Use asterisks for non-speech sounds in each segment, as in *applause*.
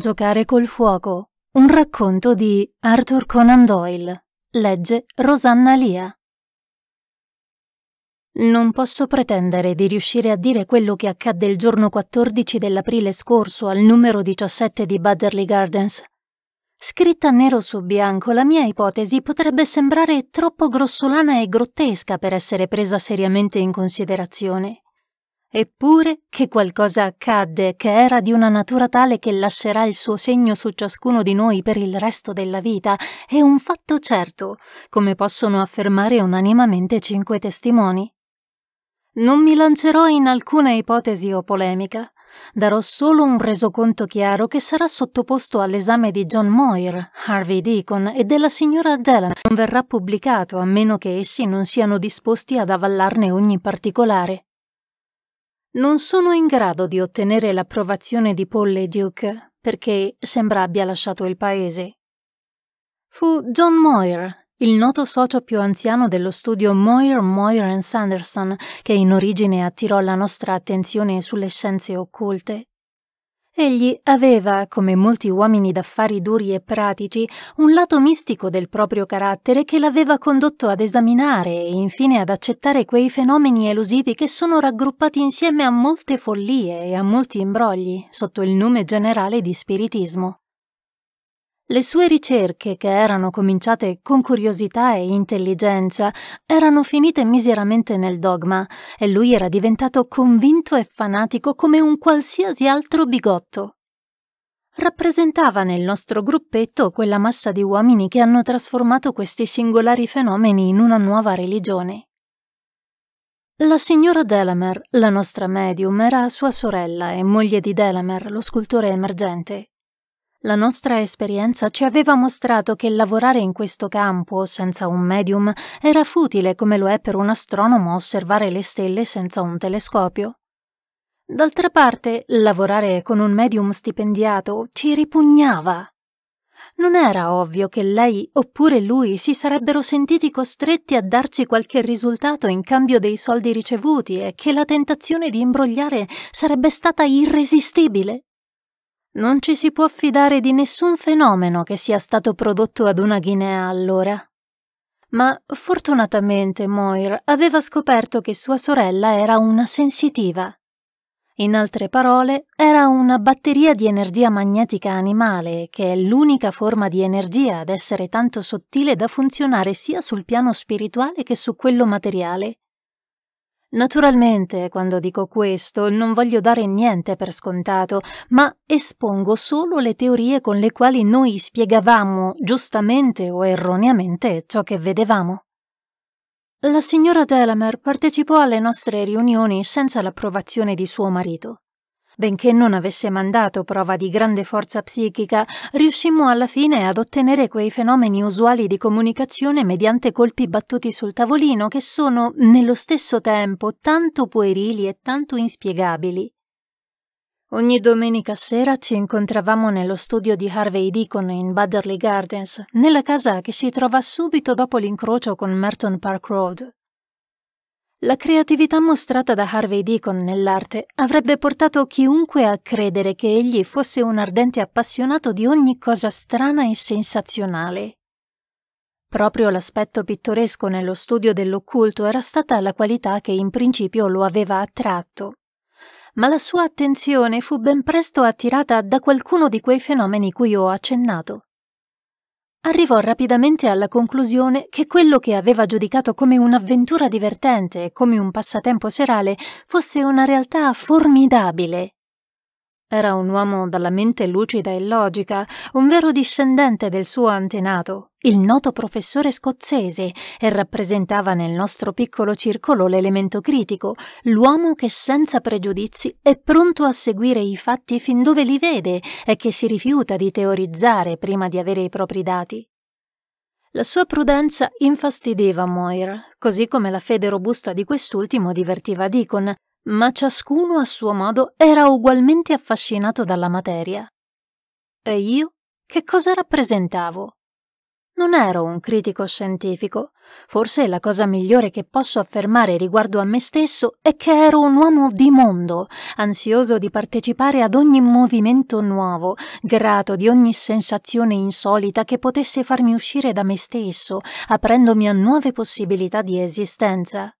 Giocare col fuoco. Un racconto di Arthur Conan Doyle. Legge Rosanna Lia. Non posso pretendere di riuscire a dire quello che accadde il giorno 14 dell'aprile scorso al numero 17 di Butterley Gardens. Scritta nero su bianco, la mia ipotesi potrebbe sembrare troppo grossolana e grottesca per essere presa seriamente in considerazione. Eppure che qualcosa accadde che era di una natura tale che lascerà il suo segno su ciascuno di noi per il resto della vita è un fatto certo, come possono affermare unanimamente cinque testimoni. Non mi lancerò in alcuna ipotesi o polemica. Darò solo un resoconto chiaro che sarà sottoposto all'esame di John Moir, Harvey Deacon e della signora Delan. Non verrà pubblicato a meno che essi non siano disposti ad avallarne ogni particolare. Non sono in grado di ottenere l'approvazione di Paul e Duke perché sembra abbia lasciato il paese. Fu John Moyer, il noto socio più anziano dello studio Moyer, Moyer Sanderson, che in origine attirò la nostra attenzione sulle scienze occulte. Egli aveva, come molti uomini d'affari duri e pratici, un lato mistico del proprio carattere che l'aveva condotto ad esaminare e infine ad accettare quei fenomeni elusivi che sono raggruppati insieme a molte follie e a molti imbrogli sotto il nome generale di spiritismo. Le sue ricerche, che erano cominciate con curiosità e intelligenza, erano finite miseramente nel dogma e lui era diventato convinto e fanatico come un qualsiasi altro bigotto rappresentava nel nostro gruppetto quella massa di uomini che hanno trasformato questi singolari fenomeni in una nuova religione. La signora Delamer, la nostra medium, era sua sorella e moglie di Delamer, lo scultore emergente. La nostra esperienza ci aveva mostrato che lavorare in questo campo senza un medium era futile come lo è per un astronomo osservare le stelle senza un telescopio. D'altra parte, lavorare con un medium stipendiato ci ripugnava. Non era ovvio che lei oppure lui si sarebbero sentiti costretti a darci qualche risultato in cambio dei soldi ricevuti e che la tentazione di imbrogliare sarebbe stata irresistibile. Non ci si può fidare di nessun fenomeno che sia stato prodotto ad una Guinea allora. Ma fortunatamente Moir aveva scoperto che sua sorella era una sensitiva. In altre parole, era una batteria di energia magnetica animale, che è l'unica forma di energia ad essere tanto sottile da funzionare sia sul piano spirituale che su quello materiale, Naturalmente, quando dico questo, non voglio dare niente per scontato, ma espongo solo le teorie con le quali noi spiegavamo, giustamente o erroneamente, ciò che vedevamo. La signora Delamer partecipò alle nostre riunioni senza l'approvazione di suo marito. Benché non avesse mandato prova di grande forza psichica, riuscimmo alla fine ad ottenere quei fenomeni usuali di comunicazione mediante colpi battuti sul tavolino che sono, nello stesso tempo, tanto puerili e tanto inspiegabili. Ogni domenica sera ci incontravamo nello studio di Harvey Deacon in Badderley Gardens, nella casa che si trova subito dopo l'incrocio con Merton Park Road. La creatività mostrata da Harvey Deacon nell'arte avrebbe portato chiunque a credere che egli fosse un ardente appassionato di ogni cosa strana e sensazionale. Proprio l'aspetto pittoresco nello studio dell'occulto era stata la qualità che in principio lo aveva attratto. Ma la sua attenzione fu ben presto attirata da qualcuno di quei fenomeni cui ho accennato arrivò rapidamente alla conclusione che quello che aveva giudicato come un'avventura divertente e come un passatempo serale fosse una realtà formidabile era un uomo dalla mente lucida e logica, un vero discendente del suo antenato, il noto professore scozzese, e rappresentava nel nostro piccolo circolo l'elemento critico, l'uomo che senza pregiudizi è pronto a seguire i fatti fin dove li vede e che si rifiuta di teorizzare prima di avere i propri dati. La sua prudenza infastidiva Moir, così come la fede robusta di quest'ultimo divertiva Deacon, ma ciascuno a suo modo era ugualmente affascinato dalla materia. E io che cosa rappresentavo? Non ero un critico scientifico. Forse la cosa migliore che posso affermare riguardo a me stesso è che ero un uomo di mondo, ansioso di partecipare ad ogni movimento nuovo, grato di ogni sensazione insolita che potesse farmi uscire da me stesso, aprendomi a nuove possibilità di esistenza.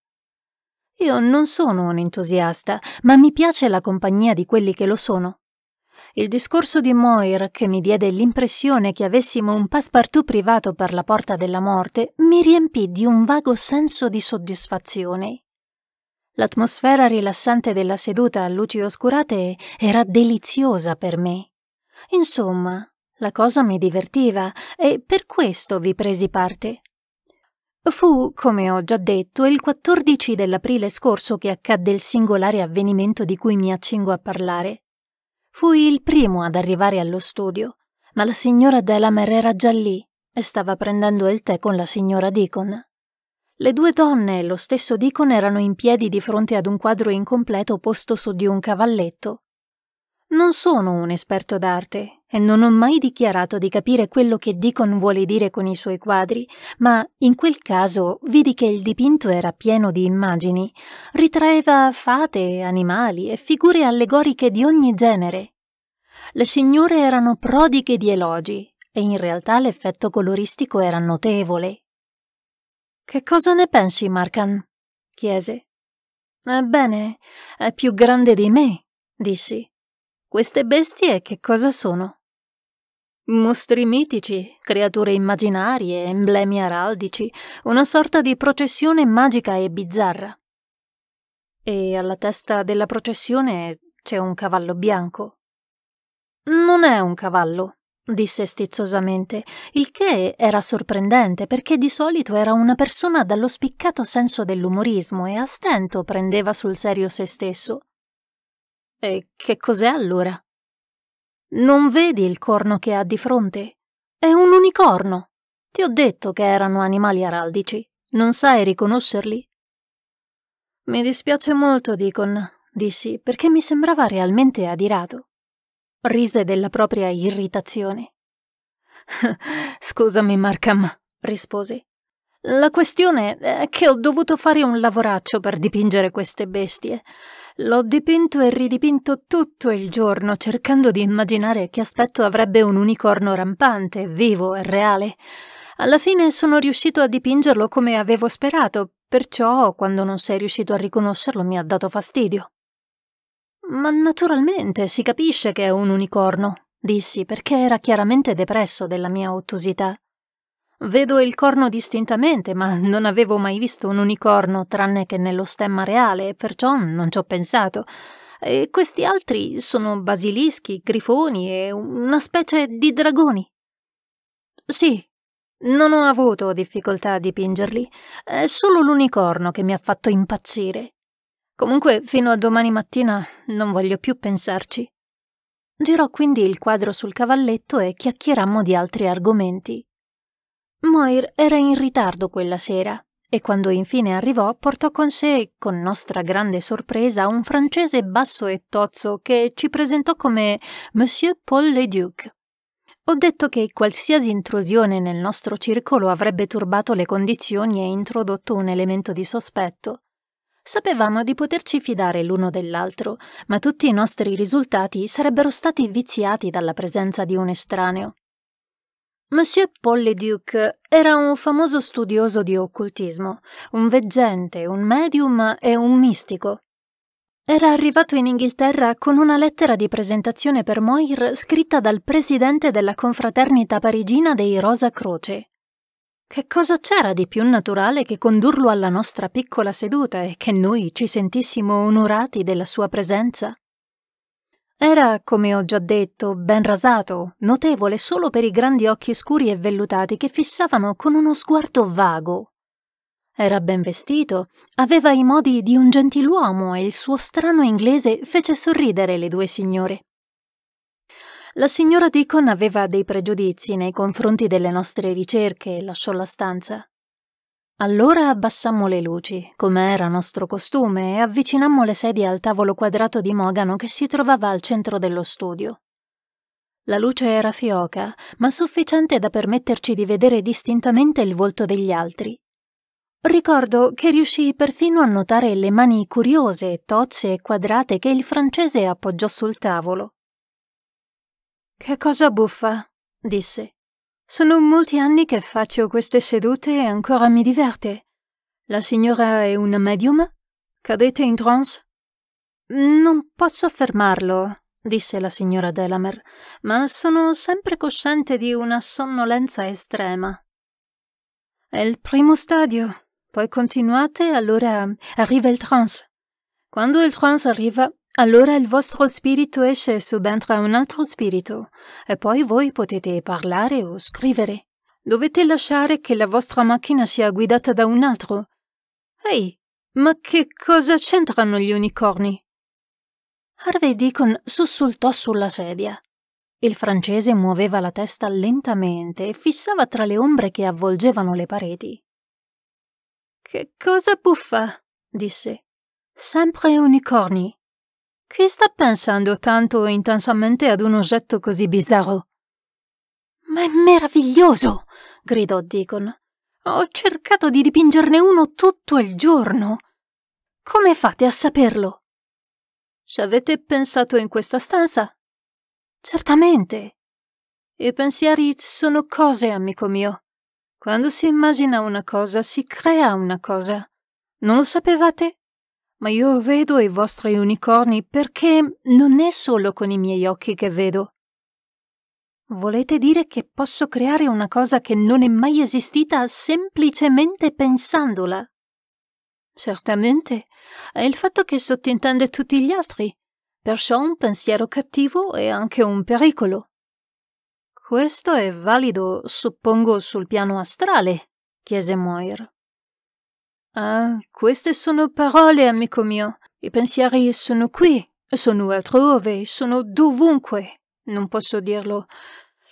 Io non sono un entusiasta, ma mi piace la compagnia di quelli che lo sono. Il discorso di Moir, che mi diede l'impressione che avessimo un passepartout privato per la porta della morte, mi riempì di un vago senso di soddisfazione. L'atmosfera rilassante della seduta a luci oscurate era deliziosa per me. Insomma, la cosa mi divertiva e per questo vi presi parte. Fu, come ho già detto, il 14 dell'aprile scorso che accadde il singolare avvenimento di cui mi accingo a parlare. Fui il primo ad arrivare allo studio, ma la signora Delamer era già lì e stava prendendo il tè con la signora Deacon. Le due donne e lo stesso Deacon erano in piedi di fronte ad un quadro incompleto posto su di un cavalletto, non sono un esperto d'arte e non ho mai dichiarato di capire quello che Deacon vuole dire con i suoi quadri, ma in quel caso vidi che il dipinto era pieno di immagini, ritraeva fate, animali e figure allegoriche di ogni genere. Le signore erano prodighe di elogi e in realtà l'effetto coloristico era notevole. Che cosa ne pensi, Markham? chiese. Ebbene, è più grande di me, dissi. Queste bestie che cosa sono? Mostri mitici, creature immaginarie, emblemi araldici, una sorta di processione magica e bizzarra. E alla testa della processione c'è un cavallo bianco. Non è un cavallo, disse stizzosamente, il che era sorprendente perché di solito era una persona dallo spiccato senso dell'umorismo e a stento prendeva sul serio se stesso. E che cos'è allora? Non vedi il corno che ha di fronte? È un unicorno. Ti ho detto che erano animali araldici. Non sai riconoscerli? Mi dispiace molto, Dicon, dissi, perché mi sembrava realmente adirato. Rise della propria irritazione. *laughs* Scusami, Markham, risposi. La questione è che ho dovuto fare un lavoraccio per dipingere queste bestie. L'ho dipinto e ridipinto tutto il giorno cercando di immaginare che aspetto avrebbe un unicorno rampante, vivo e reale. Alla fine sono riuscito a dipingerlo come avevo sperato, perciò quando non sei riuscito a riconoscerlo mi ha dato fastidio. Ma naturalmente si capisce che è un unicorno, dissi perché era chiaramente depresso della mia ottusità. Vedo il corno distintamente, ma non avevo mai visto un unicorno tranne che nello stemma reale, perciò non ci ho pensato. E questi altri sono basilischi, grifoni e una specie di dragoni. Sì, non ho avuto difficoltà a dipingerli, è solo l'unicorno che mi ha fatto impazzire. Comunque, fino a domani mattina non voglio più pensarci. Girò quindi il quadro sul cavalletto e chiacchierammo di altri argomenti. Moir era in ritardo quella sera e quando infine arrivò portò con sé, con nostra grande sorpresa, un francese basso e tozzo che ci presentò come Monsieur Paul Leduc. Ho detto che qualsiasi intrusione nel nostro circolo avrebbe turbato le condizioni e introdotto un elemento di sospetto. Sapevamo di poterci fidare l'uno dell'altro, ma tutti i nostri risultati sarebbero stati viziati dalla presenza di un estraneo. Monsieur Paul Leduc era un famoso studioso di occultismo, un veggente, un medium e un mistico. Era arrivato in Inghilterra con una lettera di presentazione per Moir scritta dal presidente della confraternita parigina dei Rosa Croce. Che cosa c'era di più naturale che condurlo alla nostra piccola seduta e che noi ci sentissimo onorati della sua presenza? Era, come ho già detto, ben rasato, notevole solo per i grandi occhi scuri e vellutati che fissavano con uno sguardo vago. Era ben vestito, aveva i modi di un gentiluomo e il suo strano inglese fece sorridere le due signore. La signora Deacon aveva dei pregiudizi nei confronti delle nostre ricerche e lasciò la stanza. Allora abbassammo le luci, come era nostro costume, e avvicinammo le sedie al tavolo quadrato di Mogano che si trovava al centro dello studio. La luce era fioca, ma sufficiente da permetterci di vedere distintamente il volto degli altri. Ricordo che riuscii perfino a notare le mani curiose, tozze e quadrate che il francese appoggiò sul tavolo. Che cosa buffa, disse. Sono molti anni che faccio queste sedute e ancora mi diverte. La signora è una medium? Cadete in trance? Non posso affermarlo, disse la signora Delamer, ma sono sempre cosciente di una sonnolenza estrema. È il primo stadio. Poi continuate, allora arriva il trance. Quando il trance arriva, allora il vostro spirito esce e subentra un altro spirito, e poi voi potete parlare o scrivere. Dovete lasciare che la vostra macchina sia guidata da un altro. Ehi, ma che cosa c'entrano gli unicorni? Harvey Deacon sussultò sulla sedia. Il francese muoveva la testa lentamente e fissava tra le ombre che avvolgevano le pareti. Che cosa buffa, disse. Sempre unicorni. Chi sta pensando tanto intensamente ad un oggetto così bizzarro? Ma è meraviglioso! gridò Deacon. Ho cercato di dipingerne uno tutto il giorno. Come fate a saperlo? Ci avete pensato in questa stanza? Certamente. I pensieri sono cose, amico mio. Quando si immagina una cosa, si crea una cosa. Non lo sapevate? ma io vedo i vostri unicorni perché non è solo con i miei occhi che vedo. Volete dire che posso creare una cosa che non è mai esistita semplicemente pensandola? Certamente, è il fatto che sottintende tutti gli altri, perciò un pensiero cattivo è anche un pericolo. Questo è valido, suppongo, sul piano astrale, chiese Moir. Ah, queste sono parole, amico mio. I pensieri sono qui, sono altrove, sono dovunque. Non posso dirlo.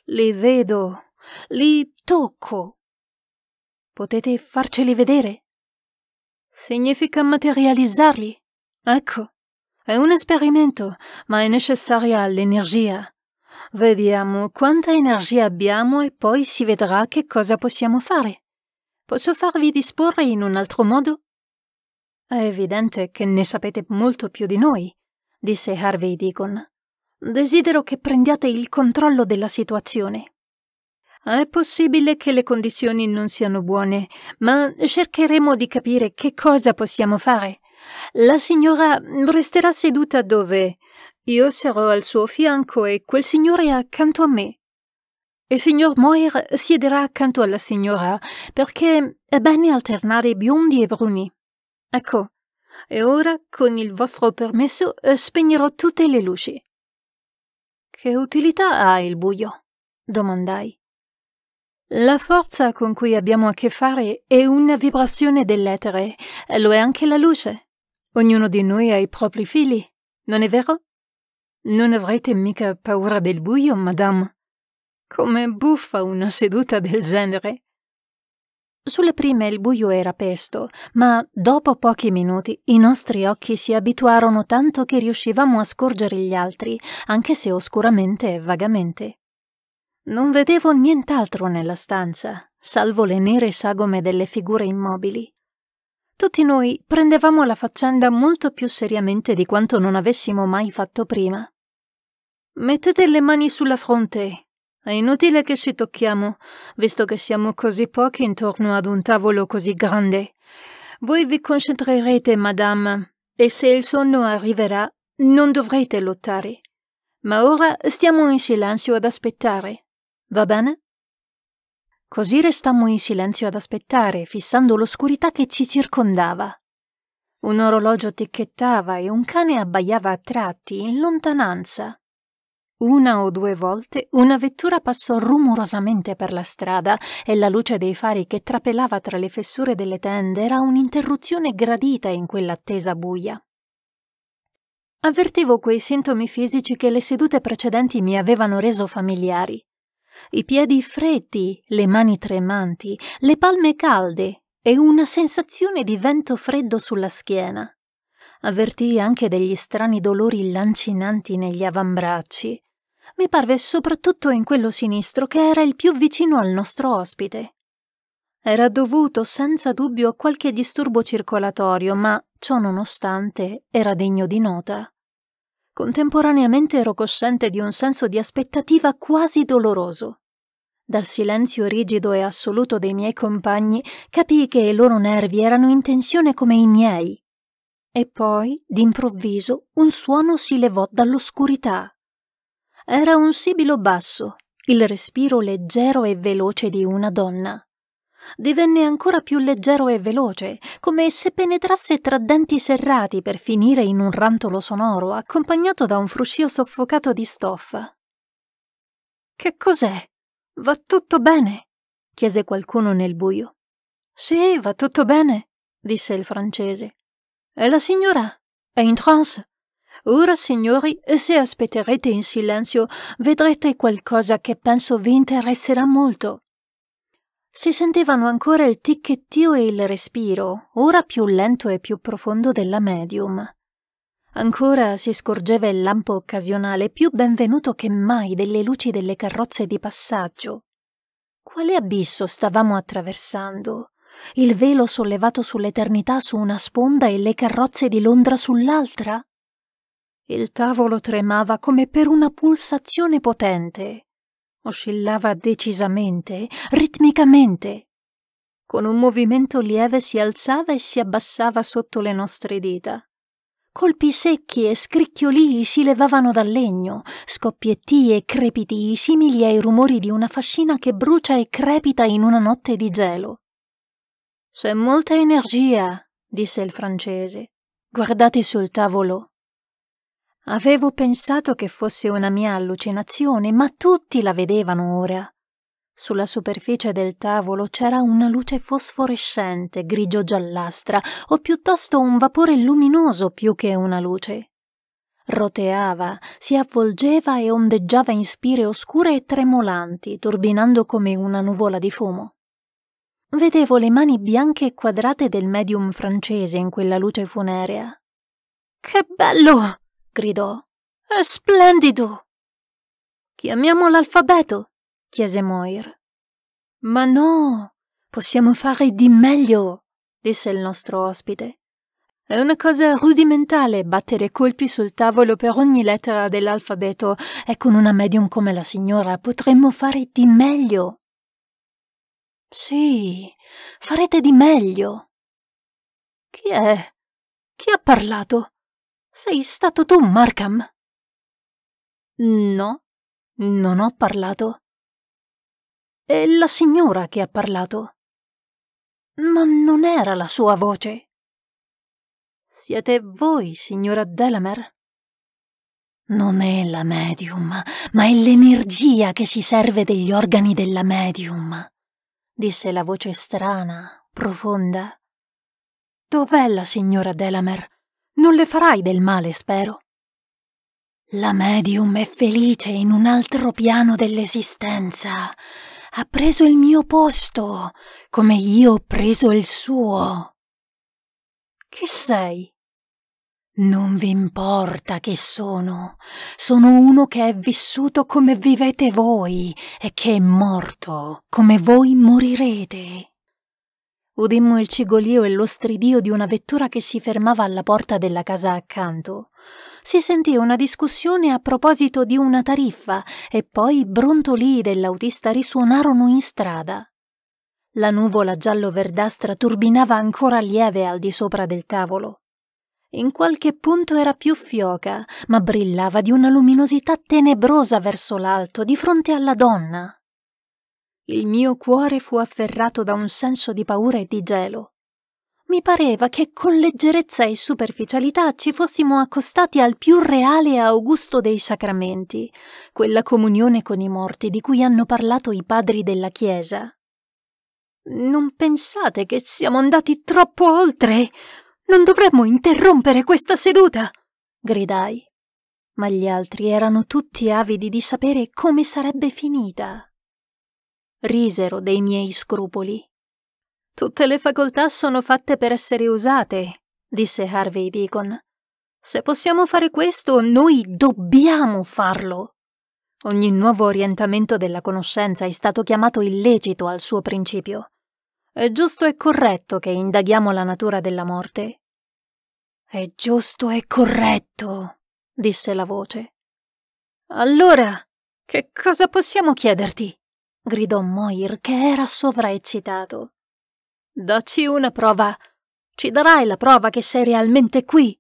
Li vedo, li tocco. Potete farceli vedere? Significa materializzarli. Ecco, è un esperimento, ma è necessaria l'energia. Vediamo quanta energia abbiamo e poi si vedrà che cosa possiamo fare. Posso farvi disporre in un altro modo? È evidente che ne sapete molto più di noi, disse Harvey Deacon. Desidero che prendiate il controllo della situazione. È possibile che le condizioni non siano buone, ma cercheremo di capire che cosa possiamo fare. La signora resterà seduta dove? Io sarò al suo fianco e quel signore accanto a me. Il signor Moir siederà accanto alla signora perché è bene alternare biondi e bruni. Ecco, e ora, con il vostro permesso, eh, spegnerò tutte le luci. Che utilità ha il buio? domandai. La forza con cui abbiamo a che fare è una vibrazione dell'etere, e lo è anche la luce. Ognuno di noi ha i propri fili, non è vero? Non avrete mica paura del buio, madame? Com'è buffa una seduta del genere? Sulle prime il buio era pesto, ma dopo pochi minuti i nostri occhi si abituarono tanto che riuscivamo a scorgere gli altri, anche se oscuramente e vagamente. Non vedevo nient'altro nella stanza, salvo le nere sagome delle figure immobili. Tutti noi prendevamo la faccenda molto più seriamente di quanto non avessimo mai fatto prima. Mettete le mani sulla fronte, è inutile che ci tocchiamo, visto che siamo così pochi intorno ad un tavolo così grande. Voi vi concentrerete, madame, e se il sonno arriverà, non dovrete lottare. Ma ora stiamo in silenzio ad aspettare. Va bene? Così restammo in silenzio ad aspettare, fissando l'oscurità che ci circondava. Un orologio ticchettava e un cane abbaiava a tratti in lontananza. Una o due volte una vettura passò rumorosamente per la strada e la luce dei fari che trapelava tra le fessure delle tende era un'interruzione gradita in quell'attesa buia. Avvertivo quei sintomi fisici che le sedute precedenti mi avevano reso familiari. I piedi freddi, le mani tremanti, le palme calde e una sensazione di vento freddo sulla schiena avvertii anche degli strani dolori lancinanti negli avambracci mi parve soprattutto in quello sinistro che era il più vicino al nostro ospite. Era dovuto senza dubbio a qualche disturbo circolatorio, ma ciò nonostante era degno di nota. Contemporaneamente ero cosciente di un senso di aspettativa quasi doloroso. Dal silenzio rigido e assoluto dei miei compagni capii che i loro nervi erano in tensione come i miei. E poi, d'improvviso, un suono si levò dall'oscurità. Era un sibilo basso, il respiro leggero e veloce di una donna. Divenne ancora più leggero e veloce, come se penetrasse tra denti serrati per finire in un rantolo sonoro accompagnato da un fruscio soffocato di stoffa. Che cos'è? Va tutto bene? chiese qualcuno nel buio. Sì, va tutto bene, disse il francese. E la signora. È in trance. Ora, signori, se aspetterete in silenzio, vedrete qualcosa che penso vi interesserà molto. Si sentivano ancora il ticchettio e il respiro, ora più lento e più profondo della medium. Ancora si scorgeva il lampo occasionale più benvenuto che mai delle luci delle carrozze di passaggio. Quale abisso stavamo attraversando? Il velo sollevato sull'eternità su una sponda e le carrozze di Londra sull'altra? Il tavolo tremava come per una pulsazione potente. Oscillava decisamente, ritmicamente. Con un movimento lieve si alzava e si abbassava sotto le nostre dita. Colpi secchi e scricchiolii si levavano dal legno, scoppietti e crepitii simili ai rumori di una fascina che brucia e crepita in una notte di gelo. C'è molta energia, disse il francese. Guardate sul tavolo. Avevo pensato che fosse una mia allucinazione, ma tutti la vedevano ora. Sulla superficie del tavolo c'era una luce fosforescente, grigio-giallastra, o piuttosto un vapore luminoso più che una luce. Roteava, si avvolgeva e ondeggiava in spire oscure e tremolanti, turbinando come una nuvola di fumo. Vedevo le mani bianche e quadrate del medium francese in quella luce funerea. Che bello! gridò. È splendido! Chiamiamo l'alfabeto, chiese Moir. Ma no, possiamo fare di meglio, disse il nostro ospite. È una cosa rudimentale battere colpi sul tavolo per ogni lettera dell'alfabeto e con una medium come la signora potremmo fare di meglio. Sì, farete di meglio. Chi è? Chi ha parlato? Sei stato tu, Markham? No, non ho parlato. È la signora che ha parlato. Ma non era la sua voce. Siete voi, signora Delamere? Non è la medium, ma è l'energia che si serve degli organi della medium, disse la voce strana, profonda. Dov'è la signora Delamere? Non le farai del male, spero. La medium è felice in un altro piano dell'esistenza. Ha preso il mio posto, come io ho preso il suo. Chi sei? Non vi importa chi sono. Sono uno che è vissuto come vivete voi e che è morto come voi morirete. Udimmo il cigolio e lo stridio di una vettura che si fermava alla porta della casa accanto. Si sentì una discussione a proposito di una tariffa e poi i brontolii dell'autista risuonarono in strada. La nuvola giallo-verdastra turbinava ancora lieve al di sopra del tavolo. In qualche punto era più fioca, ma brillava di una luminosità tenebrosa verso l'alto, di fronte alla donna, il mio cuore fu afferrato da un senso di paura e di gelo. Mi pareva che con leggerezza e superficialità ci fossimo accostati al più reale e augusto dei sacramenti, quella comunione con i morti di cui hanno parlato i padri della Chiesa. Non pensate che siamo andati troppo oltre? Non dovremmo interrompere questa seduta! gridai. Ma gli altri erano tutti avidi di sapere come sarebbe finita risero dei miei scrupoli. Tutte le facoltà sono fatte per essere usate, disse Harvey Deacon. Se possiamo fare questo, noi dobbiamo farlo. Ogni nuovo orientamento della conoscenza è stato chiamato illecito al suo principio. È giusto e corretto che indaghiamo la natura della morte. È giusto e corretto, disse la voce. Allora, che cosa possiamo chiederti? gridò Moir, che era sovraeccitato. Dacci una prova. Ci darai la prova che sei realmente qui.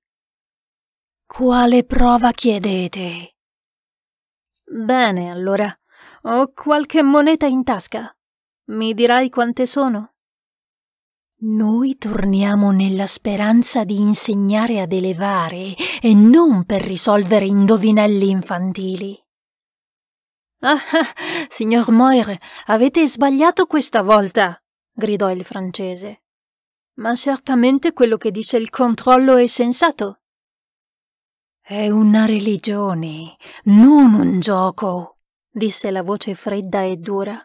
Quale prova chiedete? Bene, allora. Ho qualche moneta in tasca. Mi dirai quante sono? Noi torniamo nella speranza di insegnare ad elevare e non per risolvere indovinelli infantili. Ah, *laughs* ah, signor Moir, avete sbagliato questa volta! gridò il francese. Ma certamente quello che dice il controllo è sensato. È una religione, non un gioco, disse la voce fredda e dura.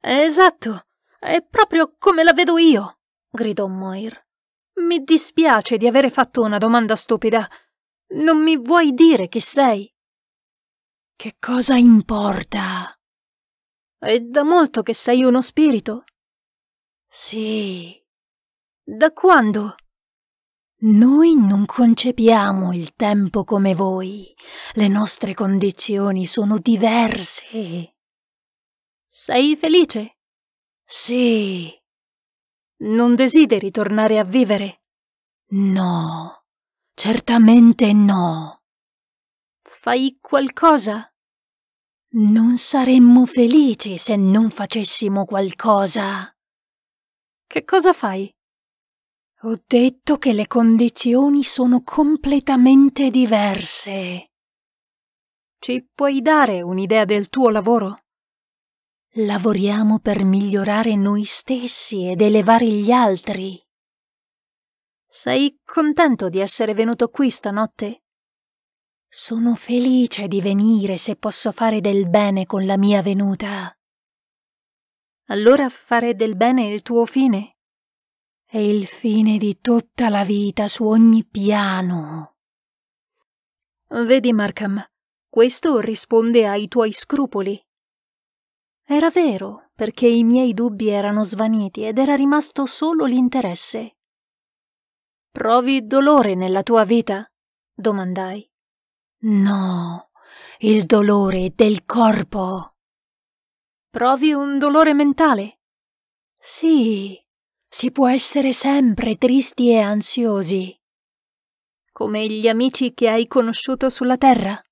Esatto, è proprio come la vedo io, gridò Moir. Mi dispiace di avere fatto una domanda stupida. Non mi vuoi dire chi sei? Che cosa importa? È da molto che sei uno spirito? Sì. Da quando? Noi non concepiamo il tempo come voi. Le nostre condizioni sono diverse. Sei felice? Sì. Non desideri tornare a vivere? No, certamente no. Fai qualcosa? Non saremmo felici se non facessimo qualcosa. Che cosa fai? Ho detto che le condizioni sono completamente diverse. Ci puoi dare un'idea del tuo lavoro? Lavoriamo per migliorare noi stessi ed elevare gli altri. Sei contento di essere venuto qui stanotte? Sono felice di venire se posso fare del bene con la mia venuta. Allora fare del bene è il tuo fine? È il fine di tutta la vita su ogni piano. Vedi, Markham, questo risponde ai tuoi scrupoli. Era vero, perché i miei dubbi erano svaniti ed era rimasto solo l'interesse. Provi dolore nella tua vita? domandai. No, il dolore del corpo. Provi un dolore mentale? Sì, si può essere sempre tristi e ansiosi. Come gli amici che hai conosciuto sulla terra?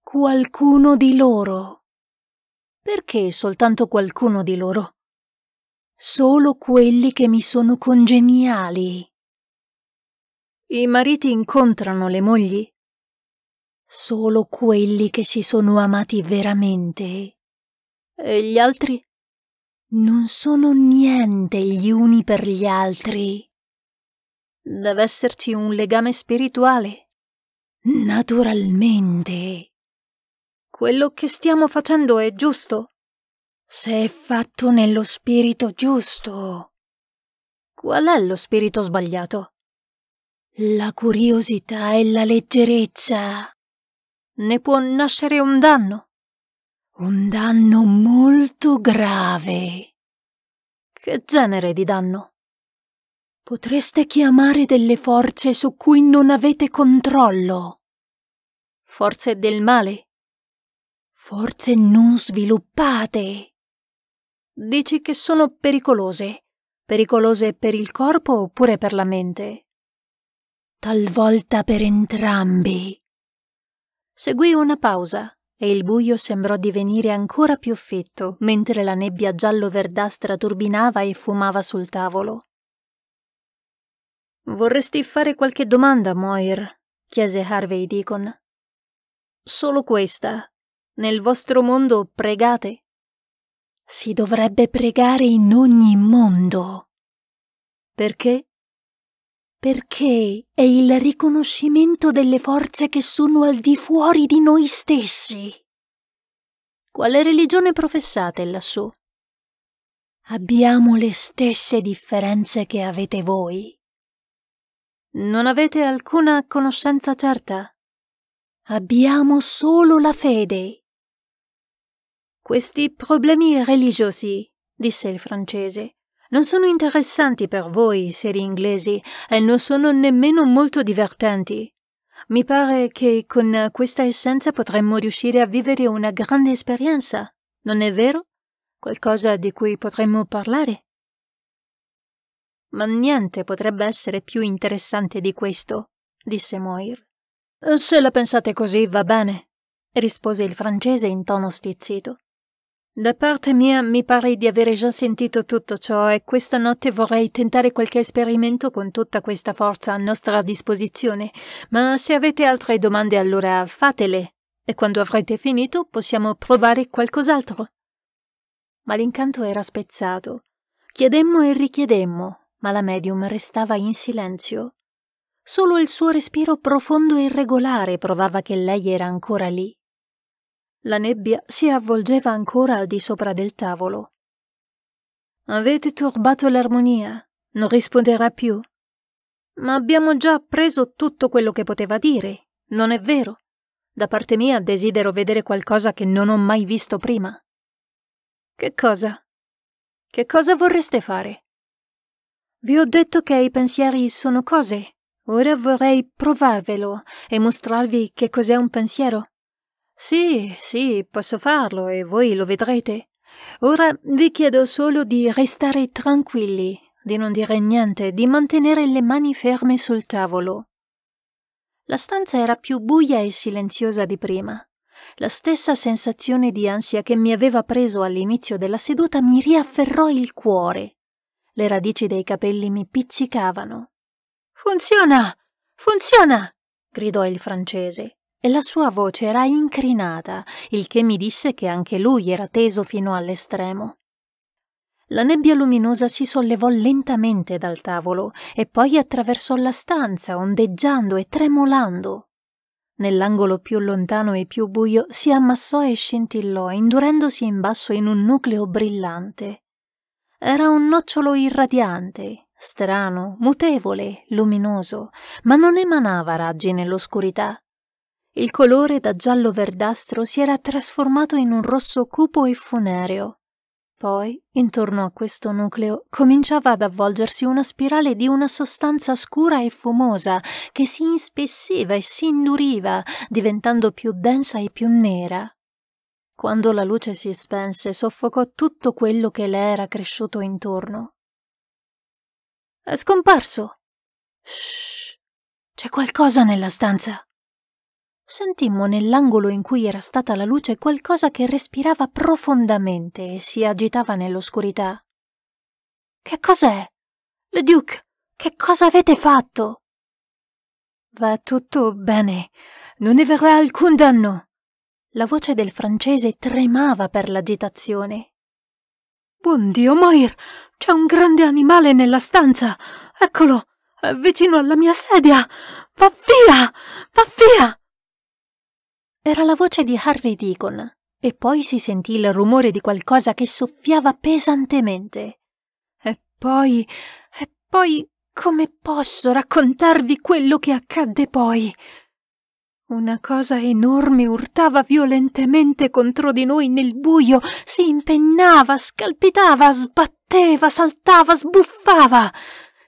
Qualcuno di loro. Perché soltanto qualcuno di loro? Solo quelli che mi sono congeniali. I mariti incontrano le mogli Solo quelli che si sono amati veramente. E gli altri? Non sono niente gli uni per gli altri. Deve esserci un legame spirituale. Naturalmente. Quello che stiamo facendo è giusto? Se è fatto nello spirito giusto. Qual è lo spirito sbagliato? La curiosità e la leggerezza ne può nascere un danno. Un danno molto grave. Che genere di danno? Potreste chiamare delle forze su cui non avete controllo. Forze del male? Forze non sviluppate. Dici che sono pericolose. Pericolose per il corpo oppure per la mente? Talvolta per entrambi. Seguì una pausa e il buio sembrò divenire ancora più fitto mentre la nebbia giallo-verdastra turbinava e fumava sul tavolo. Vorresti fare qualche domanda, Moir? chiese Harvey Deacon. Solo questa. Nel vostro mondo pregate? Si dovrebbe pregare in ogni mondo. Perché? perché è il riconoscimento delle forze che sono al di fuori di noi stessi. Quale religione professate lassù? Abbiamo le stesse differenze che avete voi. Non avete alcuna conoscenza certa? Abbiamo solo la fede. Questi problemi religiosi, disse il francese, non sono interessanti per voi, seri inglesi, e non sono nemmeno molto divertenti. Mi pare che con questa essenza potremmo riuscire a vivere una grande esperienza, non è vero? Qualcosa di cui potremmo parlare? Ma niente potrebbe essere più interessante di questo, disse Moir. Se la pensate così va bene, rispose il francese in tono stizzito. Da parte mia mi pare di avere già sentito tutto ciò e questa notte vorrei tentare qualche esperimento con tutta questa forza a nostra disposizione, ma se avete altre domande allora fatele e quando avrete finito possiamo provare qualcos'altro. Ma l'incanto era spezzato. Chiedemmo e richiedemmo, ma la medium restava in silenzio. Solo il suo respiro profondo e irregolare provava che lei era ancora lì. La nebbia si avvolgeva ancora al di sopra del tavolo. Avete turbato l'armonia. Non risponderà più. Ma abbiamo già appreso tutto quello che poteva dire, non è vero? Da parte mia desidero vedere qualcosa che non ho mai visto prima. Che cosa? Che cosa vorreste fare? Vi ho detto che i pensieri sono cose. Ora vorrei provarvelo e mostrarvi che cos'è un pensiero. Sì, sì, posso farlo e voi lo vedrete. Ora vi chiedo solo di restare tranquilli, di non dire niente, di mantenere le mani ferme sul tavolo. La stanza era più buia e silenziosa di prima. La stessa sensazione di ansia che mi aveva preso all'inizio della seduta mi riafferrò il cuore. Le radici dei capelli mi pizzicavano. Funziona! Funziona! gridò il francese e la sua voce era incrinata, il che mi disse che anche lui era teso fino all'estremo. La nebbia luminosa si sollevò lentamente dal tavolo e poi attraversò la stanza, ondeggiando e tremolando. Nell'angolo più lontano e più buio si ammassò e scintillò, indurendosi in basso in un nucleo brillante. Era un nocciolo irradiante, strano, mutevole, luminoso, ma non emanava raggi nell'oscurità. Il colore da giallo verdastro si era trasformato in un rosso cupo e funereo. Poi, intorno a questo nucleo, cominciava ad avvolgersi una spirale di una sostanza scura e fumosa che si inspessiva e si induriva, diventando più densa e più nera. Quando la luce si spense, soffocò tutto quello che le era cresciuto intorno. È scomparso. Shh. C'è qualcosa nella stanza sentimmo nell'angolo in cui era stata la luce qualcosa che respirava profondamente e si agitava nell'oscurità. Che cos'è? Le Duke, che cosa avete fatto? Va tutto bene, non ne verrà alcun danno. La voce del francese tremava per l'agitazione. Buon Dio, Moir, c'è un grande animale nella stanza. Eccolo, è eh, vicino alla mia sedia. Va via, va via. Era la voce di Harvey Deacon, e poi si sentì il rumore di qualcosa che soffiava pesantemente. E poi. e poi. come posso raccontarvi quello che accadde poi? Una cosa enorme urtava violentemente contro di noi nel buio, si impennava, scalpitava, sbatteva, saltava, sbuffava.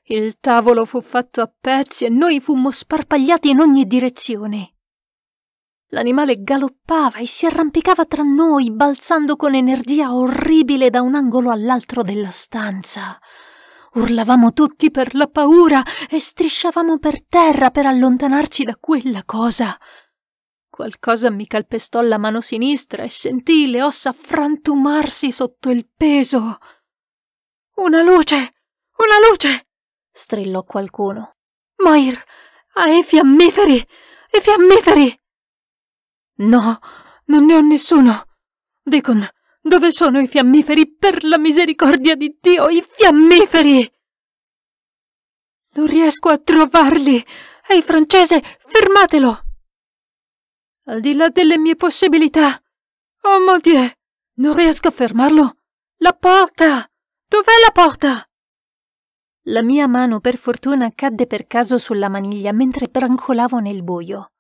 Il tavolo fu fatto a pezzi e noi fummo sparpagliati in ogni direzione. L'animale galoppava e si arrampicava tra noi, balzando con energia orribile da un angolo all'altro della stanza. Urlavamo tutti per la paura e strisciavamo per terra per allontanarci da quella cosa. Qualcosa mi calpestò la mano sinistra e sentii le ossa frantumarsi sotto il peso. Una luce! Una luce! strillò qualcuno. Moir! Ah, i fiammiferi! I fiammiferi! No, non ne ho nessuno. Dicon, dove sono i fiammiferi? Per la misericordia di Dio, i fiammiferi! Non riesco a trovarli. Ehi, francese, fermatelo! Al di là delle mie possibilità. Oh mon Dieu, Non riesco a fermarlo. La porta! Dov'è la porta? La mia mano, per fortuna, cadde per caso sulla maniglia mentre brancolavo nel buio.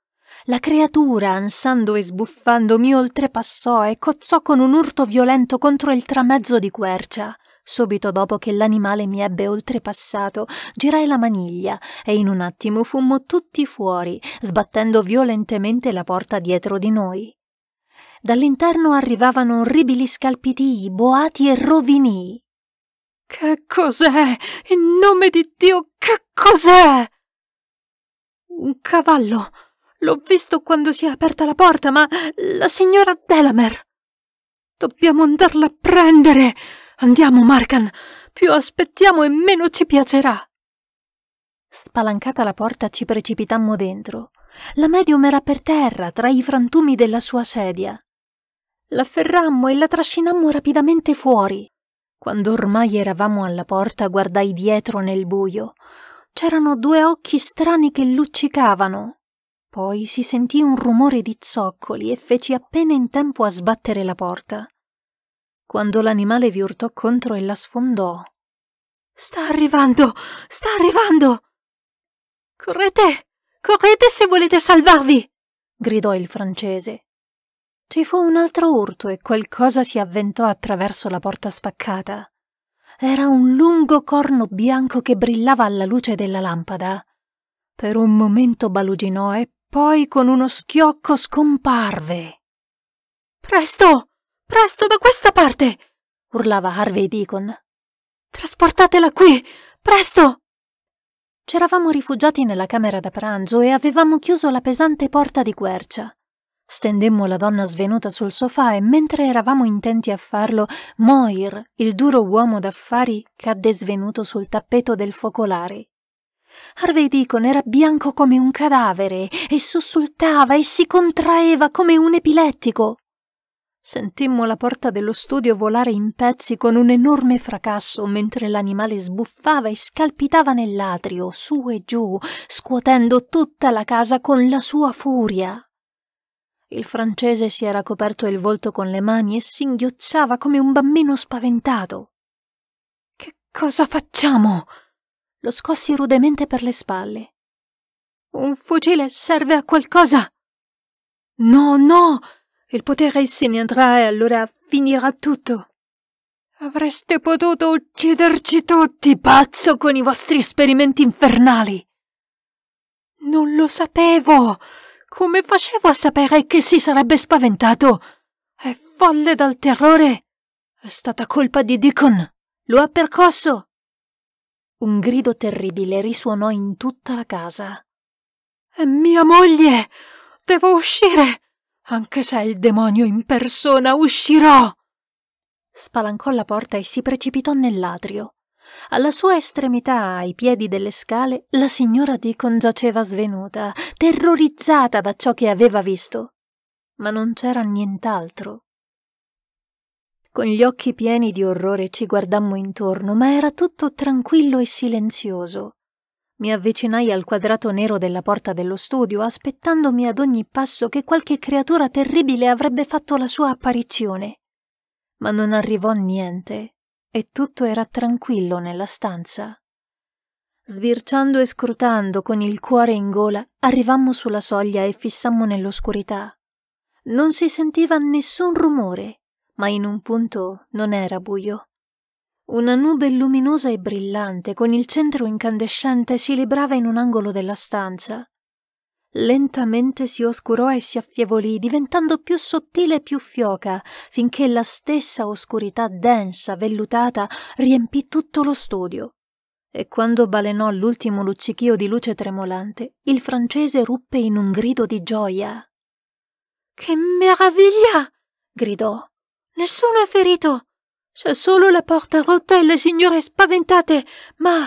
La creatura, ansando e sbuffando, mi oltrepassò e cozzò con un urto violento contro il tramezzo di quercia. Subito dopo che l'animale mi ebbe oltrepassato, girai la maniglia e in un attimo fummo tutti fuori, sbattendo violentemente la porta dietro di noi. Dall'interno arrivavano orribili scalpitii, boati e rovinii. Che cos'è? In nome di Dio, che cos'è? Un cavallo, L'ho visto quando si è aperta la porta, ma la signora Delamere. Dobbiamo andarla a prendere. Andiamo, Markan. Più aspettiamo e meno ci piacerà. Spalancata la porta ci precipitammo dentro. La medium era per terra, tra i frantumi della sua sedia. L'afferrammo e la trascinammo rapidamente fuori. Quando ormai eravamo alla porta, guardai dietro nel buio. C'erano due occhi strani che luccicavano. Poi si sentì un rumore di zoccoli e feci appena in tempo a sbattere la porta. Quando l'animale vi urtò contro e la sfondò. Sta arrivando! Sta arrivando! Correte! Correte se volete salvarvi! gridò il francese. Ci fu un altro urto e qualcosa si avventò attraverso la porta spaccata. Era un lungo corno bianco che brillava alla luce della lampada. Per un momento baluginò e poi con uno schiocco scomparve. Presto! Presto da questa parte! urlava Harvey Deacon. Trasportatela qui! Presto! C'eravamo rifugiati nella camera da pranzo e avevamo chiuso la pesante porta di quercia. Stendemmo la donna svenuta sul sofà e mentre eravamo intenti a farlo, Moir, il duro uomo d'affari, cadde svenuto sul tappeto del focolare. Harvey Deacon era bianco come un cadavere e sussultava e si contraeva come un epilettico. Sentimmo la porta dello studio volare in pezzi con un enorme fracasso mentre l'animale sbuffava e scalpitava nell'atrio, su e giù, scuotendo tutta la casa con la sua furia. Il francese si era coperto il volto con le mani e singhiozzava come un bambino spaventato. Che cosa facciamo? lo scossi rudemente per le spalle. Un fucile serve a qualcosa! No, no! Il potere se ne andrà e allora finirà tutto. Avreste potuto ucciderci tutti, pazzo, con i vostri esperimenti infernali. Non lo sapevo. Come facevo a sapere che si sarebbe spaventato? È folle dal terrore. È stata colpa di Deacon. Lo ha percosso. Un grido terribile risuonò in tutta la casa. È mia moglie! Devo uscire! Anche se è il demonio in persona, uscirò! Spalancò la porta e si precipitò nell'atrio. Alla sua estremità, ai piedi delle scale, la signora Deacon giaceva svenuta, terrorizzata da ciò che aveva visto. Ma non c'era nient'altro. Con gli occhi pieni di orrore ci guardammo intorno, ma era tutto tranquillo e silenzioso. Mi avvicinai al quadrato nero della porta dello studio, aspettandomi ad ogni passo che qualche creatura terribile avrebbe fatto la sua apparizione. Ma non arrivò niente, e tutto era tranquillo nella stanza. Sbirciando e scrutando con il cuore in gola, arrivammo sulla soglia e fissammo nell'oscurità. Non si sentiva nessun rumore, ma in un punto non era buio. Una nube luminosa e brillante, con il centro incandescente, si librava in un angolo della stanza. Lentamente si oscurò e si affievolì, diventando più sottile e più fioca, finché la stessa oscurità densa, vellutata, riempì tutto lo studio. E quando balenò l'ultimo luccichio di luce tremolante, il francese ruppe in un grido di gioia. Che meraviglia! gridò. Nessuno è ferito. C'è solo la porta rotta e le signore spaventate. Ma,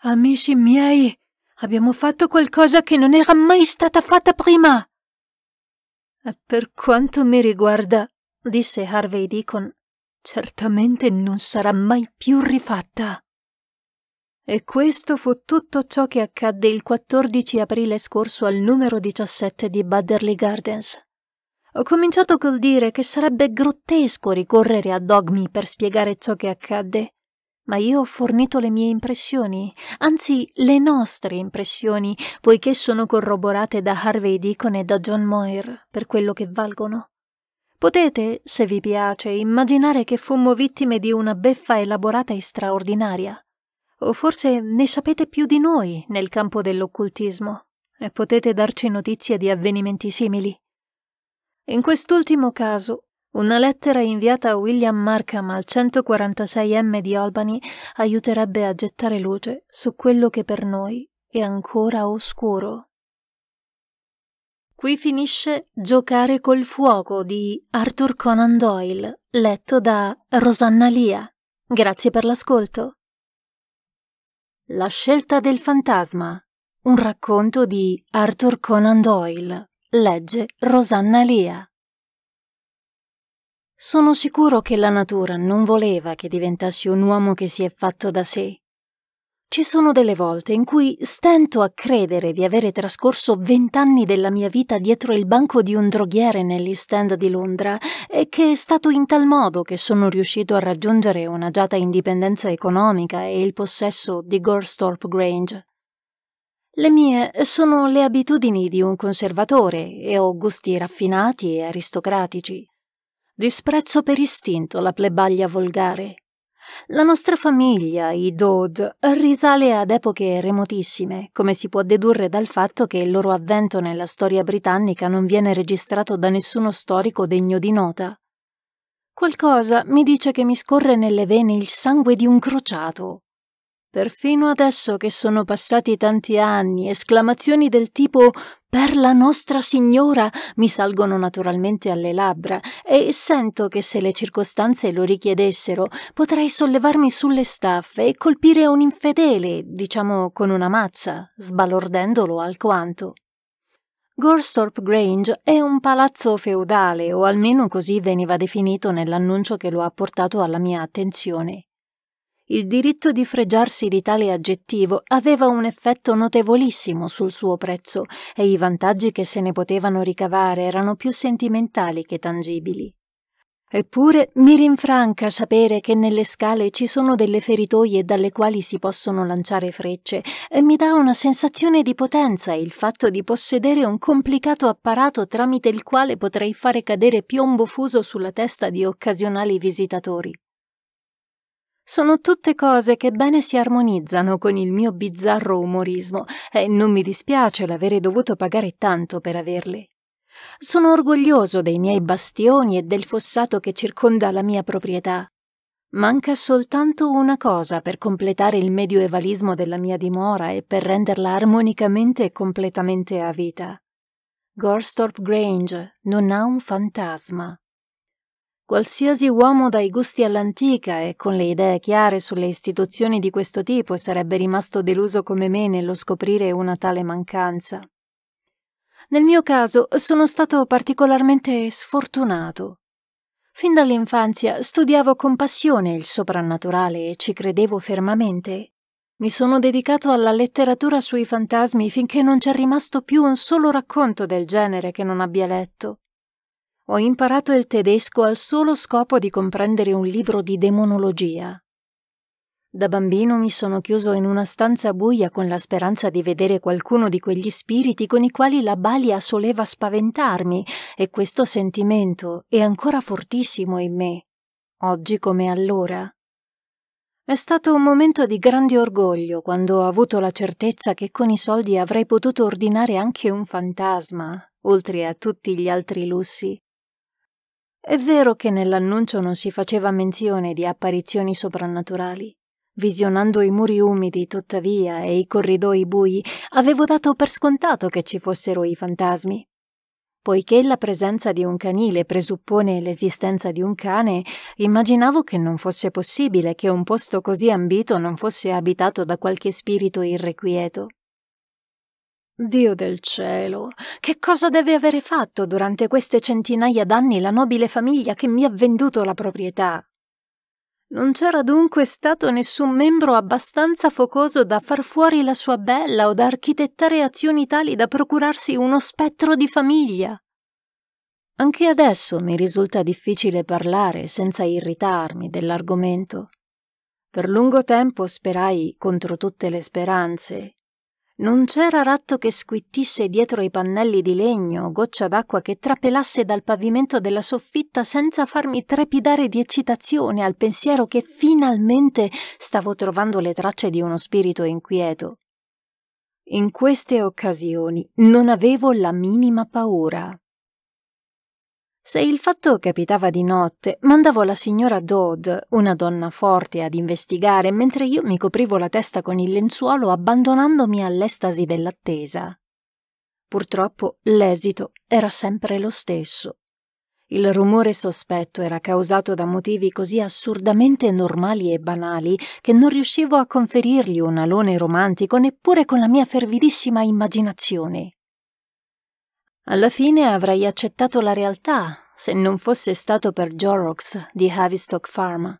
amici miei, abbiamo fatto qualcosa che non era mai stata fatta prima. Per quanto mi riguarda, disse Harvey Deacon, certamente non sarà mai più rifatta. E questo fu tutto ciò che accadde il 14 aprile scorso al numero 17 di Butterley Gardens. Ho cominciato col dire che sarebbe grottesco ricorrere a dogmi per spiegare ciò che accadde, ma io ho fornito le mie impressioni, anzi le nostre impressioni, poiché sono corroborate da Harvey Deacon e da John Moir per quello che valgono. Potete, se vi piace, immaginare che fummo vittime di una beffa elaborata e straordinaria. O forse ne sapete più di noi nel campo dell'occultismo e potete darci notizie di avvenimenti simili. In quest'ultimo caso, una lettera inviata a William Markham al 146M di Albany aiuterebbe a gettare luce su quello che per noi è ancora oscuro. Qui finisce Giocare col fuoco di Arthur Conan Doyle, letto da Rosanna Lia. Grazie per l'ascolto. La scelta del fantasma, un racconto di Arthur Conan Doyle. Legge Rosanna Lia. Sono sicuro che la natura non voleva che diventassi un uomo che si è fatto da sé. Ci sono delle volte in cui stento a credere di avere trascorso vent'anni della mia vita dietro il banco di un droghiere negli stand di Londra e che è stato in tal modo che sono riuscito a raggiungere un'agiata indipendenza economica e il possesso di Gorstorp Grange. Le mie sono le abitudini di un conservatore e ho gusti raffinati e aristocratici. Disprezzo per istinto la plebaglia volgare. La nostra famiglia, i Dodd, risale ad epoche remotissime, come si può dedurre dal fatto che il loro avvento nella storia britannica non viene registrato da nessuno storico degno di nota. Qualcosa mi dice che mi scorre nelle vene il sangue di un crociato, Perfino adesso che sono passati tanti anni, esclamazioni del tipo per la nostra signora mi salgono naturalmente alle labbra e sento che se le circostanze lo richiedessero potrei sollevarmi sulle staffe e colpire un infedele, diciamo con una mazza, sbalordendolo alquanto. Gorsthorpe Grange è un palazzo feudale, o almeno così veniva definito nell'annuncio che lo ha portato alla mia attenzione. Il diritto di fregiarsi di tale aggettivo aveva un effetto notevolissimo sul suo prezzo e i vantaggi che se ne potevano ricavare erano più sentimentali che tangibili. Eppure mi rinfranca sapere che nelle scale ci sono delle feritoie dalle quali si possono lanciare frecce e mi dà una sensazione di potenza il fatto di possedere un complicato apparato tramite il quale potrei fare cadere piombo fuso sulla testa di occasionali visitatori. Sono tutte cose che bene si armonizzano con il mio bizzarro umorismo e non mi dispiace l'avere dovuto pagare tanto per averle. Sono orgoglioso dei miei bastioni e del fossato che circonda la mia proprietà. Manca soltanto una cosa per completare il medioevalismo della mia dimora e per renderla armonicamente e completamente a vita. Gorstorp Grange non ha un fantasma. Qualsiasi uomo dai gusti all'antica e con le idee chiare sulle istituzioni di questo tipo sarebbe rimasto deluso come me nello scoprire una tale mancanza. Nel mio caso sono stato particolarmente sfortunato. Fin dall'infanzia studiavo con passione il soprannaturale e ci credevo fermamente. Mi sono dedicato alla letteratura sui fantasmi finché non c'è rimasto più un solo racconto del genere che non abbia letto. Ho imparato il tedesco al solo scopo di comprendere un libro di demonologia. Da bambino mi sono chiuso in una stanza buia con la speranza di vedere qualcuno di quegli spiriti con i quali la balia soleva spaventarmi, e questo sentimento è ancora fortissimo in me, oggi come allora. È stato un momento di grande orgoglio quando ho avuto la certezza che con i soldi avrei potuto ordinare anche un fantasma, oltre a tutti gli altri lussi. È vero che nell'annuncio non si faceva menzione di apparizioni soprannaturali. Visionando i muri umidi, tuttavia, e i corridoi bui, avevo dato per scontato che ci fossero i fantasmi. Poiché la presenza di un canile presuppone l'esistenza di un cane, immaginavo che non fosse possibile che un posto così ambito non fosse abitato da qualche spirito irrequieto. Dio del cielo, che cosa deve avere fatto durante queste centinaia d'anni la nobile famiglia che mi ha venduto la proprietà? Non c'era dunque stato nessun membro abbastanza focoso da far fuori la sua bella o da architettare azioni tali da procurarsi uno spettro di famiglia. Anche adesso mi risulta difficile parlare senza irritarmi dell'argomento. Per lungo tempo sperai contro tutte le speranze non c'era ratto che squittisse dietro i pannelli di legno o goccia d'acqua che trapelasse dal pavimento della soffitta senza farmi trepidare di eccitazione al pensiero che finalmente stavo trovando le tracce di uno spirito inquieto. In queste occasioni non avevo la minima paura. Se il fatto capitava di notte, mandavo la signora Dodd, una donna forte, ad investigare, mentre io mi coprivo la testa con il lenzuolo abbandonandomi all'estasi dell'attesa. Purtroppo l'esito era sempre lo stesso. Il rumore sospetto era causato da motivi così assurdamente normali e banali che non riuscivo a conferirgli un alone romantico neppure con la mia fervidissima immaginazione. Alla fine avrei accettato la realtà se non fosse stato per Jorox di Havistock Pharma.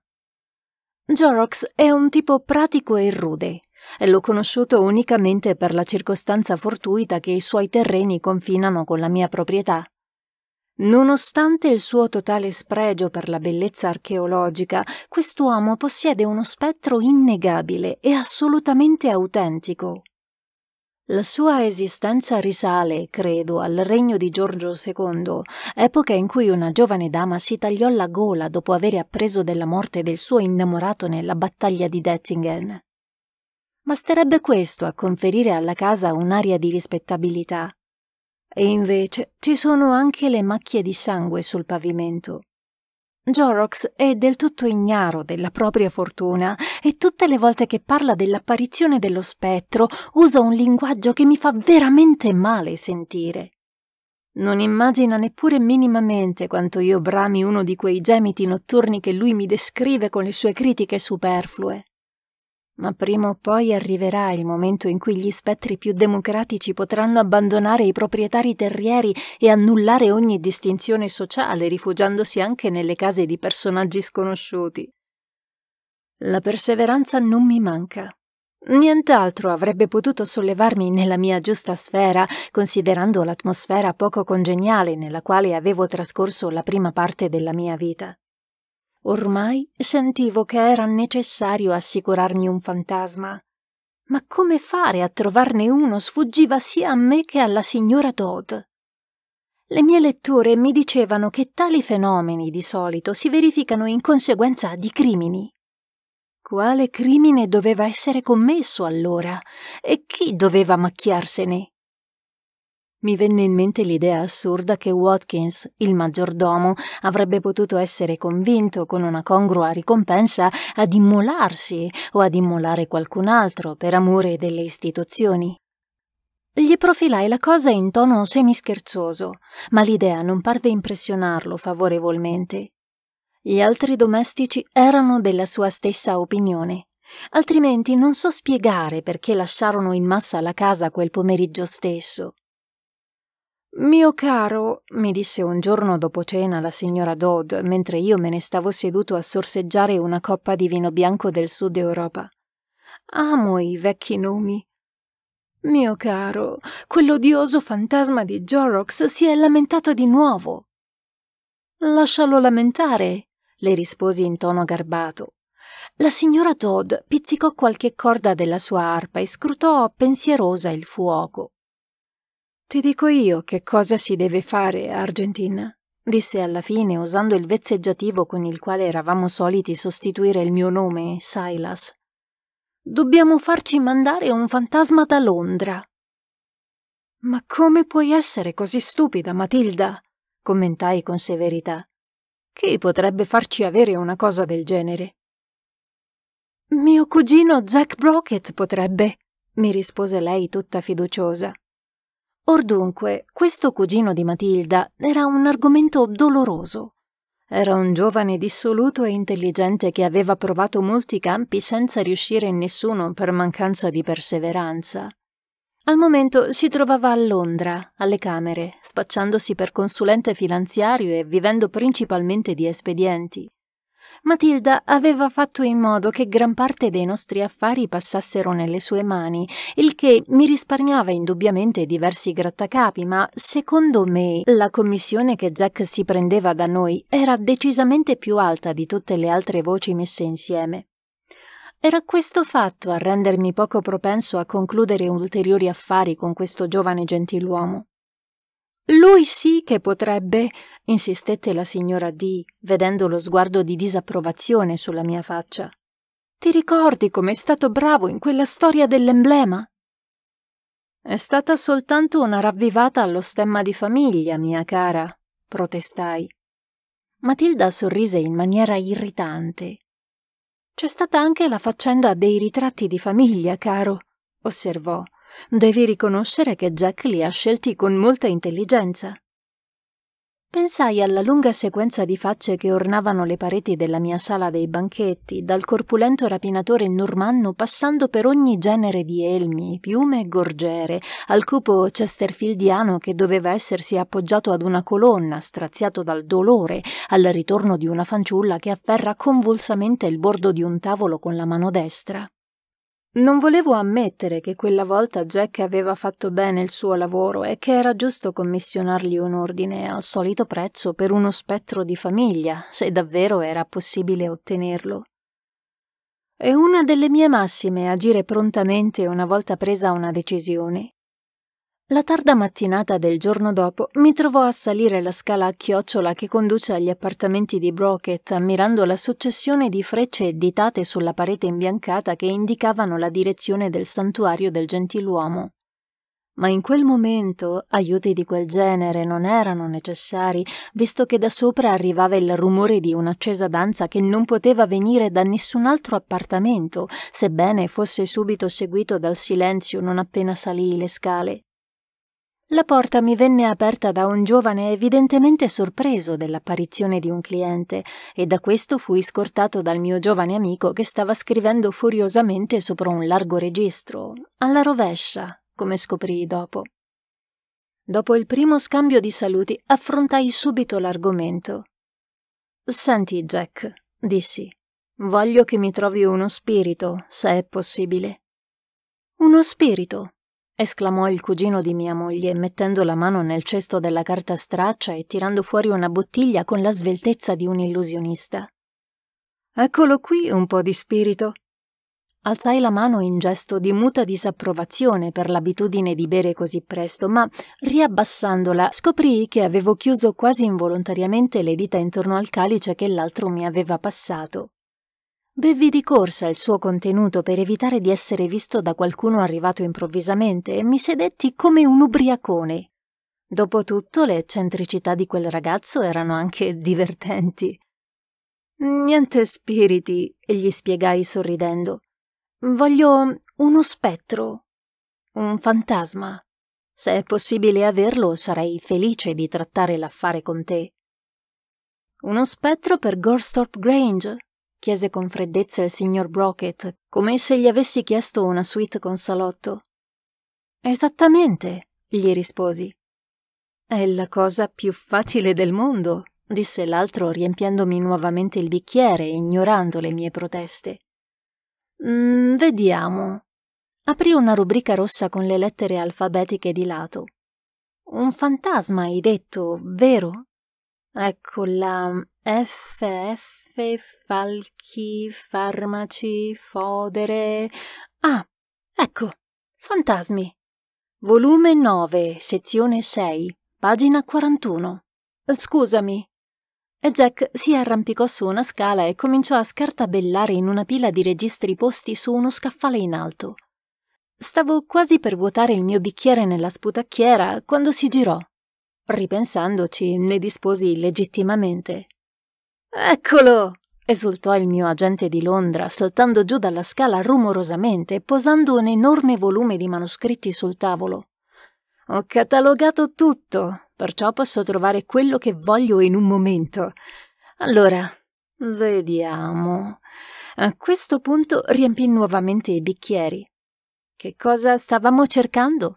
Jorox è un tipo pratico e rude, e l'ho conosciuto unicamente per la circostanza fortuita che i suoi terreni confinano con la mia proprietà. Nonostante il suo totale spregio per la bellezza archeologica, quest'uomo possiede uno spettro innegabile e assolutamente autentico. La sua esistenza risale, credo, al regno di Giorgio II, epoca in cui una giovane dama si tagliò la gola dopo aver appreso della morte del suo innamorato nella battaglia di Dettingen. Basterebbe questo a conferire alla casa un'aria di rispettabilità. E invece ci sono anche le macchie di sangue sul pavimento. Jorox è del tutto ignaro della propria fortuna e tutte le volte che parla dell'apparizione dello spettro usa un linguaggio che mi fa veramente male sentire. Non immagina neppure minimamente quanto io brami uno di quei gemiti notturni che lui mi descrive con le sue critiche superflue. Ma prima o poi arriverà il momento in cui gli spettri più democratici potranno abbandonare i proprietari terrieri e annullare ogni distinzione sociale, rifugiandosi anche nelle case di personaggi sconosciuti. La perseveranza non mi manca. Nient'altro avrebbe potuto sollevarmi nella mia giusta sfera, considerando l'atmosfera poco congeniale nella quale avevo trascorso la prima parte della mia vita. Ormai sentivo che era necessario assicurarmi un fantasma. Ma come fare a trovarne uno sfuggiva sia a me che alla signora Todd. Le mie letture mi dicevano che tali fenomeni di solito si verificano in conseguenza di crimini. Quale crimine doveva essere commesso allora? E chi doveva macchiarsene? Mi venne in mente l'idea assurda che Watkins, il maggiordomo, avrebbe potuto essere convinto con una congrua ricompensa ad immolarsi o ad immolare qualcun altro per amore delle istituzioni. Gli profilai la cosa in tono semischerzoso, ma l'idea non parve impressionarlo favorevolmente. Gli altri domestici erano della sua stessa opinione altrimenti non so spiegare perché lasciarono in massa la casa quel pomeriggio stesso. Mio caro, mi disse un giorno dopo cena la signora Dodd, mentre io me ne stavo seduto a sorseggiare una coppa di vino bianco del sud Europa. Amo i vecchi nomi. Mio caro, quell'odioso fantasma di Jorox si è lamentato di nuovo. Lascialo lamentare, le risposi in tono garbato. La signora Dodd pizzicò qualche corda della sua arpa e scrutò pensierosa il fuoco. Ti dico io che cosa si deve fare, Argentina, disse alla fine usando il vezzeggiativo con il quale eravamo soliti sostituire il mio nome, Silas. Dobbiamo farci mandare un fantasma da Londra. Ma come puoi essere così stupida, Matilda? commentai con severità. Chi potrebbe farci avere una cosa del genere? Mio cugino Jack Brockett potrebbe, mi rispose lei tutta fiduciosa. Or dunque, questo cugino di Matilda era un argomento doloroso. Era un giovane dissoluto e intelligente che aveva provato molti campi senza riuscire in nessuno per mancanza di perseveranza. Al momento si trovava a Londra, alle Camere, spacciandosi per consulente finanziario e vivendo principalmente di espedienti. Matilda aveva fatto in modo che gran parte dei nostri affari passassero nelle sue mani, il che mi risparmiava indubbiamente diversi grattacapi, ma secondo me la commissione che Jack si prendeva da noi era decisamente più alta di tutte le altre voci messe insieme. Era questo fatto a rendermi poco propenso a concludere ulteriori affari con questo giovane gentiluomo. Lui sì che potrebbe, insistette la signora D, vedendo lo sguardo di disapprovazione sulla mia faccia. Ti ricordi com'è stato bravo in quella storia dell'emblema? È stata soltanto una ravvivata allo stemma di famiglia, mia cara, protestai. Matilda sorrise in maniera irritante. C'è stata anche la faccenda dei ritratti di famiglia, caro, osservò. Devi riconoscere che Jack li ha scelti con molta intelligenza. Pensai alla lunga sequenza di facce che ornavano le pareti della mia sala dei banchetti, dal corpulento rapinatore normanno passando per ogni genere di elmi, piume e gorgiere, al cupo chesterfieldiano che doveva essersi appoggiato ad una colonna, straziato dal dolore, al ritorno di una fanciulla che afferra convulsamente il bordo di un tavolo con la mano destra. Non volevo ammettere che quella volta Jack aveva fatto bene il suo lavoro e che era giusto commissionargli un ordine al solito prezzo per uno spettro di famiglia, se davvero era possibile ottenerlo. E una delle mie massime agire prontamente una volta presa una decisione. La tarda mattinata del giorno dopo mi trovò a salire la scala a chiocciola che conduce agli appartamenti di Brockett, ammirando la successione di frecce e ditate sulla parete imbiancata che indicavano la direzione del santuario del gentiluomo. Ma in quel momento aiuti di quel genere non erano necessari, visto che da sopra arrivava il rumore di un'accesa danza che non poteva venire da nessun altro appartamento, sebbene fosse subito seguito dal silenzio non appena salii le scale. La porta mi venne aperta da un giovane evidentemente sorpreso dell'apparizione di un cliente e da questo fui scortato dal mio giovane amico che stava scrivendo furiosamente sopra un largo registro, alla rovescia, come scoprii dopo. Dopo il primo scambio di saluti affrontai subito l'argomento. Senti, Jack, dissi, voglio che mi trovi uno spirito, se è possibile. Uno spirito? esclamò il cugino di mia moglie, mettendo la mano nel cesto della carta straccia e tirando fuori una bottiglia con la sveltezza di un illusionista. Eccolo qui un po' di spirito. Alzai la mano in gesto di muta disapprovazione per l'abitudine di bere così presto, ma riabbassandola scoprii che avevo chiuso quasi involontariamente le dita intorno al calice che l'altro mi aveva passato. Bevvi di corsa il suo contenuto per evitare di essere visto da qualcuno arrivato improvvisamente e mi sedetti come un ubriacone. Dopotutto le eccentricità di quel ragazzo erano anche *laughs* divertenti. Niente spiriti, gli spiegai sorridendo. Voglio uno spettro, un fantasma. Se è possibile averlo, sarei felice di trattare l'affare con te. Uno spettro per Gorstorp Grange? chiese con freddezza il signor Brockett, come se gli avessi chiesto una suite con salotto. Esattamente, gli risposi. È la cosa più facile del mondo, disse l'altro riempiendomi nuovamente il bicchiere e ignorando le mie proteste. Mm, vediamo. Aprì una rubrica rossa con le lettere alfabetiche di lato. Un fantasma, hai detto, vero? Ecco la FF beffe, falchi, farmaci, fodere. Ah, ecco, fantasmi. Volume 9, sezione 6, pagina 41. Scusami. E Jack si arrampicò su una scala e cominciò a scartabellare in una pila di registri posti su uno scaffale in alto. Stavo quasi per vuotare il mio bicchiere nella sputacchiera quando si girò. Ripensandoci, ne disposi legittimamente. Eccolo! esultò il mio agente di Londra, saltando giù dalla scala rumorosamente e posando un enorme volume di manoscritti sul tavolo. Ho catalogato tutto, perciò posso trovare quello che voglio in un momento. Allora, vediamo. A questo punto riempì nuovamente i bicchieri. Che cosa stavamo cercando?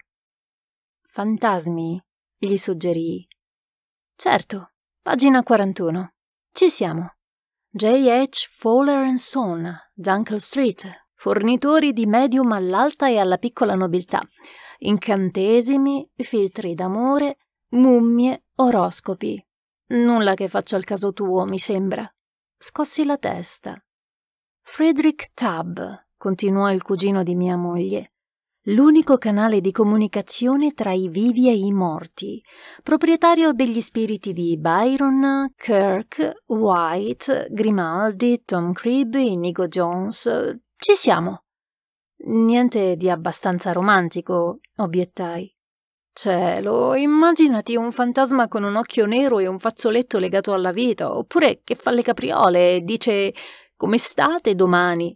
Fantasmi, gli suggerì. Certo, pagina 41. Ci siamo. J.H. Fowler Son, Dunkel Street, fornitori di medium all'alta e alla piccola nobiltà, incantesimi, filtri d'amore, mummie, oroscopi. Nulla che faccia al caso tuo, mi sembra. Scossi la testa. Frederick Tubb, continuò il cugino di mia moglie, l'unico canale di comunicazione tra i vivi e i morti, proprietario degli spiriti di Byron, Kirk, White, Grimaldi, Tom Cribb, Inigo Jones. Ci siamo. Niente di abbastanza romantico, obiettai. Cielo, cioè, immaginati un fantasma con un occhio nero e un fazzoletto legato alla vita, oppure che fa le capriole e dice come state domani?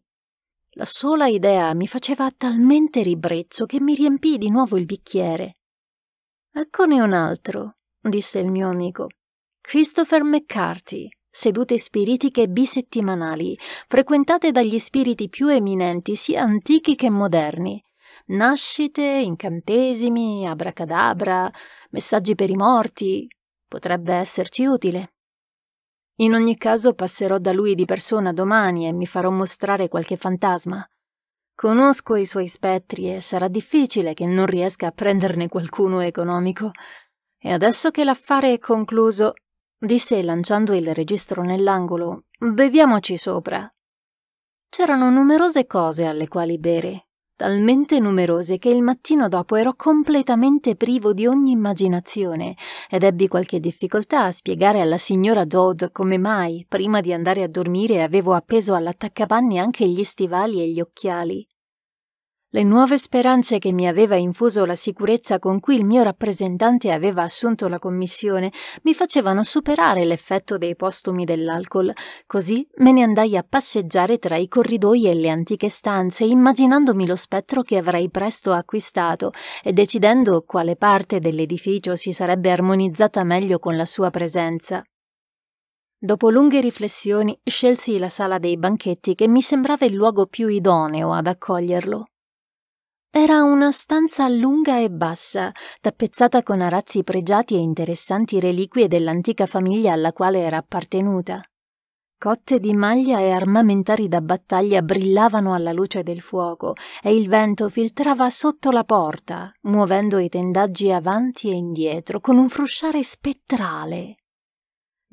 La sola idea mi faceva talmente ribrezzo che mi riempì di nuovo il bicchiere. Eccone un altro, disse il mio amico. Christopher McCarthy, sedute spiritiche bisettimanali, frequentate dagli spiriti più eminenti, sia antichi che moderni. Nascite, incantesimi, abracadabra, messaggi per i morti. Potrebbe esserci utile. In ogni caso passerò da lui di persona domani e mi farò mostrare qualche fantasma. Conosco i suoi spettri e sarà difficile che non riesca a prenderne qualcuno economico. E adesso che l'affare è concluso, disse lanciando il registro nell'angolo, beviamoci sopra. C'erano numerose cose alle quali bere, talmente numerose che il mattino dopo ero completamente privo di ogni immaginazione ed ebbi qualche difficoltà a spiegare alla signora Dodd come mai, prima di andare a dormire, avevo appeso all'attaccapanni anche gli stivali e gli occhiali le nuove speranze che mi aveva infuso la sicurezza con cui il mio rappresentante aveva assunto la commissione mi facevano superare l'effetto dei postumi dell'alcol. Così me ne andai a passeggiare tra i corridoi e le antiche stanze, immaginandomi lo spettro che avrei presto acquistato e decidendo quale parte dell'edificio si sarebbe armonizzata meglio con la sua presenza. Dopo lunghe riflessioni scelsi la sala dei banchetti che mi sembrava il luogo più idoneo ad accoglierlo. Era una stanza lunga e bassa, tappezzata con arazzi pregiati e interessanti reliquie dell'antica famiglia alla quale era appartenuta. Cotte di maglia e armamentari da battaglia brillavano alla luce del fuoco e il vento filtrava sotto la porta, muovendo i tendaggi avanti e indietro con un frusciare spettrale.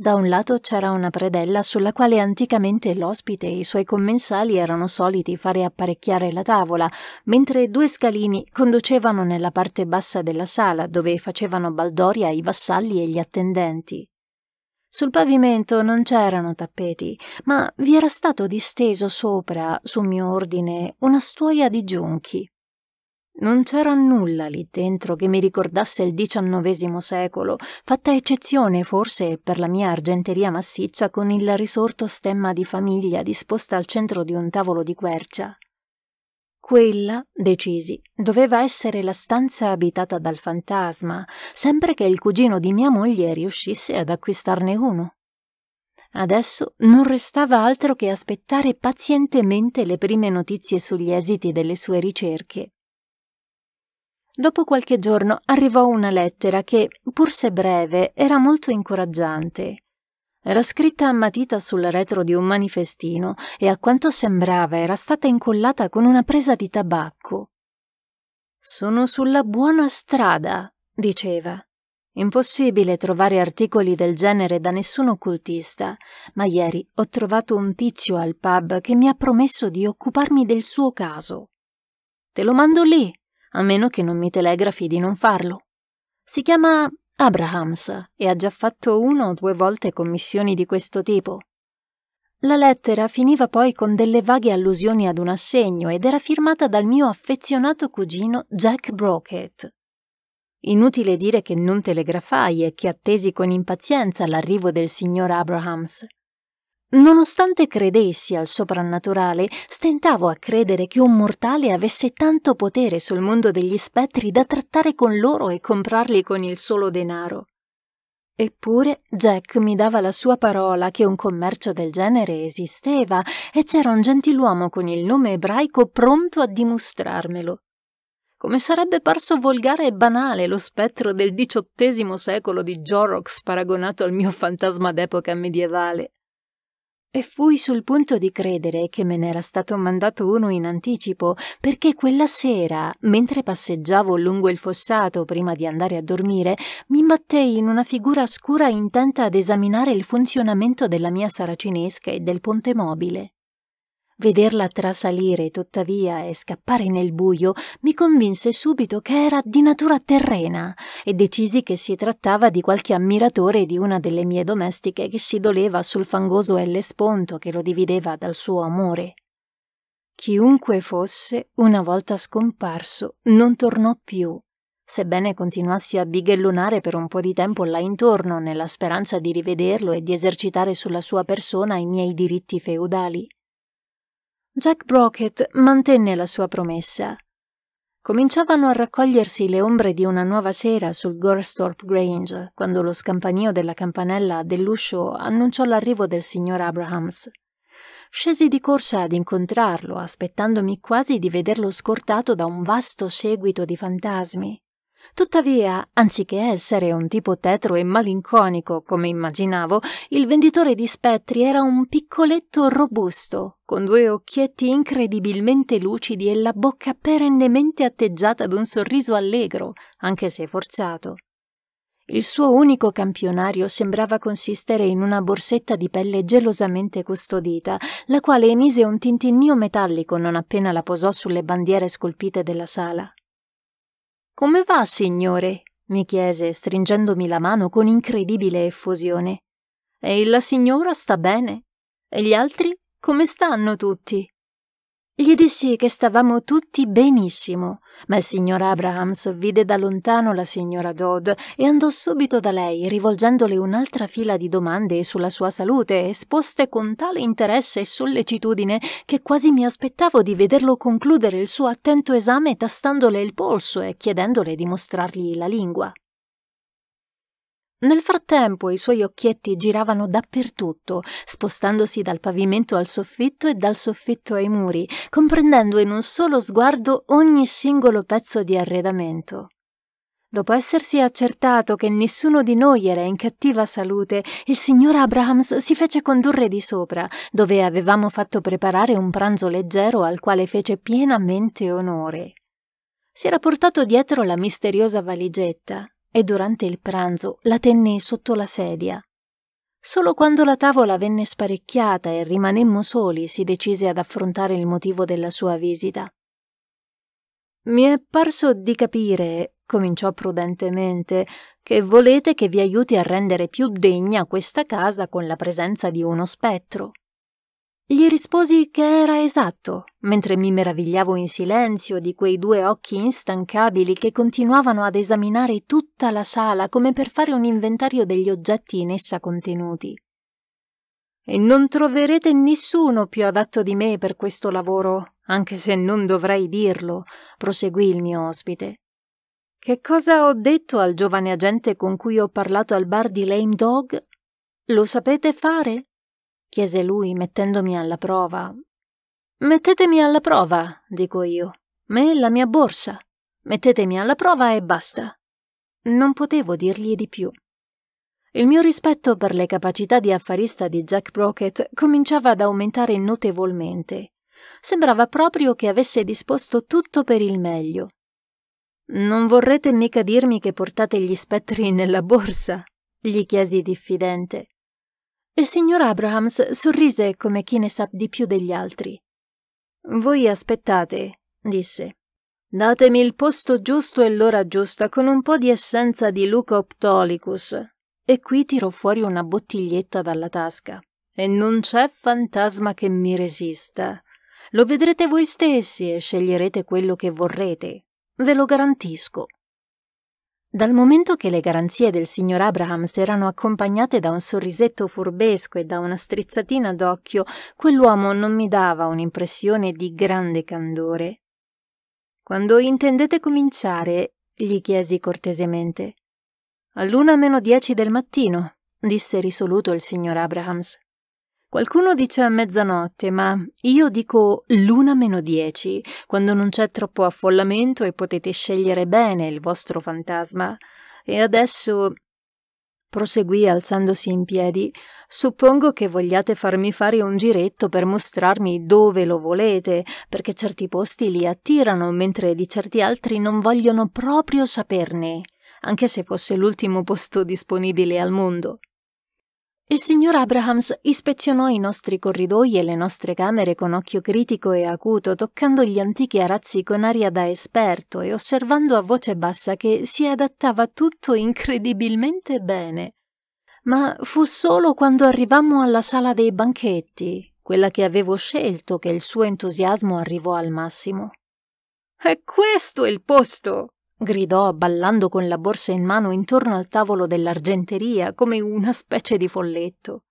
Da un lato c'era una predella sulla quale anticamente l'ospite e i suoi commensali erano soliti fare apparecchiare la tavola, mentre due scalini conducevano nella parte bassa della sala dove facevano baldoria i vassalli e gli attendenti. Sul pavimento non c'erano tappeti, ma vi era stato disteso sopra, su mio ordine, una stuoia di giunchi. Non c'era nulla lì dentro che mi ricordasse il XIX secolo, fatta eccezione forse per la mia argenteria massiccia con il risorto stemma di famiglia disposta al centro di un tavolo di quercia. Quella, decisi, doveva essere la stanza abitata dal fantasma, sempre che il cugino di mia moglie riuscisse ad acquistarne uno. Adesso non restava altro che aspettare pazientemente le prime notizie sugli esiti delle sue ricerche. Dopo qualche giorno arrivò una lettera che, pur se breve, era molto incoraggiante. Era scritta a matita sul retro di un manifestino e a quanto sembrava era stata incollata con una presa di tabacco. Sono sulla buona strada, diceva. Impossibile trovare articoli del genere da nessun occultista, ma ieri ho trovato un tizio al pub che mi ha promesso di occuparmi del suo caso. Te lo mando lì, a meno che non mi telegrafi di non farlo. Si chiama Abrahams e ha già fatto una o due volte commissioni di questo tipo. La lettera finiva poi con delle vaghe allusioni ad un assegno ed era firmata dal mio affezionato cugino Jack Brockett. Inutile dire che non telegrafai e che attesi con impazienza l'arrivo del signor Abrahams. Nonostante credessi al soprannaturale, stentavo a credere che un mortale avesse tanto potere sul mondo degli spettri da trattare con loro e comprarli con il solo denaro. Eppure Jack mi dava la sua parola che un commercio del genere esisteva e c'era un gentiluomo con il nome ebraico pronto a dimostrarmelo. Come sarebbe parso volgare e banale lo spettro del XVIII secolo di Jorrox paragonato al mio fantasma d'epoca medievale e fui sul punto di credere che me n'era stato mandato uno in anticipo, perché quella sera, mentre passeggiavo lungo il fossato prima di andare a dormire, mi imbattei in una figura scura intenta ad esaminare il funzionamento della mia saracinesca e del ponte mobile. Vederla trasalire, tuttavia, e scappare nel buio mi convinse subito che era di natura terrena e decisi che si trattava di qualche ammiratore di una delle mie domestiche che si doleva sul fangoso ellesponto che lo divideva dal suo amore. Chiunque fosse, una volta scomparso, non tornò più sebbene continuassi a bighellonare per un po' di tempo là intorno nella speranza di rivederlo e di esercitare sulla sua persona i miei diritti feudali. Jack Brockett mantenne la sua promessa. Cominciavano a raccogliersi le ombre di una nuova sera sul Goresthorpe Grange quando lo scampanio della campanella dell'uscio annunciò l'arrivo del signor Abrahams. Scesi di corsa ad incontrarlo, aspettandomi quasi di vederlo scortato da un vasto seguito di fantasmi. Tuttavia, anziché essere un tipo tetro e malinconico, come immaginavo, il venditore di spettri era un piccoletto robusto, con due occhietti incredibilmente lucidi e la bocca perennemente atteggiata ad un sorriso allegro, anche se forzato. Il suo unico campionario sembrava consistere in una borsetta di pelle gelosamente custodita, la quale emise un tintinnio metallico non appena la posò sulle bandiere scolpite della sala. Come va, signore? mi chiese, stringendomi la mano con incredibile effusione. E la signora sta bene? E gli altri? Come stanno tutti? Gli dissi che stavamo tutti benissimo, ma il signor Abrahams vide da lontano la signora Dodd e andò subito da lei, rivolgendole un'altra fila di domande sulla sua salute, esposte con tale interesse e sollecitudine che quasi mi aspettavo di vederlo concludere il suo attento esame tastandole il polso e chiedendole di mostrargli la lingua. Nel frattempo i suoi occhietti giravano dappertutto, spostandosi dal pavimento al soffitto e dal soffitto ai muri, comprendendo in un solo sguardo ogni singolo pezzo di arredamento. Dopo essersi accertato che nessuno di noi era in cattiva salute, il signor Abrahams si fece condurre di sopra, dove avevamo fatto preparare un pranzo leggero al quale fece pienamente onore. Si era portato dietro la misteriosa valigetta e durante il pranzo la tennei sotto la sedia. Solo quando la tavola venne sparecchiata e rimanemmo soli si decise ad affrontare il motivo della sua visita. Mi è parso di capire, cominciò prudentemente, che volete che vi aiuti a rendere più degna questa casa con la presenza di uno spettro. Gli risposi che era esatto, mentre mi meravigliavo in silenzio di quei due occhi instancabili che continuavano ad esaminare tutta la sala come per fare un inventario degli oggetti in essa contenuti. E non troverete nessuno più adatto di me per questo lavoro, anche se non dovrei dirlo, proseguì il mio ospite. Che cosa ho detto al giovane agente con cui ho parlato al bar di Lame Dog? Lo sapete fare? chiese lui mettendomi alla prova. Mettetemi alla prova, dico io, me e la mia borsa. Mettetemi alla prova e basta. Non potevo dirgli di più. Il mio rispetto per le capacità di affarista di Jack Brockett cominciava ad aumentare notevolmente. Sembrava proprio che avesse disposto tutto per il meglio. Non vorrete mica dirmi che portate gli spettri nella borsa? gli chiesi diffidente. Il signor Abrahams sorrise come chi ne sa di più degli altri. Voi aspettate, disse. Datemi il posto giusto e l'ora giusta con un po' di essenza di Luca Optolicus. E qui tirò fuori una bottiglietta dalla tasca. E non c'è fantasma che mi resista. Lo vedrete voi stessi e sceglierete quello che vorrete. Ve lo garantisco. Dal momento che le garanzie del signor Abrahams erano accompagnate da un sorrisetto furbesco e da una strizzatina d'occhio, quell'uomo non mi dava un'impressione di grande candore. Quando intendete cominciare? gli chiesi cortesemente. All'una meno dieci del mattino, disse risoluto il signor Abrahams. Qualcuno dice a mezzanotte, ma io dico l'una meno dieci, quando non c'è troppo affollamento e potete scegliere bene il vostro fantasma. E adesso proseguì alzandosi in piedi, suppongo che vogliate farmi fare un giretto per mostrarmi dove lo volete, perché certi posti li attirano, mentre di certi altri non vogliono proprio saperne, anche se fosse l'ultimo posto disponibile al mondo. Il signor Abrahams ispezionò i nostri corridoi e le nostre camere con occhio critico e acuto, toccando gli antichi arazzi con aria da esperto e osservando a voce bassa che si adattava tutto incredibilmente bene. Ma fu solo quando arrivammo alla sala dei banchetti, quella che avevo scelto, che il suo entusiasmo arrivò al massimo. È questo il posto! gridò ballando con la borsa in mano intorno al tavolo dell'argenteria come una specie di folletto.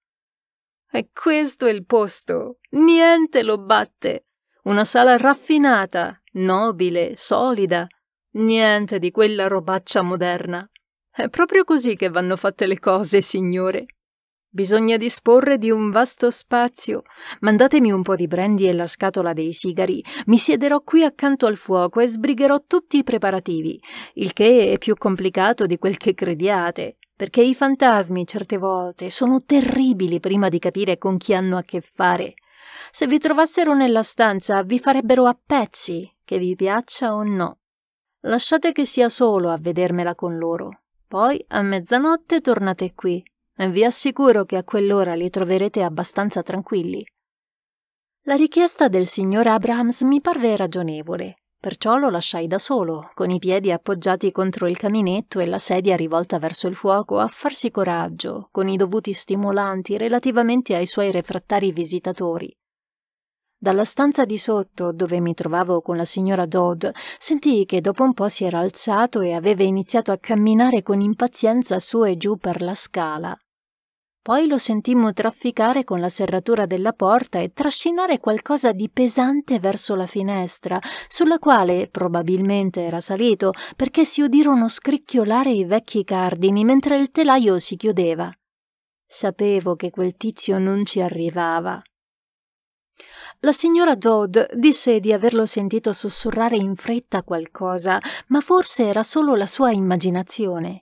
E questo è il posto. Niente lo batte. Una sala raffinata, nobile, solida. Niente di quella robaccia moderna. È proprio così che vanno fatte le cose, signore. Bisogna disporre di un vasto spazio. Mandatemi un po' di brandy e la scatola dei sigari. Mi siederò qui accanto al fuoco e sbrigherò tutti i preparativi, il che è più complicato di quel che crediate, perché i fantasmi certe volte sono terribili prima di capire con chi hanno a che fare. Se vi trovassero nella stanza vi farebbero a pezzi, che vi piaccia o no. Lasciate che sia solo a vedermela con loro. Poi a mezzanotte tornate qui vi assicuro che a quell'ora li troverete abbastanza tranquilli. La richiesta del signor Abrahams mi parve ragionevole, perciò lo lasciai da solo, con i piedi appoggiati contro il caminetto e la sedia rivolta verso il fuoco, a farsi coraggio, con i dovuti stimolanti relativamente ai suoi refrattari visitatori. Dalla stanza di sotto, dove mi trovavo con la signora Dodd, sentii che dopo un po' si era alzato e aveva iniziato a camminare con impazienza su e giù per la scala. Poi lo sentimmo trafficare con la serratura della porta e trascinare qualcosa di pesante verso la finestra, sulla quale probabilmente era salito, perché si udirono scricchiolare i vecchi cardini mentre il telaio si chiudeva. Sapevo che quel tizio non ci arrivava. La signora Dodd disse di averlo sentito sussurrare in fretta qualcosa, ma forse era solo la sua immaginazione.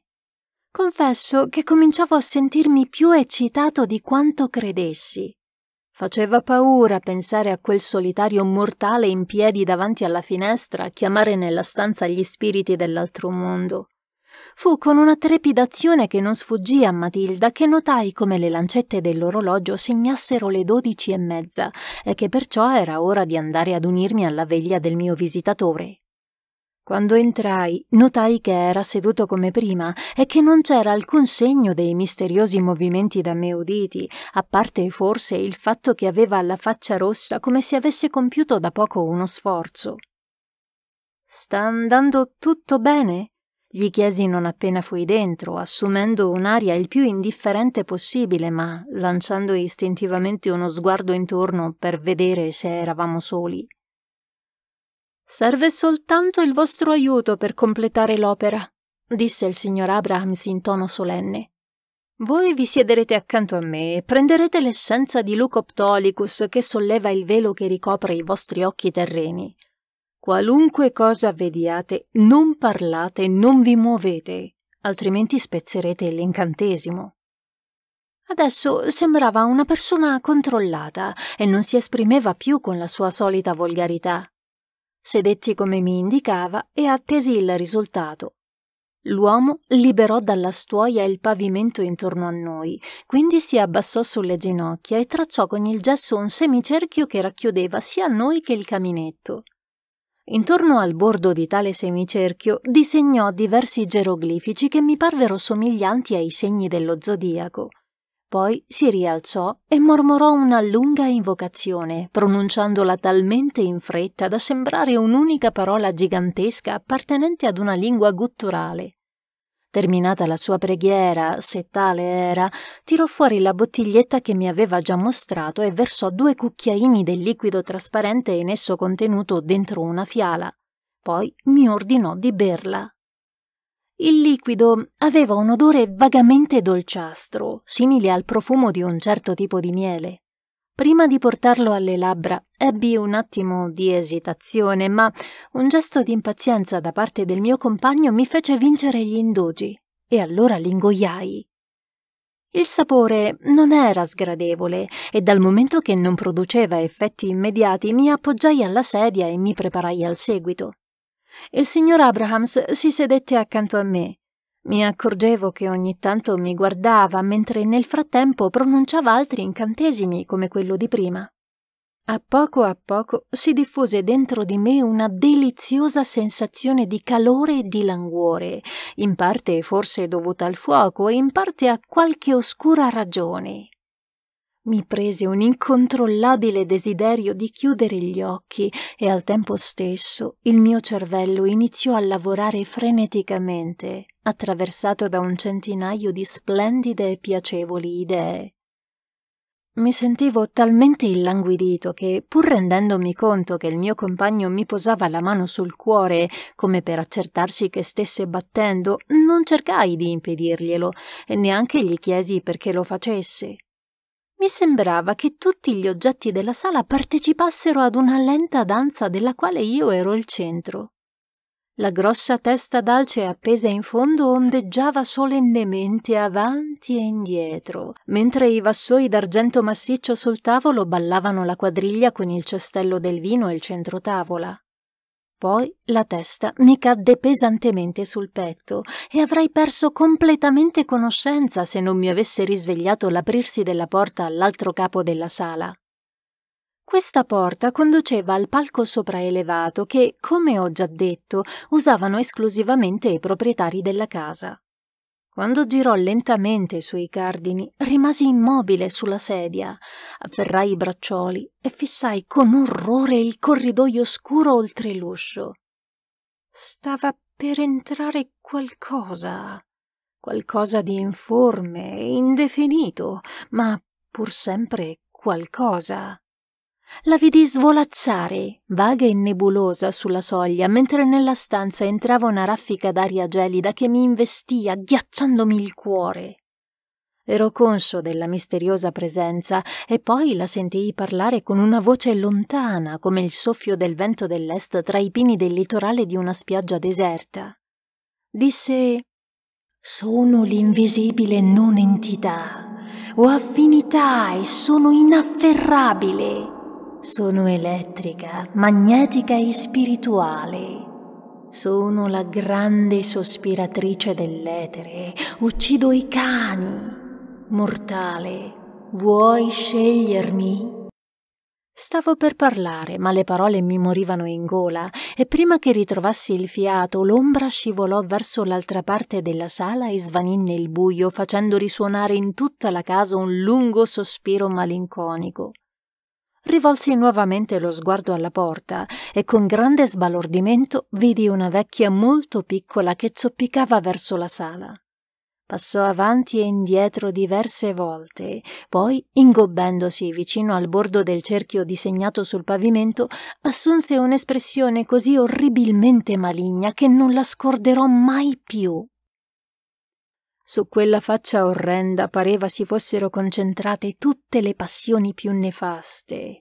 Confesso che cominciavo a sentirmi più eccitato di quanto credessi. Faceva paura pensare a quel solitario mortale in piedi davanti alla finestra a chiamare nella stanza gli spiriti dell'altro mondo. Fu con una trepidazione che non sfuggì a Matilda che notai come le lancette dell'orologio segnassero le dodici e mezza e che perciò era ora di andare ad unirmi alla veglia del mio visitatore. Quando entrai, notai che era seduto come prima e che non c'era alcun segno dei misteriosi movimenti da me uditi, a parte forse il fatto che aveva la faccia rossa come se avesse compiuto da poco uno sforzo. Sta andando tutto bene? gli chiesi non appena fui dentro, assumendo un'aria il più indifferente possibile, ma lanciando istintivamente uno sguardo intorno per vedere se eravamo soli. Serve soltanto il vostro aiuto per completare l'opera, disse il signor Abrahams in tono solenne. Voi vi siederete accanto a me e prenderete l'essenza di Lucoptolicus che solleva il velo che ricopre i vostri occhi terreni. Qualunque cosa vediate, non parlate, non vi muovete, altrimenti spezzerete l'incantesimo. Adesso sembrava una persona controllata e non si esprimeva più con la sua solita volgarità. Sedetti come mi indicava e attesi il risultato. L'uomo liberò dalla stuoia il pavimento intorno a noi, quindi si abbassò sulle ginocchia e tracciò con il gesso un semicerchio che racchiudeva sia noi che il caminetto. Intorno al bordo di tale semicerchio disegnò diversi geroglifici che mi parvero somiglianti ai segni dello zodiaco. Poi si rialzò e mormorò una lunga invocazione, pronunciandola talmente in fretta da sembrare un'unica parola gigantesca appartenente ad una lingua gutturale. Terminata la sua preghiera, se tale era, tirò fuori la bottiglietta che mi aveva già mostrato e versò due cucchiaini del liquido trasparente in esso contenuto dentro una fiala. Poi mi ordinò di berla. Il liquido aveva un odore vagamente dolciastro, simile al profumo di un certo tipo di miele. Prima di portarlo alle labbra ebbi un attimo di esitazione, ma un gesto di impazienza da parte del mio compagno mi fece vincere gli indugi, e allora l'ingoiai. Il sapore non era sgradevole e dal momento che non produceva effetti immediati mi appoggiai alla sedia e mi preparai al seguito. Il signor Abrahams si sedette accanto a me. Mi accorgevo che ogni tanto mi guardava mentre nel frattempo pronunciava altri incantesimi come quello di prima. A poco a poco si diffuse dentro di me una deliziosa sensazione di calore e di languore, in parte forse dovuta al fuoco e in parte a qualche oscura ragione, mi prese un incontrollabile desiderio di chiudere gli occhi e al tempo stesso il mio cervello iniziò a lavorare freneticamente, attraversato da un centinaio di splendide e piacevoli idee. Mi sentivo talmente illanguidito che, pur rendendomi conto che il mio compagno mi posava la mano sul cuore come per accertarsi che stesse battendo, non cercai di impedirglielo e neanche gli chiesi perché lo facesse mi sembrava che tutti gli oggetti della sala partecipassero ad una lenta danza della quale io ero il centro. La grossa testa d'alce appesa in fondo ondeggiava solennemente avanti e indietro, mentre i vassoi d'argento massiccio sul tavolo ballavano la quadriglia con il cestello del vino e il centrotavola. Poi la testa mi cadde pesantemente sul petto e avrei perso completamente conoscenza se non mi avesse risvegliato l'aprirsi della porta all'altro capo della sala. Questa porta conduceva al palco sopraelevato che, come ho già detto, usavano esclusivamente i proprietari della casa. Quando girò lentamente i suoi cardini, rimasi immobile sulla sedia, afferrai i braccioli e fissai con orrore il corridoio scuro oltre l'uscio. Stava per entrare qualcosa, qualcosa di informe e indefinito, ma pur sempre qualcosa. La vidi svolazzare, vaga e nebulosa, sulla soglia, mentre nella stanza entrava una raffica d'aria gelida che mi investiva, agghiacciandomi il cuore. Ero conscio della misteriosa presenza e poi la sentii parlare con una voce lontana come il soffio del vento dell'est tra i pini del litorale di una spiaggia deserta. Disse Sono l'invisibile non entità, ho affinità e sono inafferrabile. Sono elettrica, magnetica e spirituale. Sono la grande sospiratrice dell'etere. Uccido i cani. Mortale, vuoi scegliermi? Stavo per parlare, ma le parole mi morivano in gola e prima che ritrovassi il fiato, l'ombra scivolò verso l'altra parte della sala e svanì nel buio, facendo risuonare in tutta la casa un lungo sospiro malinconico rivolsi nuovamente lo sguardo alla porta e con grande sbalordimento vidi una vecchia molto piccola che zoppicava verso la sala. Passò avanti e indietro diverse volte, poi, ingobbendosi vicino al bordo del cerchio disegnato sul pavimento, assunse un'espressione così orribilmente maligna che non la scorderò mai più. Su quella faccia orrenda pareva si fossero concentrate tutte le passioni più nefaste.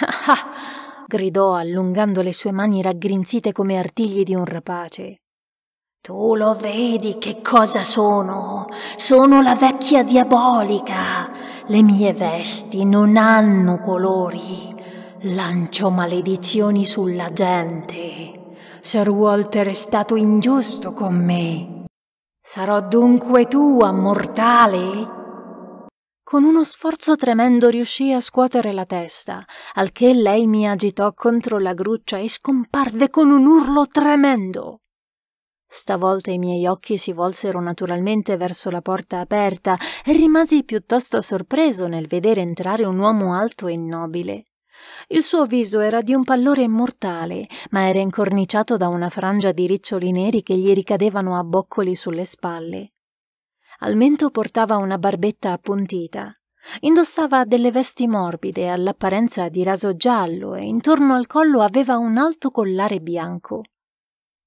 Ah ah! gridò allungando le sue mani raggrinzite come artigli di un rapace. Tu lo vedi che cosa sono? Sono la vecchia diabolica. Le mie vesti non hanno colori. Lancio maledizioni sulla gente. Sir Walter è stato ingiusto con me. Sarò dunque tua, mortale? Con uno sforzo tremendo riuscii a scuotere la testa, al che lei mi agitò contro la gruccia e scomparve con un urlo tremendo. Stavolta i miei occhi si volsero naturalmente verso la porta aperta e rimasi piuttosto sorpreso nel vedere entrare un uomo alto e nobile. Il suo viso era di un pallore immortale, ma era incorniciato da una frangia di riccioli neri che gli ricadevano a boccoli sulle spalle. Al mento portava una barbetta appuntita. Indossava delle vesti morbide all'apparenza di raso giallo e intorno al collo aveva un alto collare bianco.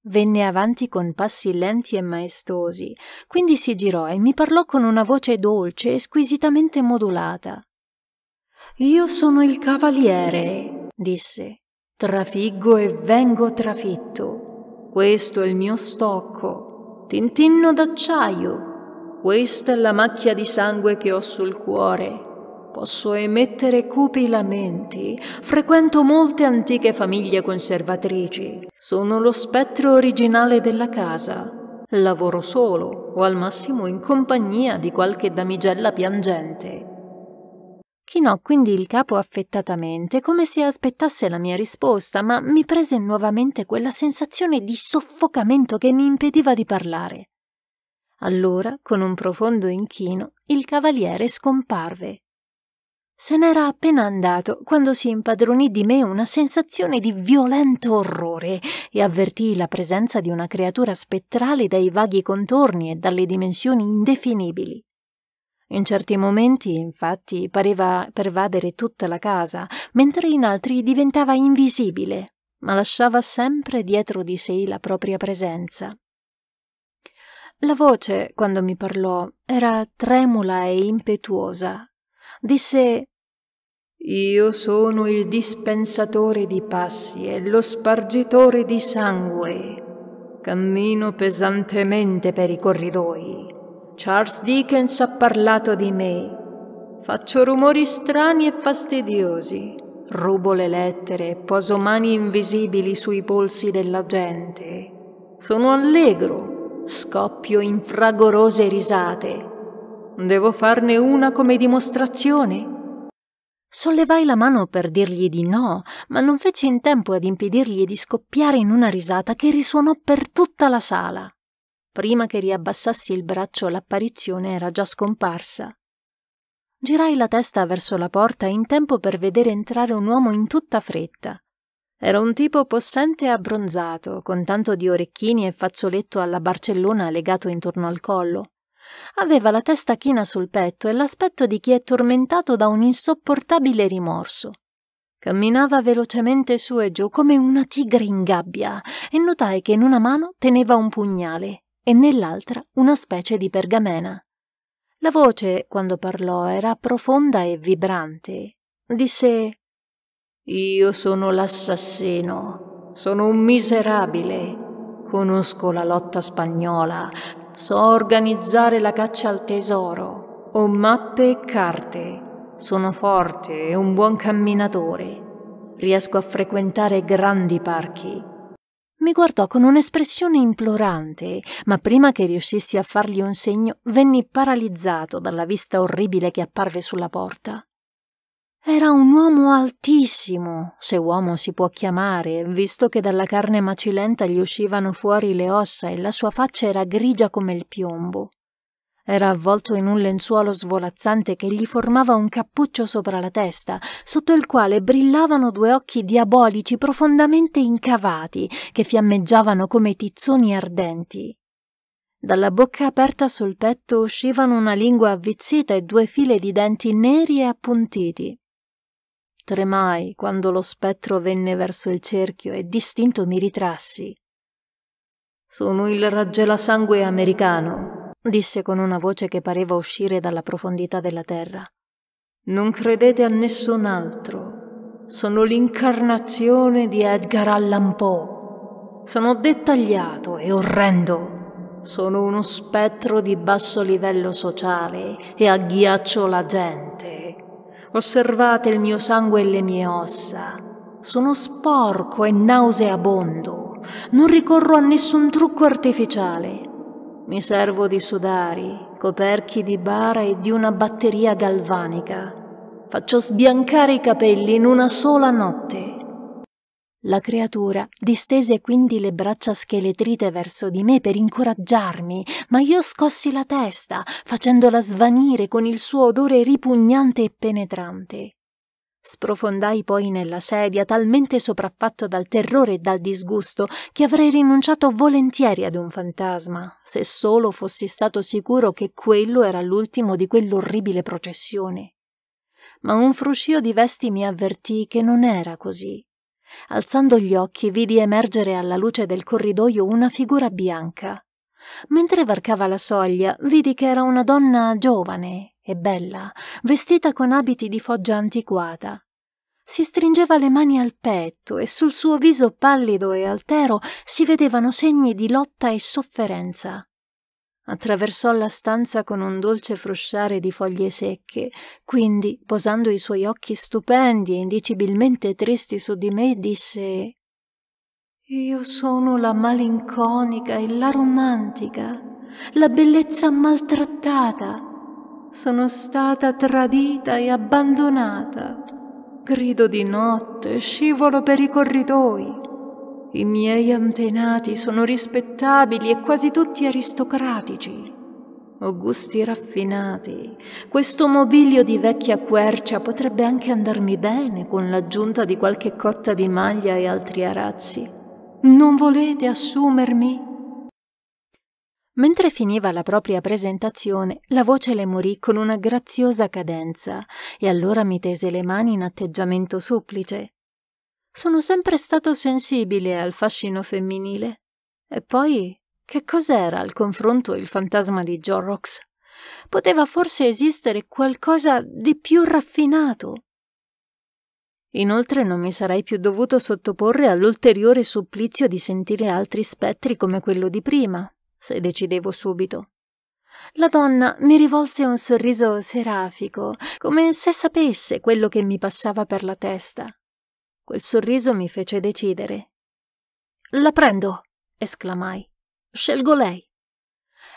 Venne avanti con passi lenti e maestosi, quindi si girò e mi parlò con una voce dolce e squisitamente modulata. Io sono il cavaliere, disse. Trafiggo e vengo trafitto. Questo è il mio stocco, tintinno d'acciaio. Questa è la macchia di sangue che ho sul cuore. Posso emettere cupi lamenti. Frequento molte antiche famiglie conservatrici. Sono lo spettro originale della casa. Lavoro solo o al massimo in compagnia di qualche damigella piangente. Chinò quindi il capo affettatamente, come se aspettasse la mia risposta, ma mi prese nuovamente quella sensazione di soffocamento che mi impediva di parlare. Allora, con un profondo inchino, il cavaliere scomparve. Se n'era appena andato quando si impadronì di me una sensazione di violento orrore e avvertì la presenza di una creatura spettrale dai vaghi contorni e dalle dimensioni indefinibili. In certi momenti, infatti, pareva pervadere tutta la casa, mentre in altri diventava invisibile, ma lasciava sempre dietro di sé la propria presenza. La voce, quando mi parlò, era tremula e impetuosa. Disse Io sono il dispensatore di passi e lo spargitore di sangue. Cammino pesantemente per i corridoi Charles Dickens ha parlato di me. Faccio rumori strani e fastidiosi. Rubo le lettere e poso mani invisibili sui polsi della gente. Sono allegro, scoppio in fragorose risate. Devo farne una come dimostrazione? Sollevai la mano per dirgli di no, ma non feci in tempo ad impedirgli di scoppiare in una risata che risuonò per tutta la sala. Prima che riabbassassi il braccio l'apparizione era già scomparsa. Girai la testa verso la porta in tempo per vedere entrare un uomo in tutta fretta. Era un tipo possente e abbronzato, con tanto di orecchini e fazzoletto alla Barcellona legato intorno al collo. Aveva la testa china sul petto e l'aspetto di chi è tormentato da un insopportabile rimorso. Camminava velocemente su e giù come una tigre in gabbia e notai che in una mano teneva un pugnale e nell'altra una specie di pergamena. La voce, quando parlò, era profonda e vibrante. Disse Io sono l'assassino, sono un miserabile, conosco la lotta spagnola, so organizzare la caccia al tesoro, ho mappe e carte, sono forte e un buon camminatore, riesco a frequentare grandi parchi mi guardò con un'espressione implorante, ma prima che riuscissi a fargli un segno, venni paralizzato dalla vista orribile che apparve sulla porta. Era un uomo altissimo, se uomo si può chiamare, visto che dalla carne macilenta gli uscivano fuori le ossa e la sua faccia era grigia come il piombo. Era avvolto in un lenzuolo svolazzante che gli formava un cappuccio sopra la testa, sotto il quale brillavano due occhi diabolici profondamente incavati, che fiammeggiavano come tizzoni ardenti. Dalla bocca aperta sul petto uscivano una lingua avvizzita e due file di denti neri e appuntiti. Tremai quando lo spettro venne verso il cerchio e distinto mi ritrassi. Sono il raggelasangue americano, disse con una voce che pareva uscire dalla profondità della terra. Non credete a nessun altro. Sono l'incarnazione di Edgar Allan Poe. Sono dettagliato e orrendo. Sono uno spettro di basso livello sociale e agghiaccio la gente. Osservate il mio sangue e le mie ossa. Sono sporco e nauseabondo. Non ricorro a nessun trucco artificiale mi servo di sudari, coperchi di bara e di una batteria galvanica. Faccio sbiancare i capelli in una sola notte. La creatura distese quindi le braccia scheletrite verso di me per incoraggiarmi, ma io scossi la testa, facendola svanire con il suo odore ripugnante e penetrante. Sprofondai poi nella sedia, talmente sopraffatto dal terrore e dal disgusto che avrei rinunciato volentieri ad un fantasma, se solo fossi stato sicuro che quello era l'ultimo di quell'orribile processione. Ma un fruscio di vesti mi avvertì che non era così. Alzando gli occhi vidi emergere alla luce del corridoio una figura bianca. Mentre varcava la soglia, vidi che era una donna giovane, e bella, vestita con abiti di foggia antiquata. Si stringeva le mani al petto e sul suo viso pallido e altero si vedevano segni di lotta e sofferenza. Attraversò la stanza con un dolce frusciare di foglie secche, quindi, posando i suoi occhi stupendi e indicibilmente tristi su di me, disse Io sono la malinconica e la romantica, la bellezza maltrattata, sono stata tradita e abbandonata. Grido di notte, scivolo per i corridoi. I miei antenati sono rispettabili e quasi tutti aristocratici. Ho gusti raffinati. Questo mobilio di vecchia quercia potrebbe anche andarmi bene con l'aggiunta di qualche cotta di maglia e altri arazzi. Non volete assumermi Mentre finiva la propria presentazione, la voce le morì con una graziosa cadenza e allora mi tese le mani in atteggiamento supplice. Sono sempre stato sensibile al fascino femminile. E poi, che cos'era al confronto il fantasma di Jorrox? Poteva forse esistere qualcosa di più raffinato? Inoltre non mi sarei più dovuto sottoporre all'ulteriore supplizio di sentire altri spettri come quello di prima, se decidevo subito. La donna mi rivolse un sorriso serafico, come se sapesse quello che mi passava per la testa. Quel sorriso mi fece decidere. La prendo, esclamai. Scelgo lei.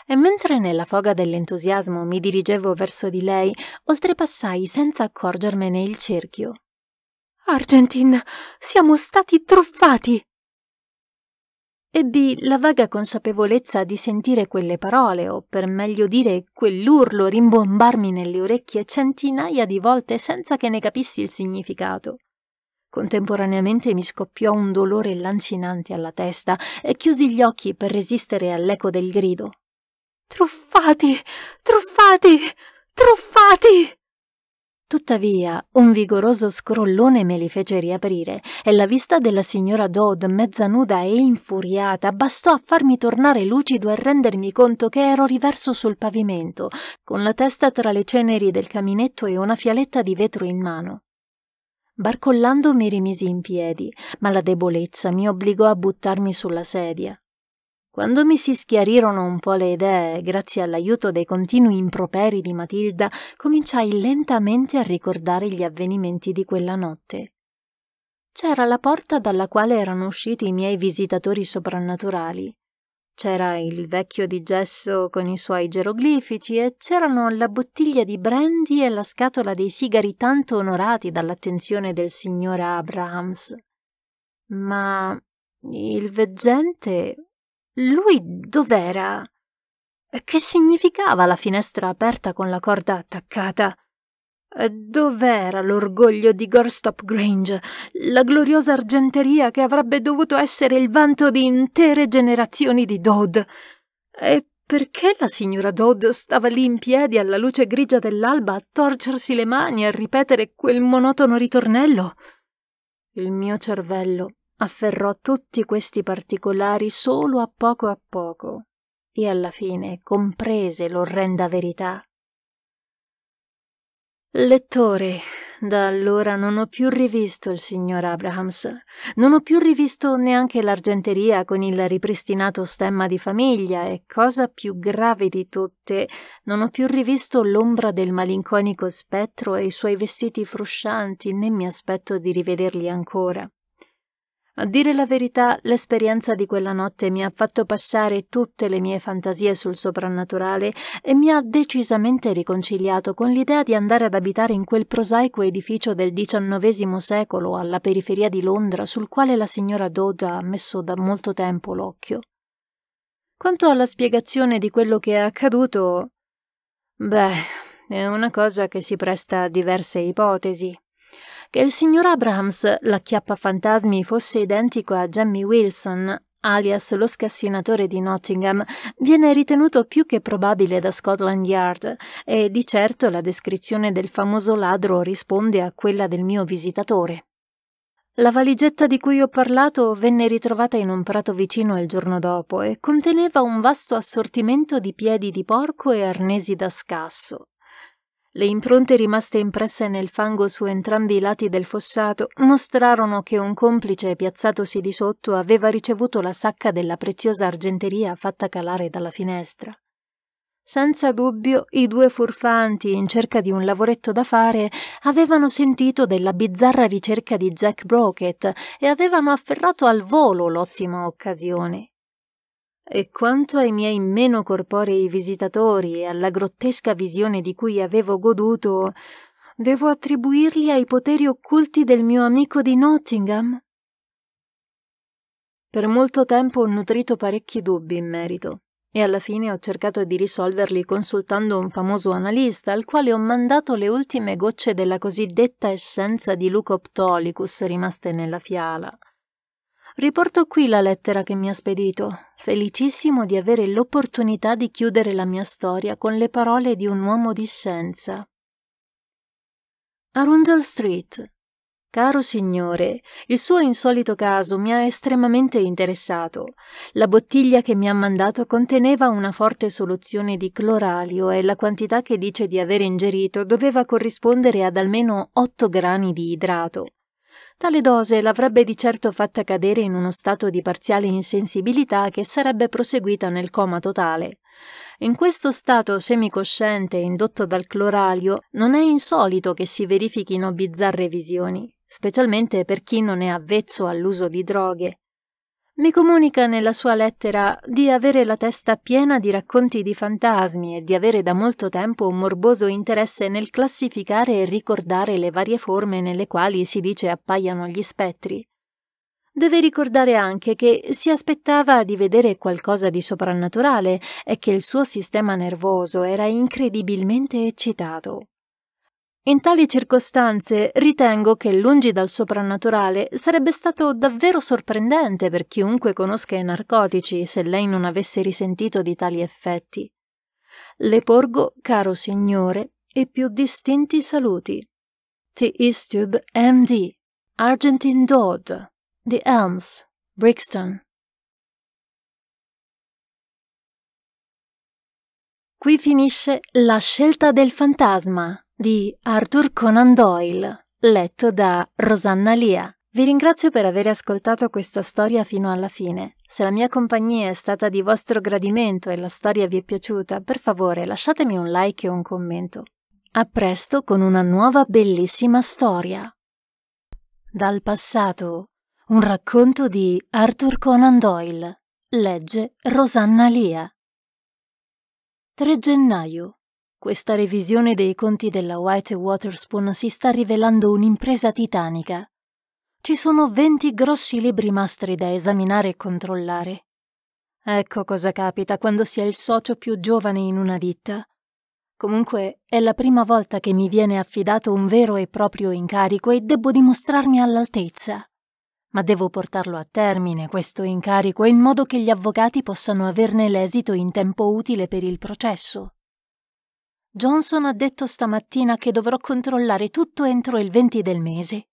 E mentre nella foga dell'entusiasmo mi dirigevo verso di lei, oltrepassai senza accorgermene il cerchio. Argentin, siamo stati truffati! Ebbi la vaga consapevolezza di sentire quelle parole, o per meglio dire quell'urlo rimbombarmi nelle orecchie centinaia di volte senza che ne capissi il significato. Contemporaneamente mi scoppiò un dolore lancinante alla testa e chiusi gli occhi per resistere all'eco del grido. Truffati! Truffati! Truffati! Tuttavia, un vigoroso scrollone me li fece riaprire e la vista della signora Dodd, mezza nuda e infuriata, bastò a farmi tornare lucido e rendermi conto che ero riverso sul pavimento, con la testa tra le ceneri del caminetto e una fialetta di vetro in mano. Barcollando mi rimisi in piedi, ma la debolezza mi obbligò a buttarmi sulla sedia. Quando mi si schiarirono un po' le idee, grazie all'aiuto dei continui improperi di Matilda, cominciai lentamente a ricordare gli avvenimenti di quella notte. C'era la porta dalla quale erano usciti i miei visitatori soprannaturali. C'era il vecchio di gesso con i suoi geroglifici e c'erano la bottiglia di brandy e la scatola dei sigari tanto onorati dall'attenzione del signore Abrahams. Ma il veggente lui dov'era? Che significava la finestra aperta con la corda attaccata? Dov'era l'orgoglio di Gorstop Grange, la gloriosa argenteria che avrebbe dovuto essere il vanto di intere generazioni di Dodd? E perché la signora Dodd stava lì in piedi alla luce grigia dell'alba a torcersi le mani e a ripetere quel monotono ritornello? Il mio cervello Afferrò tutti questi particolari solo a poco a poco e alla fine comprese l'orrenda verità. Lettore, da allora non ho più rivisto il signor Abrahams, non ho più rivisto neanche l'argenteria con il ripristinato stemma di famiglia e, cosa più grave di tutte, non ho più rivisto l'ombra del malinconico spettro e i suoi vestiti fruscianti, né mi aspetto di rivederli ancora. A dire la verità, l'esperienza di quella notte mi ha fatto passare tutte le mie fantasie sul soprannaturale e mi ha decisamente riconciliato con l'idea di andare ad abitare in quel prosaico edificio del XIX secolo alla periferia di Londra sul quale la signora Dodd ha messo da molto tempo l'occhio. Quanto alla spiegazione di quello che è accaduto, beh, è una cosa che si presta a diverse ipotesi che il signor Abrahams, la chiappa fantasmi, fosse identico a Jimmy Wilson, alias lo scassinatore di Nottingham, viene ritenuto più che probabile da Scotland Yard e di certo la descrizione del famoso ladro risponde a quella del mio visitatore. La valigetta di cui ho parlato venne ritrovata in un prato vicino il giorno dopo e conteneva un vasto assortimento di piedi di porco e arnesi da scasso. Le impronte rimaste impresse nel fango su entrambi i lati del fossato mostrarono che un complice piazzatosi di sotto aveva ricevuto la sacca della preziosa argenteria fatta calare dalla finestra. Senza dubbio i due furfanti, in cerca di un lavoretto da fare, avevano sentito della bizzarra ricerca di Jack Brockett e avevano afferrato al volo l'ottima occasione. E quanto ai miei meno corporei visitatori e alla grottesca visione di cui avevo goduto, devo attribuirli ai poteri occulti del mio amico di Nottingham? Per molto tempo ho nutrito parecchi dubbi in merito e alla fine ho cercato di risolverli consultando un famoso analista al quale ho mandato le ultime gocce della cosiddetta essenza di Lucoptolicus rimaste nella fiala. Riporto qui la lettera che mi ha spedito, felicissimo di avere l'opportunità di chiudere la mia storia con le parole di un uomo di scienza. Arundel Street. Caro signore, il suo insolito caso mi ha estremamente interessato. La bottiglia che mi ha mandato conteneva una forte soluzione di cloralio e la quantità che dice di aver ingerito doveva corrispondere ad almeno 8 grani di idrato. Tale dose l'avrebbe di certo fatta cadere in uno stato di parziale insensibilità che sarebbe proseguita nel coma totale. In questo stato semicosciente indotto dal cloralio non è insolito che si verifichino bizzarre visioni, specialmente per chi non è avvezzo all'uso di droghe, mi comunica nella sua lettera di avere la testa piena di racconti di fantasmi e di avere da molto tempo un morboso interesse nel classificare e ricordare le varie forme nelle quali si dice appaiano gli spettri. Deve ricordare anche che si aspettava di vedere qualcosa di soprannaturale e che il suo sistema nervoso era incredibilmente eccitato. In tali circostanze ritengo che, lungi dal soprannaturale, sarebbe stato davvero sorprendente per chiunque conosca i narcotici se lei non avesse risentito di tali effetti. Le porgo, caro signore, i più distinti saluti. T. Istub, M.D., Argentine Dodd, The Elms, Brixton. Qui finisce La scelta del fantasma di Arthur Conan Doyle, letto da Rosanna Lia. Vi ringrazio per aver ascoltato questa storia fino alla fine. Se la mia compagnia è stata di vostro gradimento e la storia vi è piaciuta, per favore lasciatemi un like e un commento. A presto con una nuova bellissima storia. Dal passato, un racconto di Arthur Conan Doyle. Legge Rosanna Lia. 3 gennaio questa revisione dei conti della White Waterspoon si sta rivelando un'impresa titanica. Ci sono venti grossi libri mastri da esaminare e controllare. Ecco cosa capita quando si è il socio più giovane in una ditta. Comunque, è la prima volta che mi viene affidato un vero e proprio incarico e debbo dimostrarmi all'altezza. Ma devo portarlo a termine questo incarico in modo che gli avvocati possano averne l'esito in tempo utile per il processo. Johnson ha detto stamattina che dovrò controllare tutto entro il 20 del mese.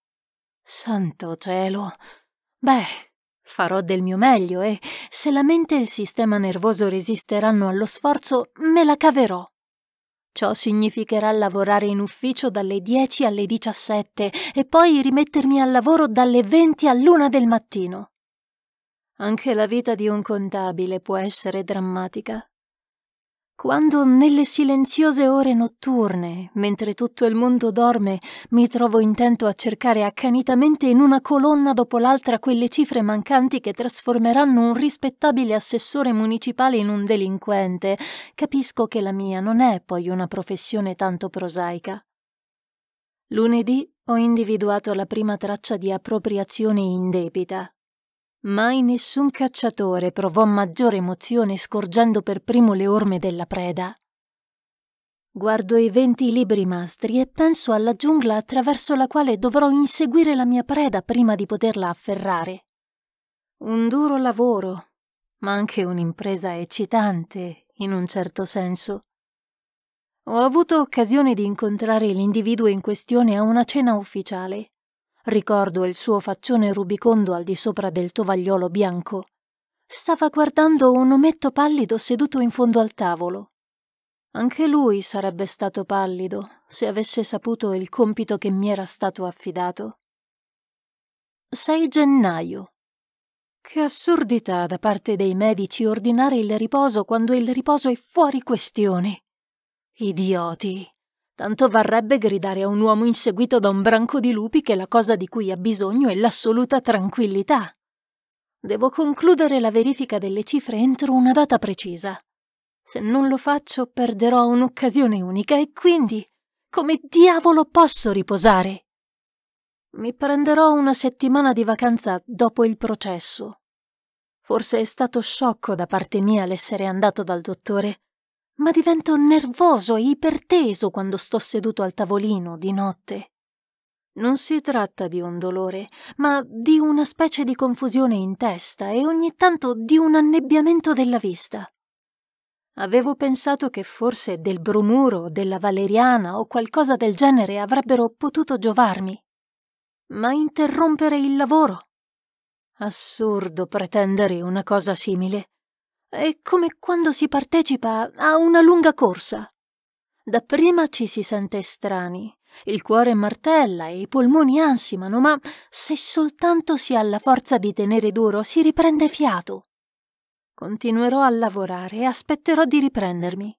Santo cielo. Beh, farò del mio meglio e se la mente e il sistema nervoso resisteranno allo sforzo, me la caverò. Ciò significherà lavorare in ufficio dalle 10 alle 17 e poi rimettermi al lavoro dalle 20 all'una del mattino. Anche la vita di un contabile può essere drammatica. Quando nelle silenziose ore notturne, mentre tutto il mondo dorme, mi trovo intento a cercare accanitamente in una colonna dopo l'altra quelle cifre mancanti che trasformeranno un rispettabile assessore municipale in un delinquente, capisco che la mia non è poi una professione tanto prosaica. Lunedì ho individuato la prima traccia di appropriazione indebita, Mai nessun cacciatore provò maggiore emozione scorgendo per primo le orme della preda. Guardo i venti libri mastri e penso alla giungla attraverso la quale dovrò inseguire la mia preda prima di poterla afferrare. Un duro lavoro, ma anche un'impresa eccitante, in un certo senso. Ho avuto occasione di incontrare l'individuo in questione a una cena ufficiale. Ricordo il suo faccione rubicondo al di sopra del tovagliolo bianco. Stava guardando un ometto pallido seduto in fondo al tavolo. Anche lui sarebbe stato pallido se avesse saputo il compito che mi era stato affidato. 6 gennaio. Che assurdità da parte dei medici ordinare il riposo quando il riposo è fuori questione. Idioti. Tanto varrebbe gridare a un uomo inseguito da un branco di lupi che la cosa di cui ha bisogno è l'assoluta tranquillità. Devo concludere la verifica delle cifre entro una data precisa. Se non lo faccio perderò un'occasione unica e quindi come diavolo posso riposare? Mi prenderò una settimana di vacanza dopo il processo. Forse è stato sciocco da parte mia l'essere andato dal dottore ma divento nervoso e iperteso quando sto seduto al tavolino di notte. Non si tratta di un dolore, ma di una specie di confusione in testa e ogni tanto di un annebbiamento della vista. Avevo pensato che forse del bromuro, della valeriana o qualcosa del genere avrebbero potuto giovarmi. Ma interrompere il lavoro? Assurdo pretendere una cosa simile. È come quando si partecipa a una lunga corsa. Dapprima ci si sente strani, il cuore martella e i polmoni ansimano, ma se soltanto si ha la forza di tenere duro, si riprende fiato. Continuerò a lavorare e aspetterò di riprendermi.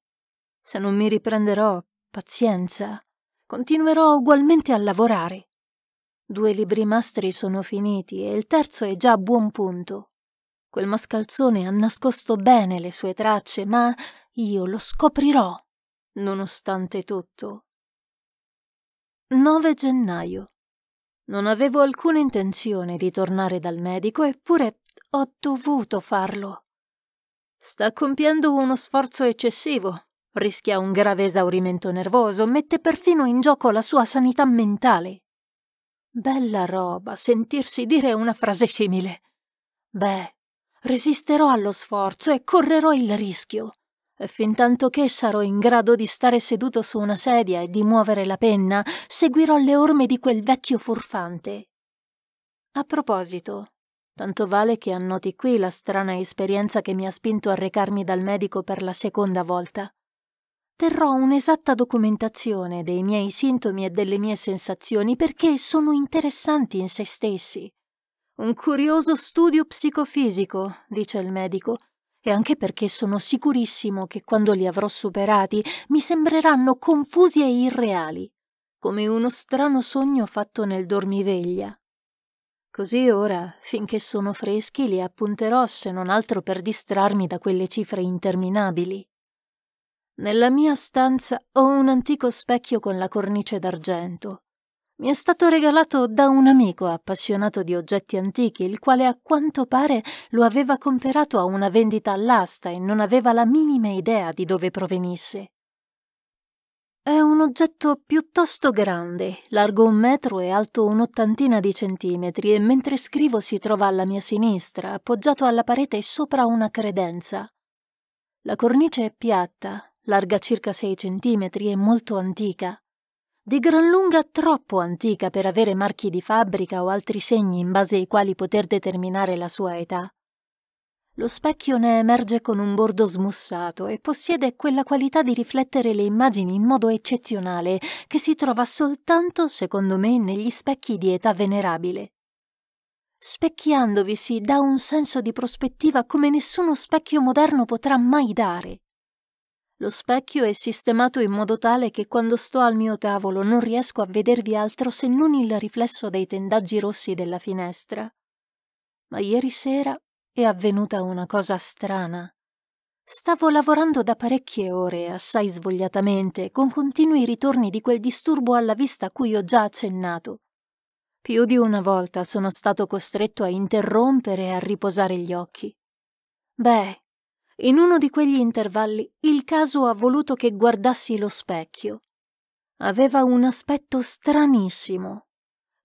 Se non mi riprenderò, pazienza, continuerò ugualmente a lavorare. Due libri mastri sono finiti e il terzo è già a buon punto. Quel mascalzone ha nascosto bene le sue tracce, ma io lo scoprirò, nonostante tutto. 9 gennaio. Non avevo alcuna intenzione di tornare dal medico, eppure ho dovuto farlo. Sta compiendo uno sforzo eccessivo, rischia un grave esaurimento nervoso, mette perfino in gioco la sua sanità mentale. Bella roba sentirsi dire una frase simile. Beh, Resisterò allo sforzo e correrò il rischio. E fin tanto che sarò in grado di stare seduto su una sedia e di muovere la penna, seguirò le orme di quel vecchio furfante. A proposito, tanto vale che annoti qui la strana esperienza che mi ha spinto a recarmi dal medico per la seconda volta. Terrò un'esatta documentazione dei miei sintomi e delle mie sensazioni perché sono interessanti in se stessi un curioso studio psicofisico, dice il medico, e anche perché sono sicurissimo che quando li avrò superati mi sembreranno confusi e irreali, come uno strano sogno fatto nel dormiveglia. Così ora, finché sono freschi, li appunterò se non altro per distrarmi da quelle cifre interminabili. Nella mia stanza ho un antico specchio con la cornice d'argento mi è stato regalato da un amico appassionato di oggetti antichi, il quale a quanto pare lo aveva comperato a una vendita all'asta e non aveva la minima idea di dove provenisse. È un oggetto piuttosto grande, largo un metro e alto un'ottantina di centimetri, e mentre scrivo si trova alla mia sinistra, appoggiato alla parete sopra una credenza. La cornice è piatta, larga circa 6 centimetri e molto antica di gran lunga troppo antica per avere marchi di fabbrica o altri segni in base ai quali poter determinare la sua età. Lo specchio ne emerge con un bordo smussato e possiede quella qualità di riflettere le immagini in modo eccezionale che si trova soltanto, secondo me, negli specchi di età venerabile. Specchiandovi si dà un senso di prospettiva come nessuno specchio moderno potrà mai dare. Lo specchio è sistemato in modo tale che quando sto al mio tavolo non riesco a vedervi altro se non il riflesso dei tendaggi rossi della finestra. Ma ieri sera è avvenuta una cosa strana. Stavo lavorando da parecchie ore, assai svogliatamente, con continui ritorni di quel disturbo alla vista a cui ho già accennato. Più di una volta sono stato costretto a interrompere e a riposare gli occhi. Beh, in uno di quegli intervalli il caso ha voluto che guardassi lo specchio. Aveva un aspetto stranissimo.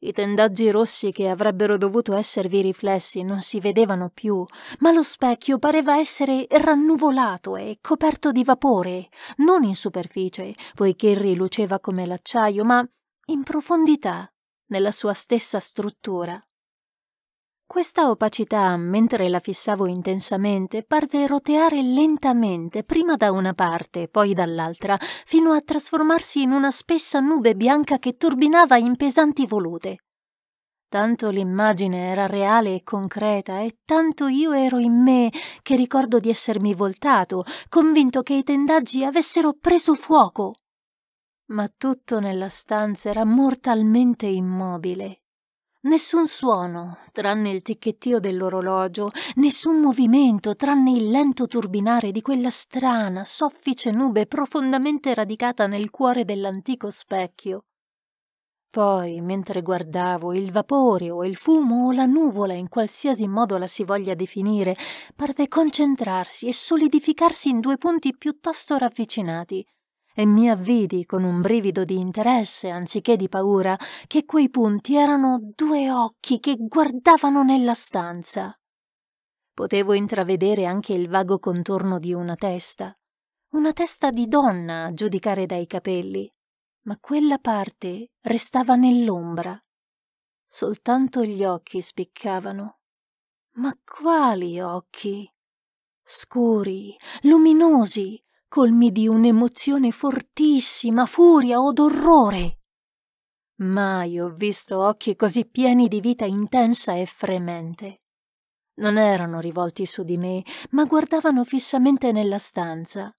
I tendaggi rossi che avrebbero dovuto esservi riflessi non si vedevano più, ma lo specchio pareva essere rannuvolato e coperto di vapore, non in superficie, poiché riluceva come l'acciaio, ma in profondità, nella sua stessa struttura. Questa opacità, mentre la fissavo intensamente, parve roteare lentamente, prima da una parte, poi dall'altra, fino a trasformarsi in una spessa nube bianca che turbinava in pesanti volute. Tanto l'immagine era reale e concreta, e tanto io ero in me che ricordo di essermi voltato, convinto che i tendaggi avessero preso fuoco. Ma tutto nella stanza era mortalmente immobile, Nessun suono, tranne il ticchettio dell'orologio, nessun movimento, tranne il lento turbinare di quella strana, soffice nube profondamente radicata nel cuore dell'antico specchio. Poi, mentre guardavo, il vapore o il fumo o la nuvola, in qualsiasi modo la si voglia definire, parve concentrarsi e solidificarsi in due punti piuttosto ravvicinati – e mi avvidi con un brivido di interesse anziché di paura che quei punti erano due occhi che guardavano nella stanza. Potevo intravedere anche il vago contorno di una testa, una testa di donna a giudicare dai capelli, ma quella parte restava nell'ombra. Soltanto gli occhi spiccavano. Ma quali occhi? Scuri, luminosi, colmi di un'emozione fortissima, furia o d'orrore. Mai ho visto occhi così pieni di vita intensa e fremente. Non erano rivolti su di me, ma guardavano fissamente nella stanza.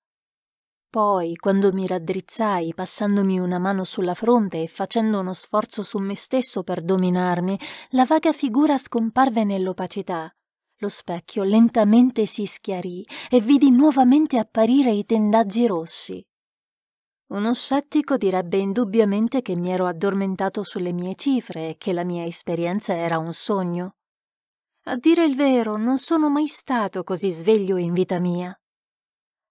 Poi, quando mi raddrizzai, passandomi una mano sulla fronte e facendo uno sforzo su me stesso per dominarmi, la vaga figura scomparve nell'opacità lo specchio lentamente si schiarì e vidi nuovamente apparire i tendaggi rossi. Uno scettico direbbe indubbiamente che mi ero addormentato sulle mie cifre e che la mia esperienza era un sogno. A dire il vero, non sono mai stato così sveglio in vita mia.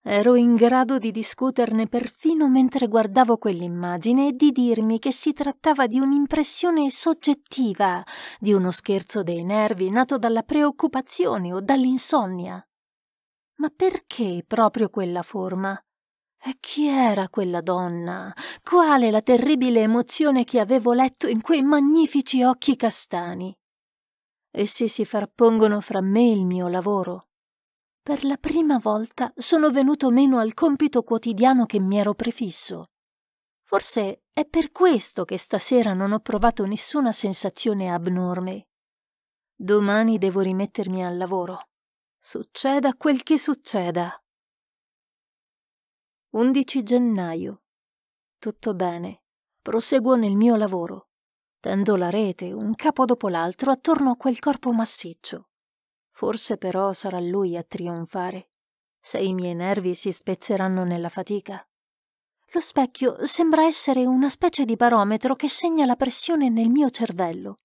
Ero in grado di discuterne perfino mentre guardavo quell'immagine e di dirmi che si trattava di un'impressione soggettiva, di uno scherzo dei nervi nato dalla preoccupazione o dall'insonnia. Ma perché proprio quella forma? E chi era quella donna? Quale la terribile emozione che avevo letto in quei magnifici occhi castani? Essi si frappongono fra me e il mio lavoro, per la prima volta sono venuto meno al compito quotidiano che mi ero prefisso. Forse è per questo che stasera non ho provato nessuna sensazione abnorme. Domani devo rimettermi al lavoro. Succeda quel che succeda. 11 gennaio. Tutto bene. Proseguo nel mio lavoro. Tendo la rete, un capo dopo l'altro, attorno a quel corpo massiccio. Forse però sarà lui a trionfare, se i miei nervi si spezzeranno nella fatica. Lo specchio sembra essere una specie di barometro che segna la pressione nel mio cervello.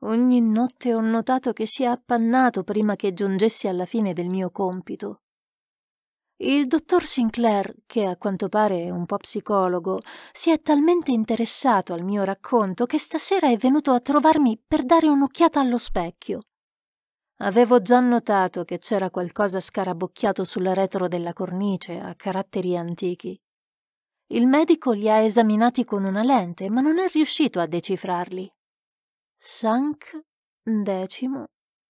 Ogni notte ho notato che si è appannato prima che giungessi alla fine del mio compito. Il dottor Sinclair, che a quanto pare è un po' psicologo, si è talmente interessato al mio racconto che stasera è venuto a trovarmi per dare un'occhiata allo specchio. Avevo già notato che c'era qualcosa scarabocchiato sul retro della cornice, a caratteri antichi. Il medico li ha esaminati con una lente, ma non è riuscito a decifrarli. Sank decimo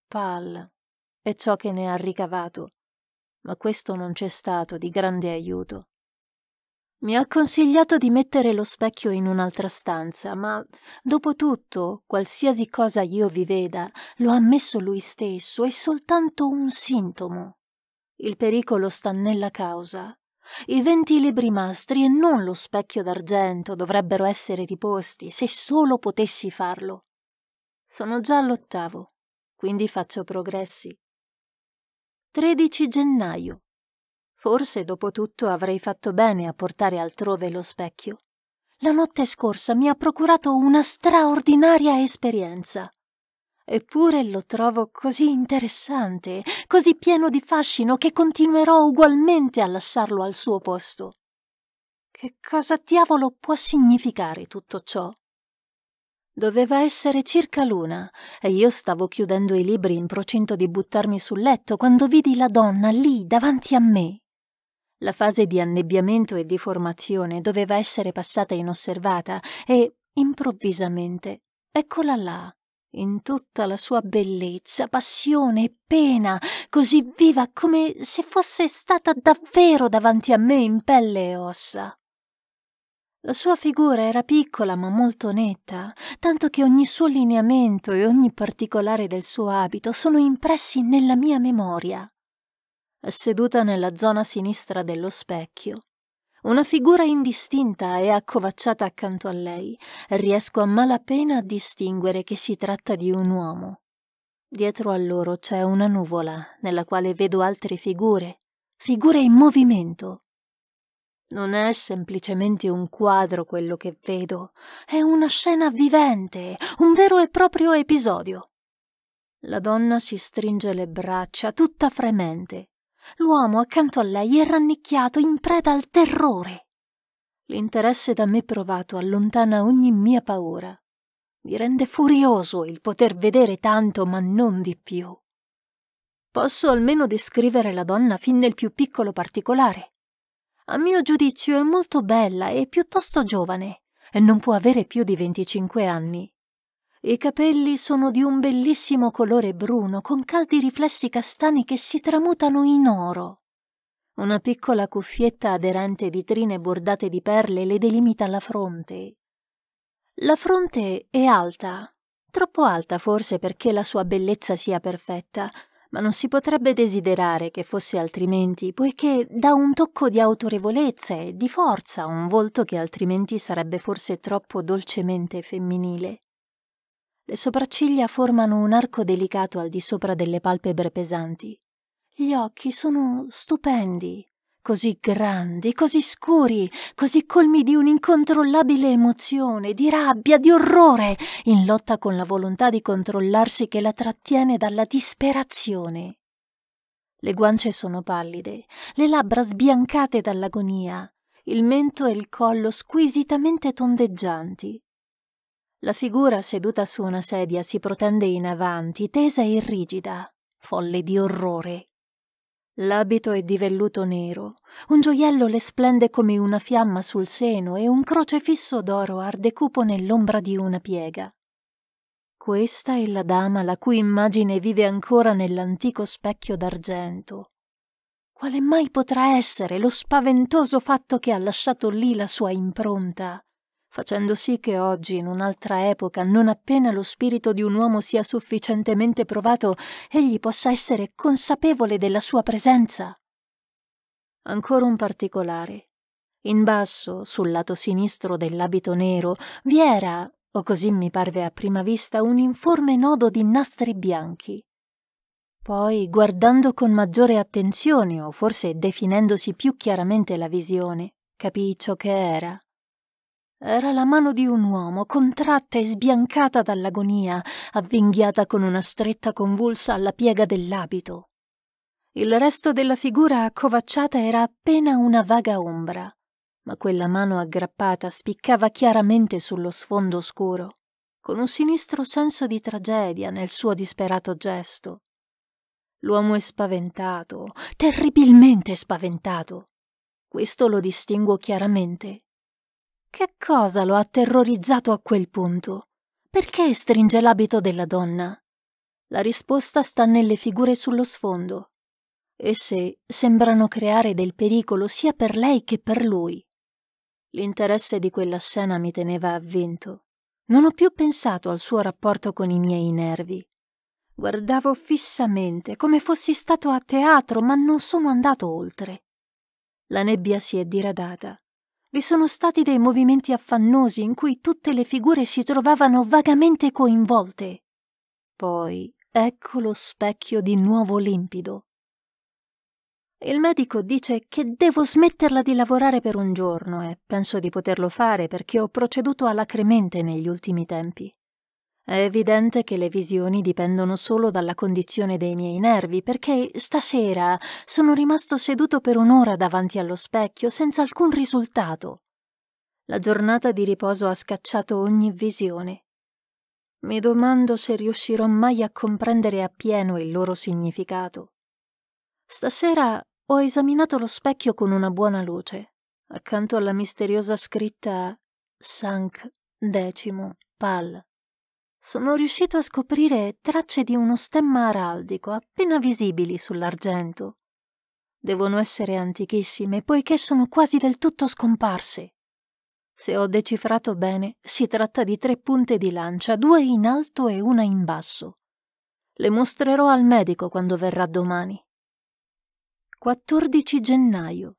pal è ciò che ne ha ricavato, ma questo non c'è stato di grande aiuto. Mi ha consigliato di mettere lo specchio in un'altra stanza, ma dopo tutto, qualsiasi cosa io vi veda, lo ha messo lui stesso, è soltanto un sintomo. Il pericolo sta nella causa. I venti libri mastri e non lo specchio d'argento dovrebbero essere riposti, se solo potessi farlo. Sono già all'ottavo, quindi faccio progressi. 13 gennaio Forse dopo tutto avrei fatto bene a portare altrove lo specchio. La notte scorsa mi ha procurato una straordinaria esperienza. Eppure lo trovo così interessante, così pieno di fascino, che continuerò ugualmente a lasciarlo al suo posto. Che cosa diavolo può significare tutto ciò? Doveva essere circa l'una e io stavo chiudendo i libri in procinto di buttarmi sul letto quando vidi la donna lì davanti a me, la fase di annebbiamento e deformazione doveva essere passata inosservata e, improvvisamente, eccola là, in tutta la sua bellezza, passione e pena, così viva come se fosse stata davvero davanti a me in pelle e ossa. La sua figura era piccola ma molto netta, tanto che ogni suo lineamento e ogni particolare del suo abito sono impressi nella mia memoria seduta nella zona sinistra dello specchio. Una figura indistinta è accovacciata accanto a lei. Riesco a malapena a distinguere che si tratta di un uomo. Dietro a loro c'è una nuvola nella quale vedo altre figure, figure in movimento. Non è semplicemente un quadro quello che vedo, è una scena vivente, un vero e proprio episodio. La donna si stringe le braccia, tutta fremente. L'uomo accanto a lei è rannicchiato in preda al terrore. L'interesse da me provato allontana ogni mia paura. Mi rende furioso il poter vedere tanto ma non di più. Posso almeno descrivere la donna fin nel più piccolo particolare. A mio giudizio è molto bella e piuttosto giovane, e non può avere più di 25 anni. I capelli sono di un bellissimo colore bruno con caldi riflessi castani che si tramutano in oro. Una piccola cuffietta aderente di trine bordate di perle le delimita la fronte. La fronte è alta, troppo alta forse perché la sua bellezza sia perfetta, ma non si potrebbe desiderare che fosse altrimenti, poiché dà un tocco di autorevolezza e di forza a un volto che altrimenti sarebbe forse troppo dolcemente femminile. Le sopracciglia formano un arco delicato al di sopra delle palpebre pesanti. Gli occhi sono stupendi, così grandi, così scuri, così colmi di un'incontrollabile emozione, di rabbia, di orrore, in lotta con la volontà di controllarsi che la trattiene dalla disperazione. Le guance sono pallide, le labbra sbiancate dall'agonia, il mento e il collo squisitamente tondeggianti. La figura seduta su una sedia si protende in avanti, tesa e rigida, folle di orrore. L'abito è di velluto nero, un gioiello le splende come una fiamma sul seno e un crocefisso d'oro arde cupo nell'ombra di una piega. Questa è la dama la cui immagine vive ancora nell'antico specchio d'argento. Quale mai potrà essere lo spaventoso fatto che ha lasciato lì la sua impronta? facendo sì che oggi, in un'altra epoca, non appena lo spirito di un uomo sia sufficientemente provato, egli possa essere consapevole della sua presenza. Ancora un particolare. In basso, sul lato sinistro dell'abito nero, vi era, o così mi parve a prima vista, un informe nodo di nastri bianchi. Poi, guardando con maggiore attenzione, o forse definendosi più chiaramente la visione, capì ciò che era. Era la mano di un uomo, contratta e sbiancata dall'agonia, avvinghiata con una stretta convulsa alla piega dell'abito. Il resto della figura accovacciata era appena una vaga ombra, ma quella mano aggrappata spiccava chiaramente sullo sfondo scuro, con un sinistro senso di tragedia nel suo disperato gesto. L'uomo è spaventato, terribilmente spaventato. Questo lo distinguo chiaramente che cosa lo ha terrorizzato a quel punto? Perché stringe l'abito della donna? La risposta sta nelle figure sullo sfondo. Esse sembrano creare del pericolo sia per lei che per lui. L'interesse di quella scena mi teneva avvinto. Non ho più pensato al suo rapporto con i miei nervi. Guardavo fissamente, come fossi stato a teatro, ma non sono andato oltre. La nebbia si è diradata. Vi sono stati dei movimenti affannosi in cui tutte le figure si trovavano vagamente coinvolte. Poi ecco lo specchio di nuovo limpido. Il medico dice che devo smetterla di lavorare per un giorno e penso di poterlo fare perché ho proceduto alacremente negli ultimi tempi. È evidente che le visioni dipendono solo dalla condizione dei miei nervi, perché stasera sono rimasto seduto per un'ora davanti allo specchio senza alcun risultato. La giornata di riposo ha scacciato ogni visione. Mi domando se riuscirò mai a comprendere appieno il loro significato. Stasera ho esaminato lo specchio con una buona luce, accanto alla misteriosa scritta Sank Decimo Pal sono riuscito a scoprire tracce di uno stemma araldico appena visibili sull'argento. Devono essere antichissime poiché sono quasi del tutto scomparse. Se ho decifrato bene, si tratta di tre punte di lancia, due in alto e una in basso. Le mostrerò al medico quando verrà domani. 14 gennaio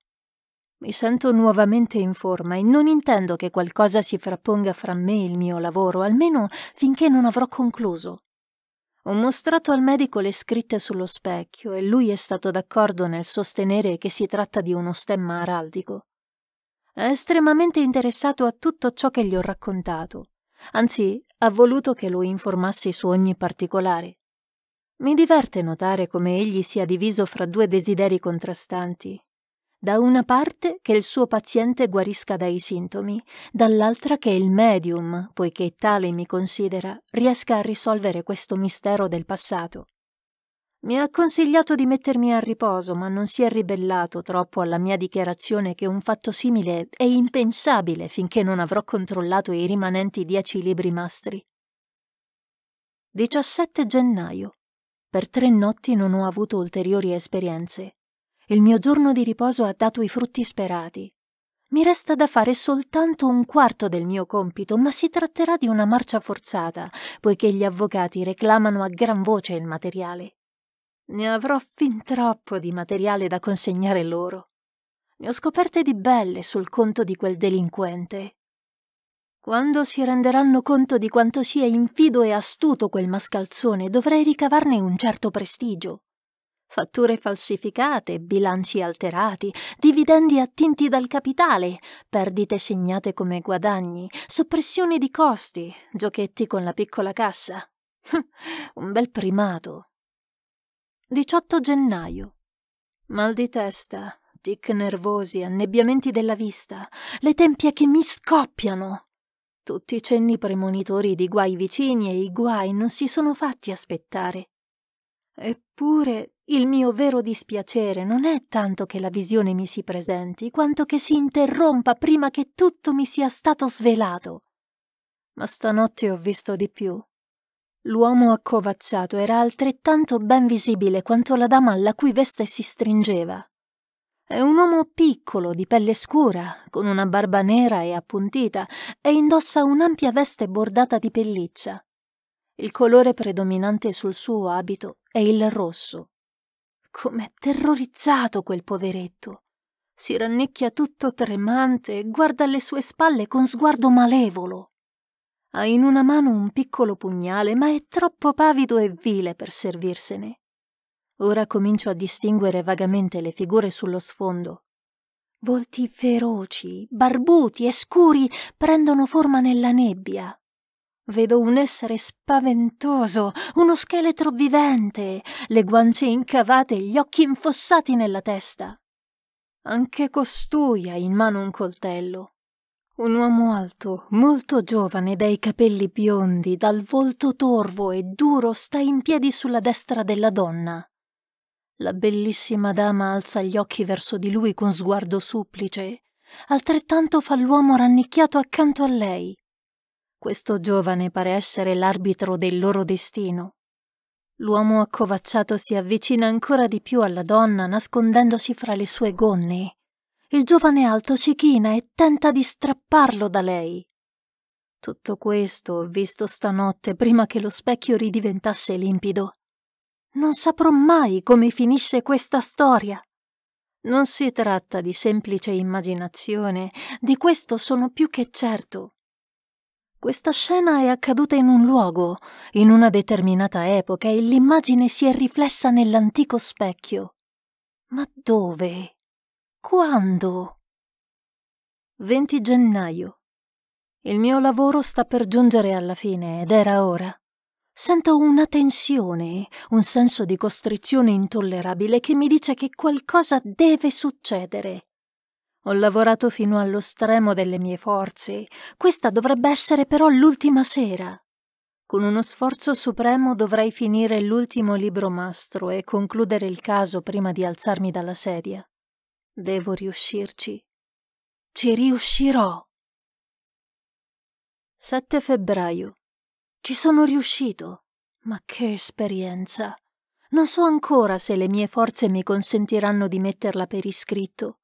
mi sento nuovamente in forma e non intendo che qualcosa si frapponga fra me e il mio lavoro, almeno finché non avrò concluso. Ho mostrato al medico le scritte sullo specchio e lui è stato d'accordo nel sostenere che si tratta di uno stemma araldico. È estremamente interessato a tutto ciò che gli ho raccontato, anzi ha voluto che lo informassi su ogni particolare. Mi diverte notare come egli sia diviso fra due desideri contrastanti, da una parte che il suo paziente guarisca dai sintomi, dall'altra che il medium, poiché tale mi considera, riesca a risolvere questo mistero del passato. Mi ha consigliato di mettermi a riposo, ma non si è ribellato troppo alla mia dichiarazione che un fatto simile è impensabile finché non avrò controllato i rimanenti dieci libri mastri. 17 gennaio. Per tre notti non ho avuto ulteriori esperienze. Il mio giorno di riposo ha dato i frutti sperati. Mi resta da fare soltanto un quarto del mio compito, ma si tratterà di una marcia forzata, poiché gli avvocati reclamano a gran voce il materiale. Ne avrò fin troppo di materiale da consegnare loro. Ne ho scoperte di belle sul conto di quel delinquente. Quando si renderanno conto di quanto sia infido e astuto quel mascalzone, dovrei ricavarne un certo prestigio fatture falsificate, bilanci alterati, dividendi attinti dal capitale, perdite segnate come guadagni, soppressioni di costi, giochetti con la piccola cassa. *laughs* Un bel primato. 18 gennaio. Mal di testa, tic nervosi, annebbiamenti della vista, le tempie che mi scoppiano. Tutti i cenni premonitori di guai vicini e i guai non si sono fatti aspettare. Eppure il mio vero dispiacere non è tanto che la visione mi si presenti, quanto che si interrompa prima che tutto mi sia stato svelato. Ma stanotte ho visto di più. L'uomo accovacciato era altrettanto ben visibile quanto la dama alla cui veste si stringeva. È un uomo piccolo, di pelle scura, con una barba nera e appuntita, e indossa un'ampia veste bordata di pelliccia. Il colore predominante sul suo abito è il rosso. Com'è terrorizzato quel poveretto! Si rannicchia tutto tremante e guarda alle sue spalle con sguardo malevolo. Ha in una mano un piccolo pugnale, ma è troppo pavido e vile per servirsene. Ora comincio a distinguere vagamente le figure sullo sfondo. Volti feroci, barbuti e scuri prendono forma nella nebbia. Vedo un essere spaventoso, uno scheletro vivente, le guance incavate e gli occhi infossati nella testa. Anche costui ha in mano un coltello. Un uomo alto, molto giovane, dai capelli biondi, dal volto torvo e duro, sta in piedi sulla destra della donna. La bellissima dama alza gli occhi verso di lui con sguardo supplice. Altrettanto fa l'uomo rannicchiato accanto a lei. Questo giovane pare essere l'arbitro del loro destino. L'uomo accovacciato si avvicina ancora di più alla donna nascondendosi fra le sue gonne. Il giovane alto si china e tenta di strapparlo da lei. Tutto questo ho visto stanotte prima che lo specchio ridiventasse limpido. Non saprò mai come finisce questa storia. Non si tratta di semplice immaginazione, di questo sono più che certo. Questa scena è accaduta in un luogo, in una determinata epoca, e l'immagine si è riflessa nell'antico specchio. Ma dove? Quando? 20 gennaio. Il mio lavoro sta per giungere alla fine ed era ora. Sento una tensione, un senso di costrizione intollerabile che mi dice che qualcosa deve succedere. Ho lavorato fino allo stremo delle mie forze. Questa dovrebbe essere però l'ultima sera. Con uno sforzo supremo dovrei finire l'ultimo libro mastro e concludere il caso prima di alzarmi dalla sedia. Devo riuscirci. Ci riuscirò. 7 febbraio. Ci sono riuscito. Ma che esperienza. Non so ancora se le mie forze mi consentiranno di metterla per iscritto,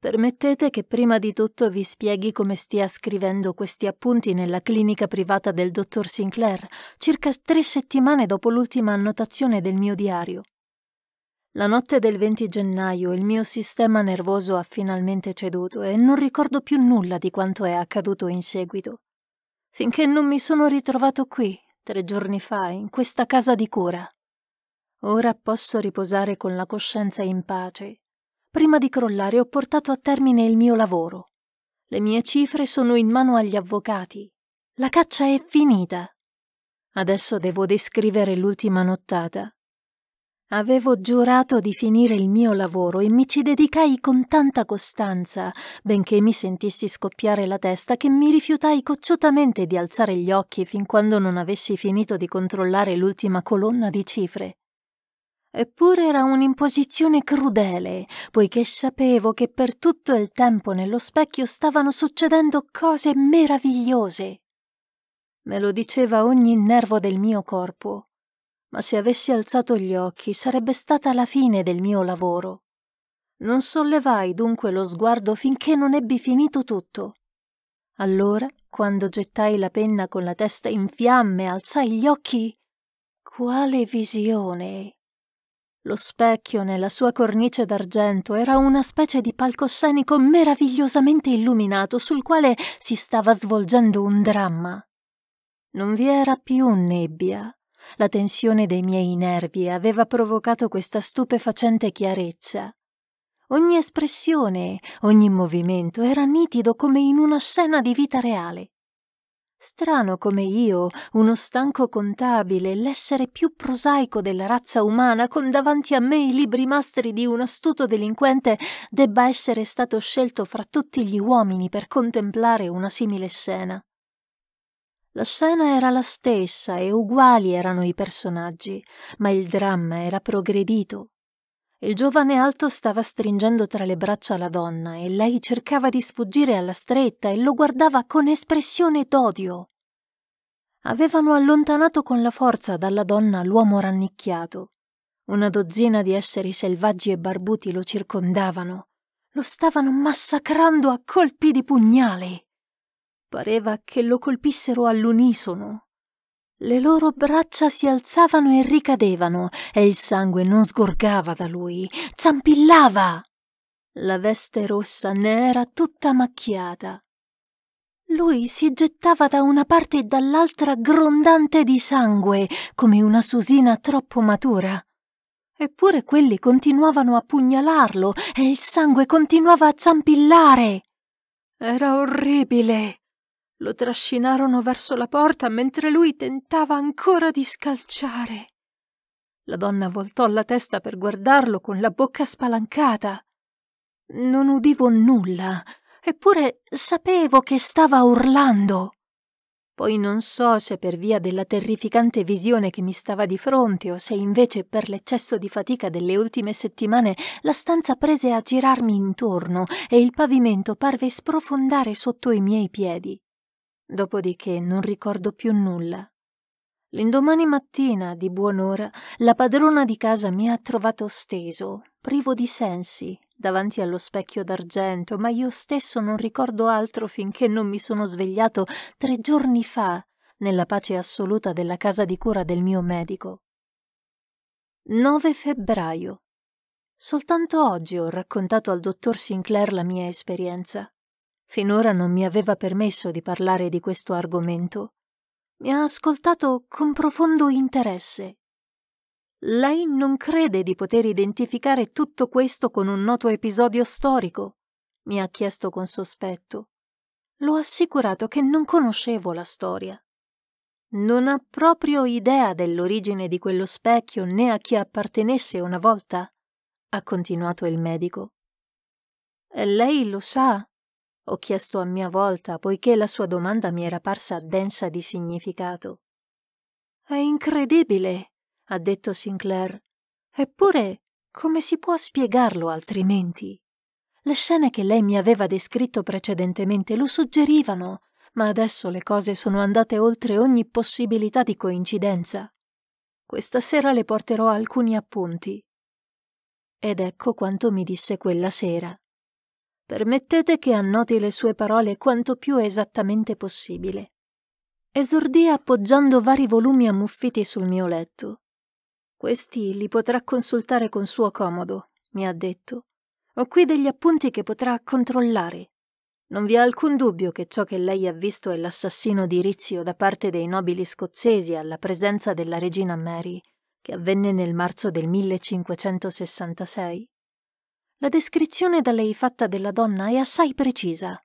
Permettete che prima di tutto vi spieghi come stia scrivendo questi appunti nella clinica privata del dottor Sinclair, circa tre settimane dopo l'ultima annotazione del mio diario. La notte del 20 gennaio il mio sistema nervoso ha finalmente ceduto e non ricordo più nulla di quanto è accaduto in seguito. Finché non mi sono ritrovato qui, tre giorni fa, in questa casa di cura. Ora posso riposare con la coscienza in pace prima di crollare ho portato a termine il mio lavoro. Le mie cifre sono in mano agli avvocati. La caccia è finita. Adesso devo descrivere l'ultima nottata. Avevo giurato di finire il mio lavoro e mi ci dedicai con tanta costanza, benché mi sentissi scoppiare la testa, che mi rifiutai cocciutamente di alzare gli occhi fin quando non avessi finito di controllare l'ultima colonna di cifre. Eppure era un'imposizione crudele, poiché sapevo che per tutto il tempo nello specchio stavano succedendo cose meravigliose. Me lo diceva ogni nervo del mio corpo, ma se avessi alzato gli occhi sarebbe stata la fine del mio lavoro. Non sollevai dunque lo sguardo finché non ebbi finito tutto. Allora, quando gettai la penna con la testa in fiamme, alzai gli occhi. Quale visione! Lo specchio nella sua cornice d'argento era una specie di palcoscenico meravigliosamente illuminato sul quale si stava svolgendo un dramma. Non vi era più nebbia. La tensione dei miei nervi aveva provocato questa stupefacente chiarezza. Ogni espressione, ogni movimento era nitido come in una scena di vita reale. Strano come io, uno stanco contabile, l'essere più prosaico della razza umana, con davanti a me i libri mastri di un astuto delinquente, debba essere stato scelto fra tutti gli uomini per contemplare una simile scena. La scena era la stessa e uguali erano i personaggi, ma il dramma era progredito, il giovane alto stava stringendo tra le braccia la donna e lei cercava di sfuggire alla stretta e lo guardava con espressione d'odio. Avevano allontanato con la forza dalla donna l'uomo rannicchiato. Una dozzina di esseri selvaggi e barbuti lo circondavano. Lo stavano massacrando a colpi di pugnale. Pareva che lo colpissero all'unisono, le loro braccia si alzavano e ricadevano e il sangue non sgorgava da lui, zampillava. La veste rossa ne era tutta macchiata. Lui si gettava da una parte e dall'altra grondante di sangue, come una susina troppo matura. Eppure quelli continuavano a pugnalarlo e il sangue continuava a zampillare. Era orribile. Lo trascinarono verso la porta mentre lui tentava ancora di scalciare. La donna voltò la testa per guardarlo con la bocca spalancata. Non udivo nulla, eppure sapevo che stava urlando. Poi non so se per via della terrificante visione che mi stava di fronte o se invece per l'eccesso di fatica delle ultime settimane la stanza prese a girarmi intorno e il pavimento parve sprofondare sotto i miei piedi. Dopodiché non ricordo più nulla. L'indomani mattina, di buon'ora, la padrona di casa mi ha trovato steso, privo di sensi, davanti allo specchio d'argento, ma io stesso non ricordo altro finché non mi sono svegliato tre giorni fa, nella pace assoluta della casa di cura del mio medico. 9 febbraio. Soltanto oggi ho raccontato al dottor Sinclair la mia esperienza finora non mi aveva permesso di parlare di questo argomento, mi ha ascoltato con profondo interesse. Lei non crede di poter identificare tutto questo con un noto episodio storico? mi ha chiesto con sospetto. L'ho assicurato che non conoscevo la storia. Non ha proprio idea dell'origine di quello specchio né a chi appartenesse una volta? ha continuato il medico. Lei lo sa, ho chiesto a mia volta, poiché la sua domanda mi era parsa densa di significato. È incredibile, ha detto Sinclair. Eppure, come si può spiegarlo altrimenti? Le scene che lei mi aveva descritto precedentemente lo suggerivano, ma adesso le cose sono andate oltre ogni possibilità di coincidenza. Questa sera le porterò alcuni appunti. Ed ecco quanto mi disse quella sera. Permettete che annoti le sue parole quanto più esattamente possibile. Esordì appoggiando vari volumi ammuffiti sul mio letto. Questi li potrà consultare con suo comodo, mi ha detto. Ho qui degli appunti che potrà controllare. Non vi è alcun dubbio che ciò che lei ha visto è l'assassino di Rizzio da parte dei nobili scozzesi alla presenza della regina Mary, che avvenne nel marzo del 1566. La descrizione da lei fatta della donna è assai precisa.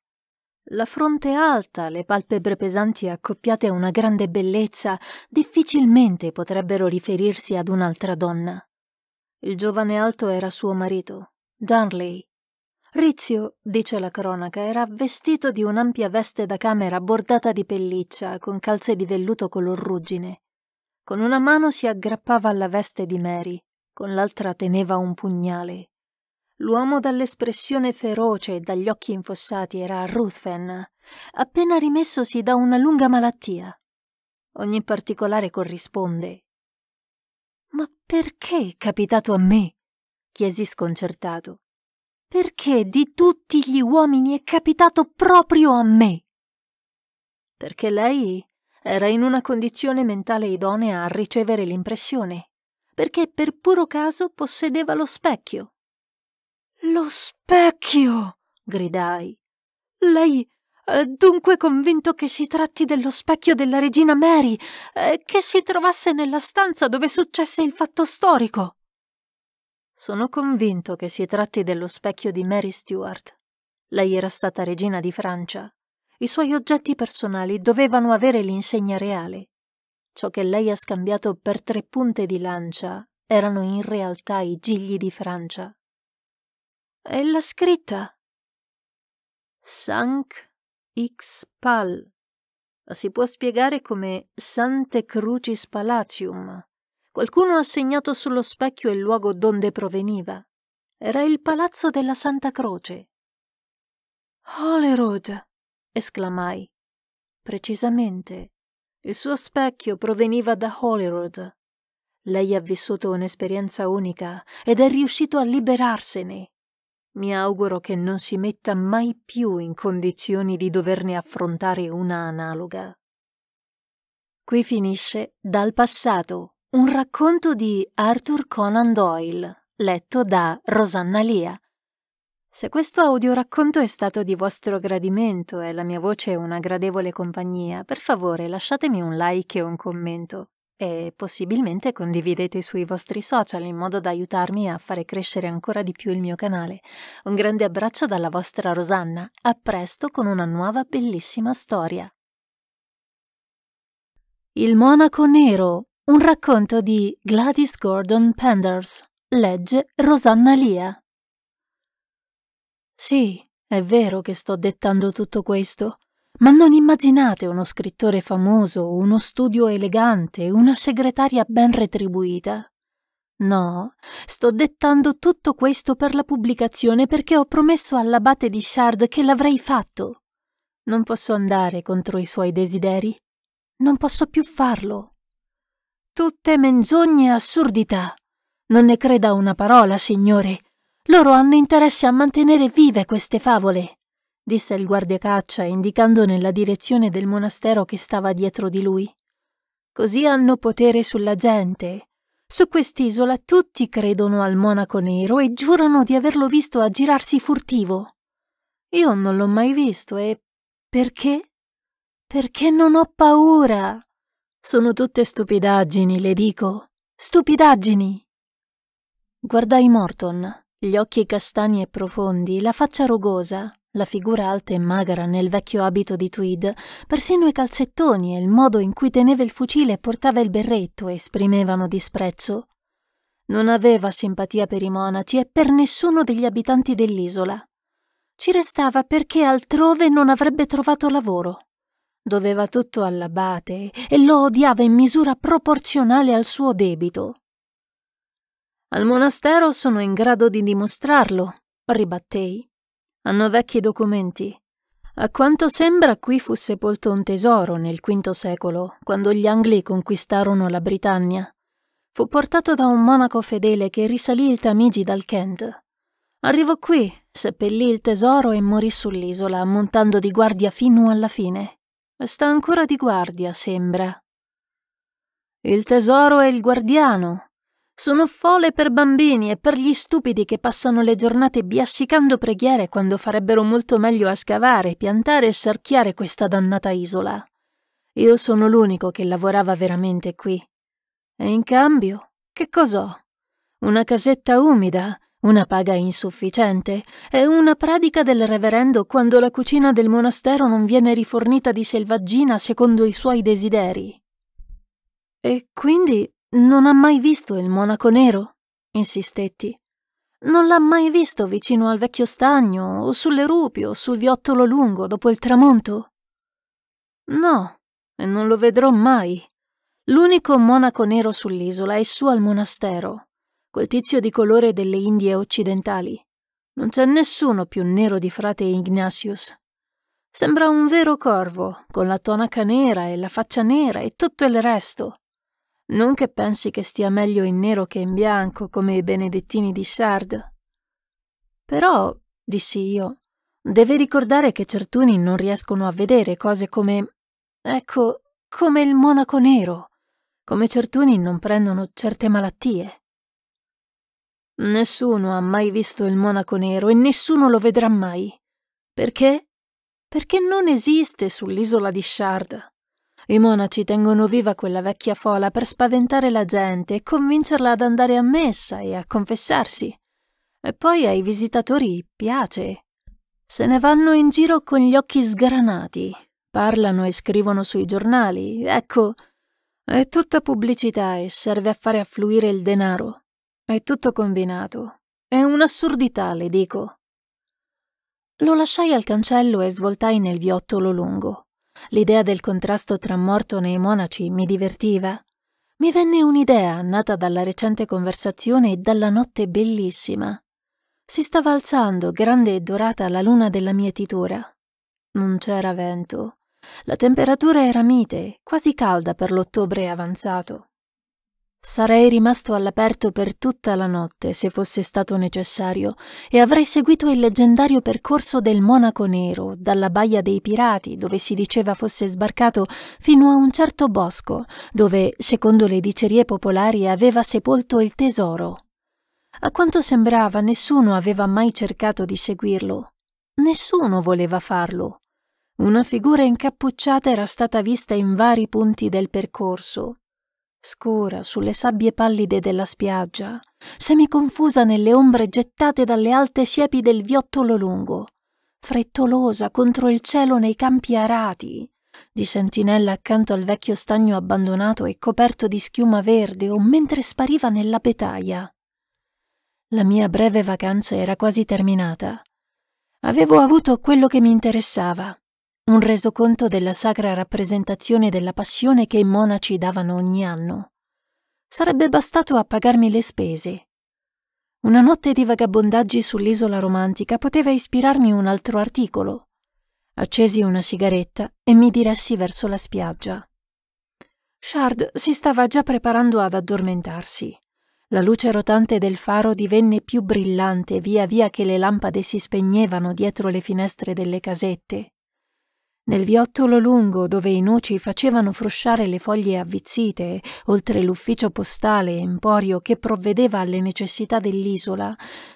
La fronte alta, le palpebre pesanti accoppiate a una grande bellezza, difficilmente potrebbero riferirsi ad un'altra donna. Il giovane alto era suo marito, Darnley. Rizio, dice la cronaca, era vestito di un'ampia veste da camera bordata di pelliccia, con calze di velluto color ruggine. Con una mano si aggrappava alla veste di Mary, con l'altra teneva un pugnale. L'uomo dall'espressione feroce e dagli occhi infossati era Ruthven, appena rimessosi da una lunga malattia. Ogni particolare corrisponde. Ma perché è capitato a me? chiesi sconcertato. Perché di tutti gli uomini è capitato proprio a me? Perché lei era in una condizione mentale idonea a ricevere l'impressione, perché per puro caso possedeva lo specchio lo specchio! gridai. Lei è eh, dunque convinto che si tratti dello specchio della regina Mary, eh, che si trovasse nella stanza dove successe il fatto storico. Sono convinto che si tratti dello specchio di Mary Stuart. Lei era stata regina di Francia. I suoi oggetti personali dovevano avere l'insegna reale. Ciò che lei ha scambiato per tre punte di lancia erano in realtà i gigli di Francia e la scritta? Sank X Pal. Si può spiegare come Sante Crucis Palatium. Qualcuno ha segnato sullo specchio il luogo donde proveniva. Era il palazzo della Santa Croce. Holyrood! esclamai. Precisamente. Il suo specchio proveniva da Holyrood. Lei ha vissuto un'esperienza unica ed è riuscito a liberarsene. Mi auguro che non si metta mai più in condizioni di doverne affrontare una analoga. Qui finisce Dal passato, un racconto di Arthur Conan Doyle, letto da Rosanna Lia. Se questo audioracconto è stato di vostro gradimento e la mia voce è una gradevole compagnia, per favore lasciatemi un like e un commento e possibilmente condividete sui vostri social in modo da aiutarmi a fare crescere ancora di più il mio canale. Un grande abbraccio dalla vostra Rosanna, a presto con una nuova bellissima storia. Il monaco nero, un racconto di Gladys Gordon Penders, legge Rosanna Lia. Sì, è vero che sto dettando tutto questo, ma non immaginate uno scrittore famoso, uno studio elegante, una segretaria ben retribuita. No, sto dettando tutto questo per la pubblicazione perché ho promesso all'abate di Shard che l'avrei fatto. Non posso andare contro i suoi desideri. Non posso più farlo. Tutte menzogne e assurdità. Non ne creda una parola, signore. Loro hanno interesse a mantenere vive queste favole disse il guardiacaccia indicando nella direzione del monastero che stava dietro di lui. Così hanno potere sulla gente. Su quest'isola tutti credono al monaco nero e giurano di averlo visto aggirarsi furtivo. Io non l'ho mai visto e perché? Perché non ho paura. Sono tutte stupidaggini, le dico. Stupidaggini. Guardai Morton, gli occhi castani e profondi, la faccia rugosa, la figura alta e magra nel vecchio abito di tweed, persino i calzettoni e il modo in cui teneva il fucile e portava il berretto esprimevano disprezzo. Non aveva simpatia per i monaci e per nessuno degli abitanti dell'isola. Ci restava perché altrove non avrebbe trovato lavoro. Doveva tutto all'abate e lo odiava in misura proporzionale al suo debito. Al monastero sono in grado di dimostrarlo, ribattei. Hanno vecchi documenti. A quanto sembra qui fu sepolto un tesoro nel V secolo, quando gli Angli conquistarono la Britannia. Fu portato da un monaco fedele che risalì il Tamigi dal Kent. Arrivò qui, seppellì il tesoro e morì sull'isola, montando di guardia fino alla fine. Sta ancora di guardia, sembra. Il tesoro è il guardiano, sono fole per bambini e per gli stupidi che passano le giornate biassicando preghiere quando farebbero molto meglio a scavare, piantare e sarchiare questa dannata isola. Io sono l'unico che lavorava veramente qui. E in cambio, che cos'ho? Una casetta umida, una paga insufficiente e una predica del reverendo quando la cucina del monastero non viene rifornita di selvaggina secondo i suoi desideri. E quindi non ha mai visto il monaco nero? insistetti. Non l'ha mai visto vicino al vecchio stagno, o sulle rupi, o sul viottolo lungo dopo il tramonto? No, e non lo vedrò mai. L'unico monaco nero sull'isola è su al monastero, quel tizio di colore delle Indie occidentali. Non c'è nessuno più nero di frate Ignatius. Sembra un vero corvo, con la tonaca nera e la faccia nera e tutto il resto. Non che pensi che stia meglio in nero che in bianco, come i benedettini di Shard. Però, dissi io, deve ricordare che certuni non riescono a vedere cose come. ecco, come il monaco nero, come certuni non prendono certe malattie. Nessuno ha mai visto il monaco nero e nessuno lo vedrà mai. Perché? Perché non esiste sull'isola di Shard. I monaci tengono viva quella vecchia fola per spaventare la gente e convincerla ad andare a messa e a confessarsi. E poi ai visitatori piace. Se ne vanno in giro con gli occhi sgranati, parlano e scrivono sui giornali, ecco. È tutta pubblicità e serve a fare affluire il denaro. È tutto combinato. È un'assurdità, le dico. Lo lasciai al cancello e svoltai nel viottolo lungo. L'idea del contrasto tra Morton e i monaci mi divertiva. Mi venne un'idea nata dalla recente conversazione e dalla notte bellissima. Si stava alzando, grande e dorata, la luna della mietitura. Non c'era vento. La temperatura era mite, quasi calda per l'ottobre avanzato. Sarei rimasto all'aperto per tutta la notte se fosse stato necessario e avrei seguito il leggendario percorso del Monaco Nero, dalla Baia dei Pirati, dove si diceva fosse sbarcato, fino a un certo bosco, dove, secondo le dicerie popolari, aveva sepolto il tesoro. A quanto sembrava nessuno aveva mai cercato di seguirlo. Nessuno voleva farlo. Una figura incappucciata era stata vista in vari punti del percorso, scura sulle sabbie pallide della spiaggia, semiconfusa nelle ombre gettate dalle alte siepi del viottolo lungo, frettolosa contro il cielo nei campi arati, di sentinella accanto al vecchio stagno abbandonato e coperto di schiuma verde o mentre spariva nella petaia. La mia breve vacanza era quasi terminata. Avevo avuto quello che mi interessava un resoconto della sacra rappresentazione della passione che i monaci davano ogni anno. Sarebbe bastato a pagarmi le spese. Una notte di vagabondaggi sull'isola romantica poteva ispirarmi un altro articolo. Accesi una sigaretta e mi diressi verso la spiaggia. Shard si stava già preparando ad addormentarsi. La luce rotante del faro divenne più brillante via via che le lampade si spegnevano dietro le finestre delle casette nel viottolo lungo dove i noci facevano frusciare le foglie avvizzite, oltre l'ufficio postale Emporio che provvedeva alle necessità dell'isola,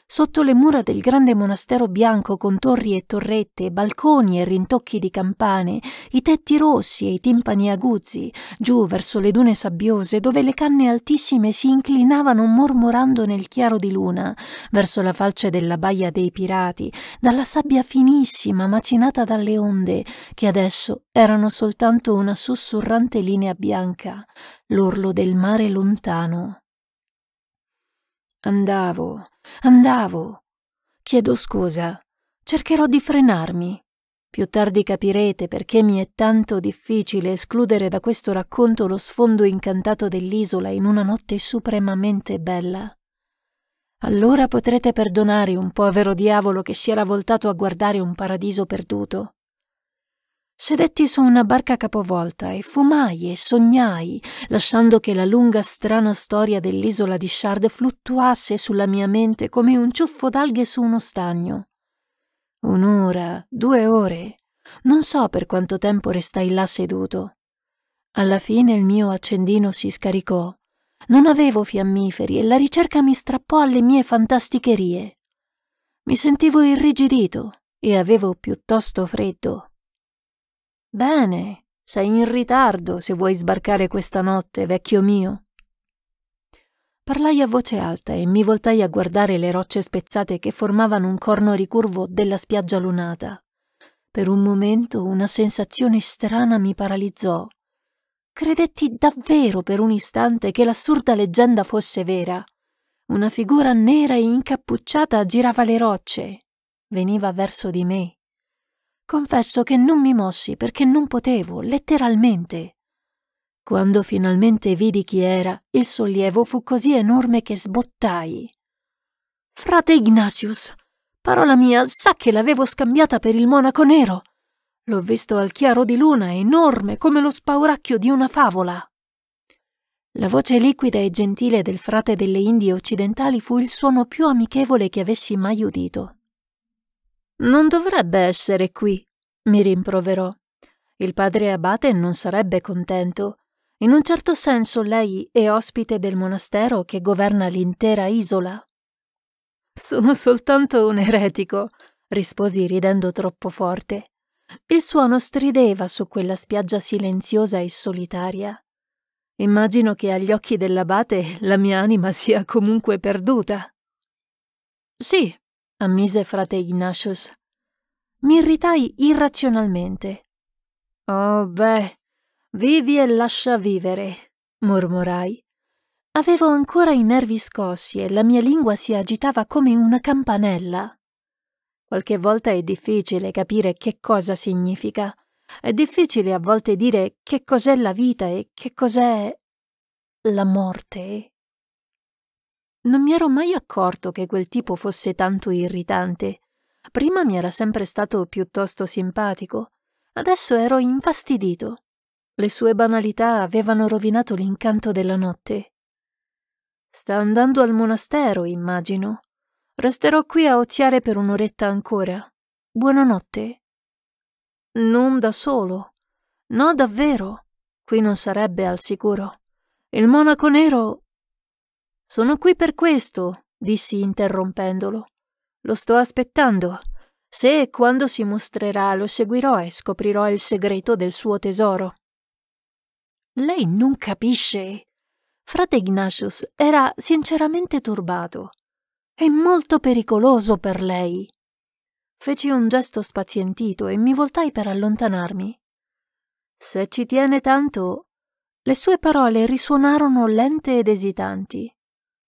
sotto le mura del grande monastero bianco con torri e torrette, balconi e rintocchi di campane, i tetti rossi e i timpani aguzzi, giù verso le dune sabbiose dove le canne altissime si inclinavano mormorando nel chiaro di luna, verso la falce della baia dei pirati, dalla sabbia finissima macinata dalle onde che adesso erano soltanto una sussurrante linea bianca, l'orlo del mare lontano. Andavo, andavo. Chiedo scusa. Cercherò di frenarmi. Più tardi capirete perché mi è tanto difficile escludere da questo racconto lo sfondo incantato dell'isola in una notte supremamente bella. Allora potrete perdonare un povero diavolo che si era voltato a guardare un paradiso perduto. Sedetti su una barca capovolta e fumai e sognai, lasciando che la lunga strana storia dell'isola di Shard fluttuasse sulla mia mente come un ciuffo d'alghe su uno stagno. Un'ora, due ore, non so per quanto tempo restai là seduto. Alla fine il mio accendino si scaricò. Non avevo fiammiferi e la ricerca mi strappò alle mie fantasticherie. Mi sentivo irrigidito e avevo piuttosto freddo. Bene, sei in ritardo se vuoi sbarcare questa notte, vecchio mio. Parlai a voce alta e mi voltai a guardare le rocce spezzate che formavano un corno ricurvo della spiaggia lunata. Per un momento una sensazione strana mi paralizzò. Credetti davvero per un istante che l'assurda leggenda fosse vera. Una figura nera e incappucciata girava le rocce. Veniva verso di me. Confesso che non mi mossi perché non potevo, letteralmente. Quando finalmente vidi chi era, il sollievo fu così enorme che sbottai. Frate Ignatius, parola mia, sa che l'avevo scambiata per il monaco nero. L'ho visto al chiaro di luna, enorme come lo spauracchio di una favola. La voce liquida e gentile del frate delle Indie occidentali fu il suono più amichevole che avessi mai udito, non dovrebbe essere qui, mi rimproverò. Il padre abate non sarebbe contento. In un certo senso lei è ospite del monastero che governa l'intera isola. Sono soltanto un eretico, risposi ridendo troppo forte. Il suono strideva su quella spiaggia silenziosa e solitaria. Immagino che agli occhi dell'abate la mia anima sia comunque perduta. Sì, ammise frate Ignatius. Mi irritai irrazionalmente. Oh beh, vivi e lascia vivere, mormorai. Avevo ancora i nervi scossi e la mia lingua si agitava come una campanella. Qualche volta è difficile capire che cosa significa. È difficile a volte dire che cos'è la vita e che cos'è la morte. Non mi ero mai accorto che quel tipo fosse tanto irritante. Prima mi era sempre stato piuttosto simpatico, adesso ero infastidito. Le sue banalità avevano rovinato l'incanto della notte. Sta andando al monastero, immagino. Resterò qui a oziare per un'oretta ancora. Buonanotte. Non da solo. No, davvero. Qui non sarebbe al sicuro. Il monaco nero sono qui per questo, dissi interrompendolo. Lo sto aspettando. Se e quando si mostrerà lo seguirò e scoprirò il segreto del suo tesoro. Lei non capisce. Frate Ignatius era sinceramente turbato. È molto pericoloso per lei. Feci un gesto spazientito e mi voltai per allontanarmi. Se ci tiene tanto. Le sue parole risuonarono lente ed esitanti.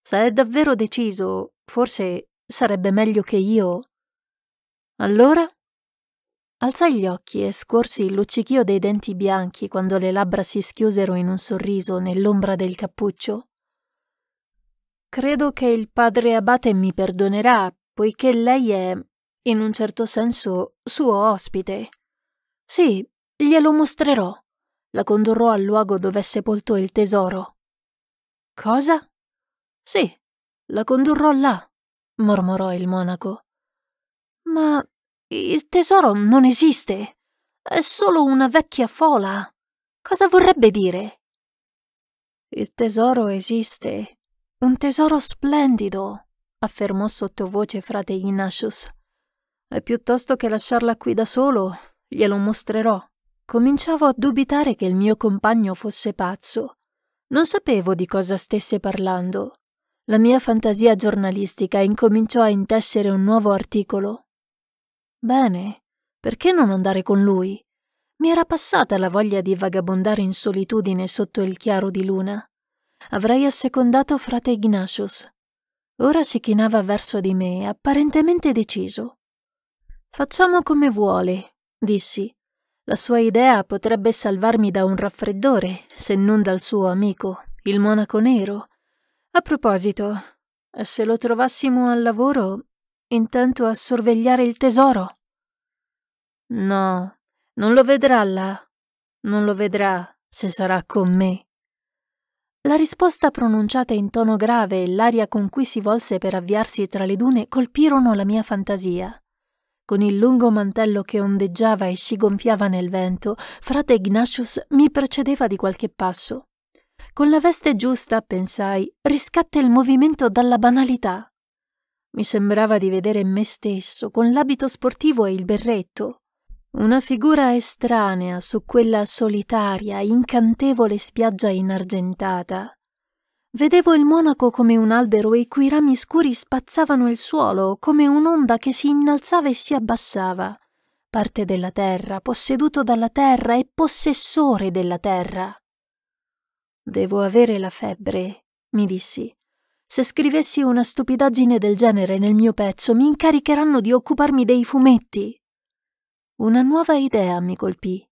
Se è davvero deciso, forse sarebbe meglio che io. Allora? Alzai gli occhi e scorsi il luccichio dei denti bianchi quando le labbra si schiusero in un sorriso nell'ombra del cappuccio. Credo che il padre abate mi perdonerà, poiché lei è, in un certo senso, suo ospite. Sì, glielo mostrerò. La condurrò al luogo dove è sepolto il tesoro. Cosa? Sì, la condurrò là, mormorò il monaco. Ma il tesoro non esiste. È solo una vecchia fola. Cosa vorrebbe dire? Il tesoro esiste. Un tesoro splendido, affermò sottovoce frate Ignatius. E piuttosto che lasciarla qui da solo, glielo mostrerò. Cominciavo a dubitare che il mio compagno fosse pazzo. Non sapevo di cosa stesse parlando. La mia fantasia giornalistica incominciò a intessere un nuovo articolo. Bene, perché non andare con lui? Mi era passata la voglia di vagabondare in solitudine sotto il chiaro di luna. Avrei assecondato frate Ignatius. Ora si chinava verso di me, apparentemente deciso. Facciamo come vuole, dissi. La sua idea potrebbe salvarmi da un raffreddore, se non dal suo amico, il monaco nero, a proposito, se lo trovassimo al lavoro, intento a sorvegliare il tesoro. No, non lo vedrà là. Non lo vedrà se sarà con me. La risposta pronunciata in tono grave e l'aria con cui si volse per avviarsi tra le dune colpirono la mia fantasia. Con il lungo mantello che ondeggiava e si gonfiava nel vento, frate Ignatius mi precedeva di qualche passo. Con la veste giusta, pensai, riscatta il movimento dalla banalità. Mi sembrava di vedere me stesso, con l'abito sportivo e il berretto. Una figura estranea su quella solitaria, incantevole spiaggia inargentata. Vedevo il monaco come un albero i cui rami scuri spazzavano il suolo come un'onda che si innalzava e si abbassava, parte della terra, posseduto dalla terra e possessore della terra. Devo avere la febbre, mi dissi. Se scrivessi una stupidaggine del genere nel mio pezzo, mi incaricheranno di occuparmi dei fumetti. Una nuova idea mi colpì.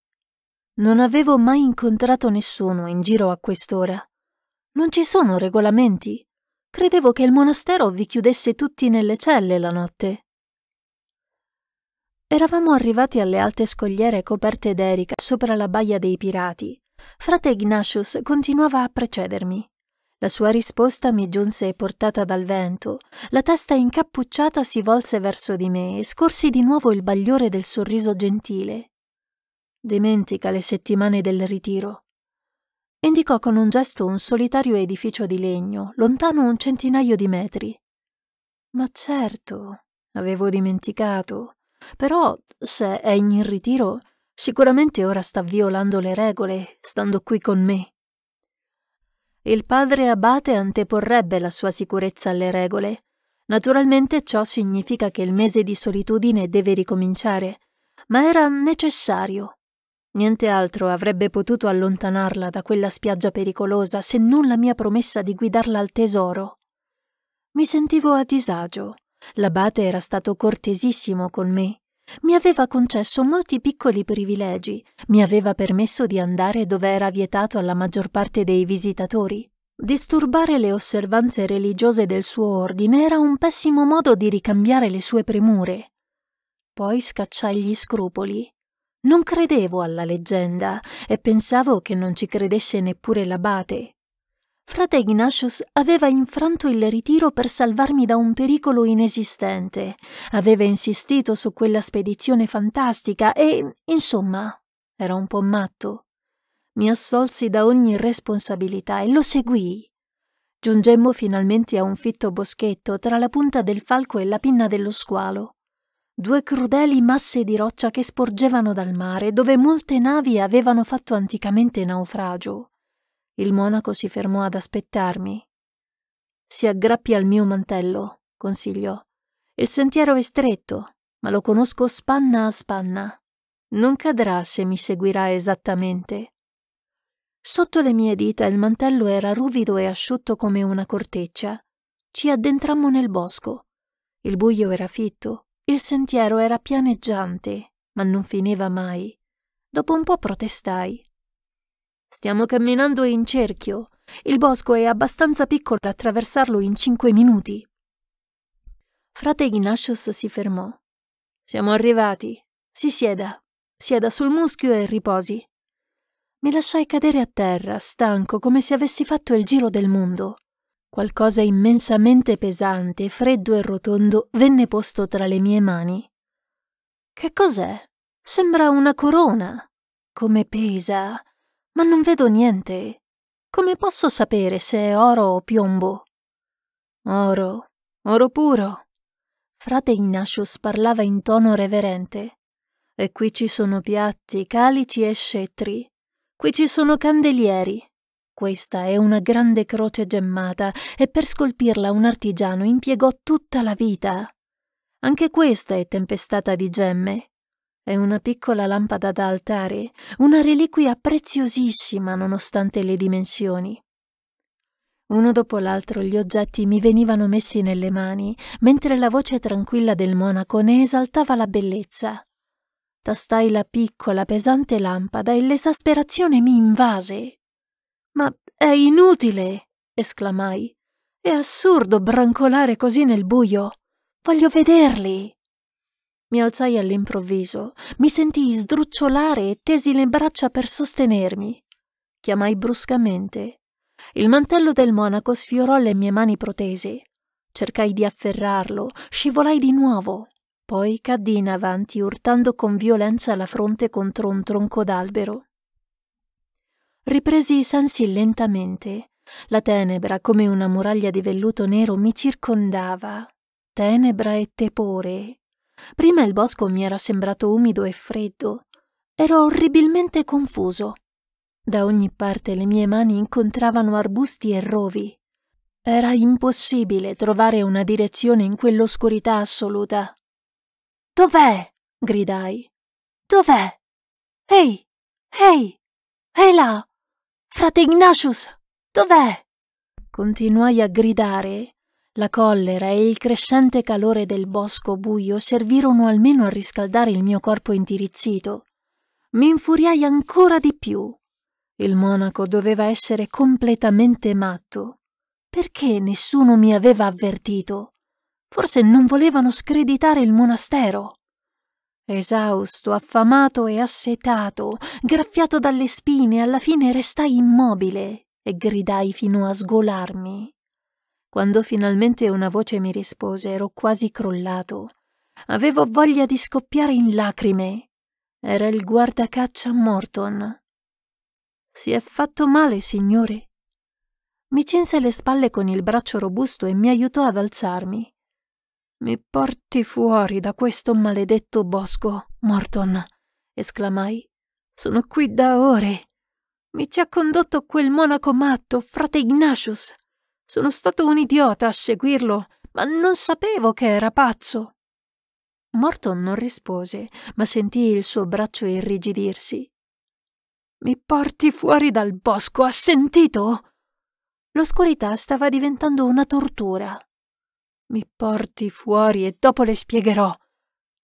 Non avevo mai incontrato nessuno in giro a quest'ora. Non ci sono regolamenti. Credevo che il monastero vi chiudesse tutti nelle celle la notte. Eravamo arrivati alle alte scogliere coperte d'erica sopra la baia dei pirati frate Ignatius continuava a precedermi. La sua risposta mi giunse portata dal vento, la testa incappucciata si volse verso di me e scorsi di nuovo il bagliore del sorriso gentile. Dimentica le settimane del ritiro. Indicò con un gesto un solitario edificio di legno, lontano un centinaio di metri. Ma certo, avevo dimenticato. Però, se è in ritiro, Sicuramente ora sta violando le regole, stando qui con me. Il padre abate anteporrebbe la sua sicurezza alle regole. Naturalmente ciò significa che il mese di solitudine deve ricominciare, ma era necessario. Niente altro avrebbe potuto allontanarla da quella spiaggia pericolosa se non la mia promessa di guidarla al tesoro. Mi sentivo a disagio. L'abate era stato cortesissimo con me, mi aveva concesso molti piccoli privilegi, mi aveva permesso di andare dove era vietato alla maggior parte dei visitatori. Disturbare le osservanze religiose del suo ordine era un pessimo modo di ricambiare le sue premure. Poi scacciai gli scrupoli. Non credevo alla leggenda e pensavo che non ci credesse neppure l'abate. Frate Ignatius aveva infranto il ritiro per salvarmi da un pericolo inesistente, aveva insistito su quella spedizione fantastica e, insomma, era un po' matto. Mi assolsi da ogni responsabilità e lo seguii. Giungemmo finalmente a un fitto boschetto tra la punta del falco e la pinna dello squalo. Due crudeli masse di roccia che sporgevano dal mare, dove molte navi avevano fatto anticamente naufragio. Il monaco si fermò ad aspettarmi. Si aggrappi al mio mantello, consigliò. Il sentiero è stretto, ma lo conosco spanna a spanna. Non cadrà se mi seguirà esattamente. Sotto le mie dita il mantello era ruvido e asciutto come una corteccia. Ci addentrammo nel bosco. Il buio era fitto, il sentiero era pianeggiante, ma non finiva mai. Dopo un po' protestai. Stiamo camminando in cerchio. Il bosco è abbastanza piccolo per attraversarlo in cinque minuti. Frate Ignatius si fermò. Siamo arrivati. Si sieda. Sieda sul muschio e riposi. Mi lasciai cadere a terra, stanco, come se avessi fatto il giro del mondo. Qualcosa immensamente pesante, freddo e rotondo venne posto tra le mie mani. Che cos'è? Sembra una corona. Come pesa. Ma non vedo niente. Come posso sapere se è oro o piombo? Oro, oro puro. Frate Ignatius parlava in tono reverente. E qui ci sono piatti, calici e scettri. Qui ci sono candelieri. Questa è una grande croce gemmata e per scolpirla un artigiano impiegò tutta la vita. Anche questa è tempestata di gemme. È una piccola lampada da altare, una reliquia preziosissima nonostante le dimensioni. Uno dopo l'altro gli oggetti mi venivano messi nelle mani, mentre la voce tranquilla del monaco ne esaltava la bellezza. Tastai la piccola, pesante lampada e l'esasperazione mi invase. Ma è inutile! esclamai. È assurdo brancolare così nel buio. Voglio vederli! Mi alzai all'improvviso, mi sentii sdrucciolare e tesi le braccia per sostenermi. Chiamai bruscamente. Il mantello del monaco sfiorò le mie mani protese. Cercai di afferrarlo, scivolai di nuovo. Poi caddi in avanti, urtando con violenza la fronte contro un tronco d'albero. Ripresi i sensi lentamente. La tenebra, come una muraglia di velluto nero, mi circondava. Tenebra e tepore, Prima il bosco mi era sembrato umido e freddo. Ero orribilmente confuso. Da ogni parte le mie mani incontravano arbusti e rovi. Era impossibile trovare una direzione in quell'oscurità assoluta. Dov'è? gridai. Dov'è? Ehi! Ehi! Ehi là! Frate Ignatius! Dov'è? Continuai a gridare la collera e il crescente calore del bosco buio servirono almeno a riscaldare il mio corpo intirizzito. Mi infuriai ancora di più. Il monaco doveva essere completamente matto. Perché nessuno mi aveva avvertito? Forse non volevano screditare il monastero. Esausto, affamato e assetato, graffiato dalle spine, alla fine restai immobile e gridai fino a sgolarmi. Quando finalmente una voce mi rispose ero quasi crollato. Avevo voglia di scoppiare in lacrime. Era il guardacaccia Morton. Si è fatto male, signore. Mi cinse le spalle con il braccio robusto e mi aiutò ad alzarmi. Mi porti fuori da questo maledetto bosco, Morton, esclamai. Sono qui da ore. Mi ci ha condotto quel monaco matto, frate Ignatius. Sono stato un idiota a seguirlo, ma non sapevo che era pazzo. Morton non rispose, ma sentì il suo braccio irrigidirsi. Mi porti fuori dal bosco, ha sentito? L'oscurità stava diventando una tortura. Mi porti fuori e dopo le spiegherò.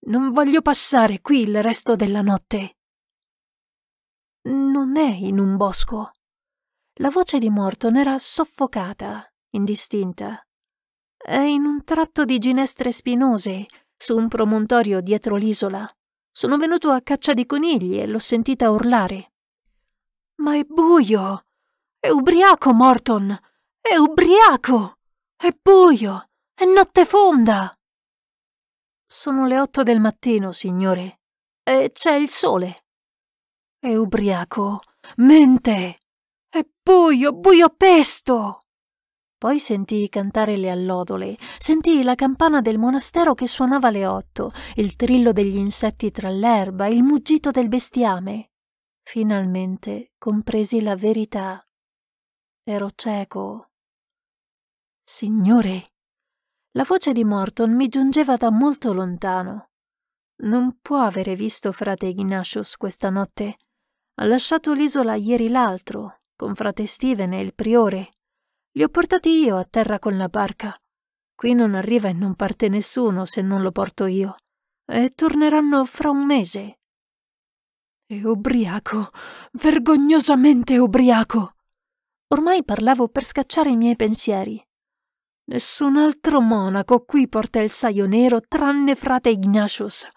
Non voglio passare qui il resto della notte. Non è in un bosco. La voce di Morton era soffocata indistinta. È in un tratto di ginestre spinose, su un promontorio dietro l'isola. Sono venuto a caccia di conigli e l'ho sentita urlare. Ma è buio! È ubriaco, Morton! È ubriaco! È buio! È notte fonda! Sono le otto del mattino, signore, e c'è il sole. È ubriaco! Mente! È buio, buio pesto! Poi sentii cantare le allodole, sentii la campana del monastero che suonava le otto, il trillo degli insetti tra l'erba, il muggito del bestiame. Finalmente compresi la verità. Ero cieco. Signore! La voce di Morton mi giungeva da molto lontano. Non può avere visto frate Ignatius questa notte. Ha lasciato l'isola ieri l'altro, con frate Steven e il priore. Li ho portati io a terra con la barca. Qui non arriva e non parte nessuno se non lo porto io. E torneranno fra un mese. E ubriaco, vergognosamente ubriaco. Ormai parlavo per scacciare i miei pensieri. Nessun altro monaco qui porta il saio nero tranne frate Ignatius.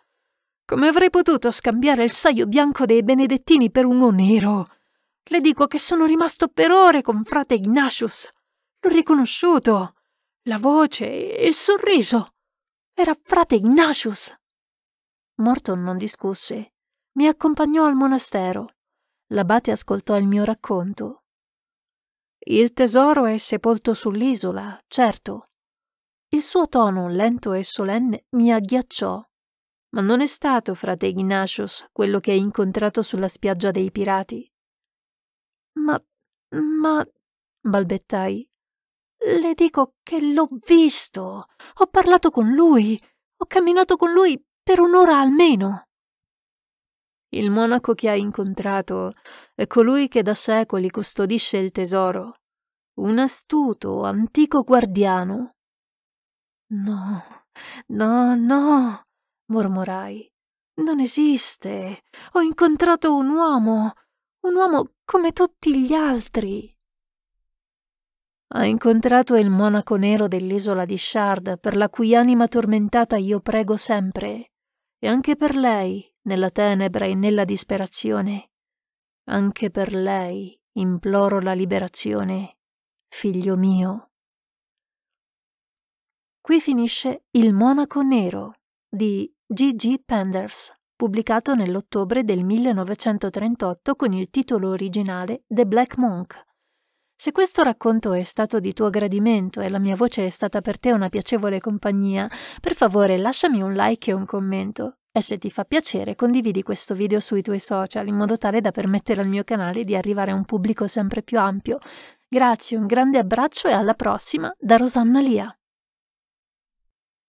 Come avrei potuto scambiare il saio bianco dei benedettini per uno nero? Le dico che sono rimasto per ore con frate Ignatius. L'ho riconosciuto. La voce, il sorriso. Era frate Ignatius. Morton non discusse. Mi accompagnò al monastero. L'abate ascoltò il mio racconto. Il tesoro è sepolto sull'isola, certo. Il suo tono lento e solenne mi agghiacciò. Ma non è stato frate Ignatius quello che hai incontrato sulla spiaggia dei pirati. Ma... ma... balbettai. Le dico che l'ho visto, ho parlato con lui, ho camminato con lui per un'ora almeno. Il monaco che hai incontrato è colui che da secoli custodisce il tesoro, un astuto antico guardiano. No, no, no, mormorai. Non esiste. Ho incontrato un uomo, un uomo come tutti gli altri ha incontrato il monaco nero dell'isola di Shard, per la cui anima tormentata io prego sempre, e anche per lei, nella tenebra e nella disperazione, anche per lei imploro la liberazione, figlio mio. Qui finisce Il monaco nero di G.G. Penders, pubblicato nell'ottobre del 1938 con il titolo originale The Black Monk se questo racconto è stato di tuo gradimento e la mia voce è stata per te una piacevole compagnia, per favore lasciami un like e un commento. E se ti fa piacere condividi questo video sui tuoi social in modo tale da permettere al mio canale di arrivare a un pubblico sempre più ampio. Grazie, un grande abbraccio e alla prossima da Rosanna Lia.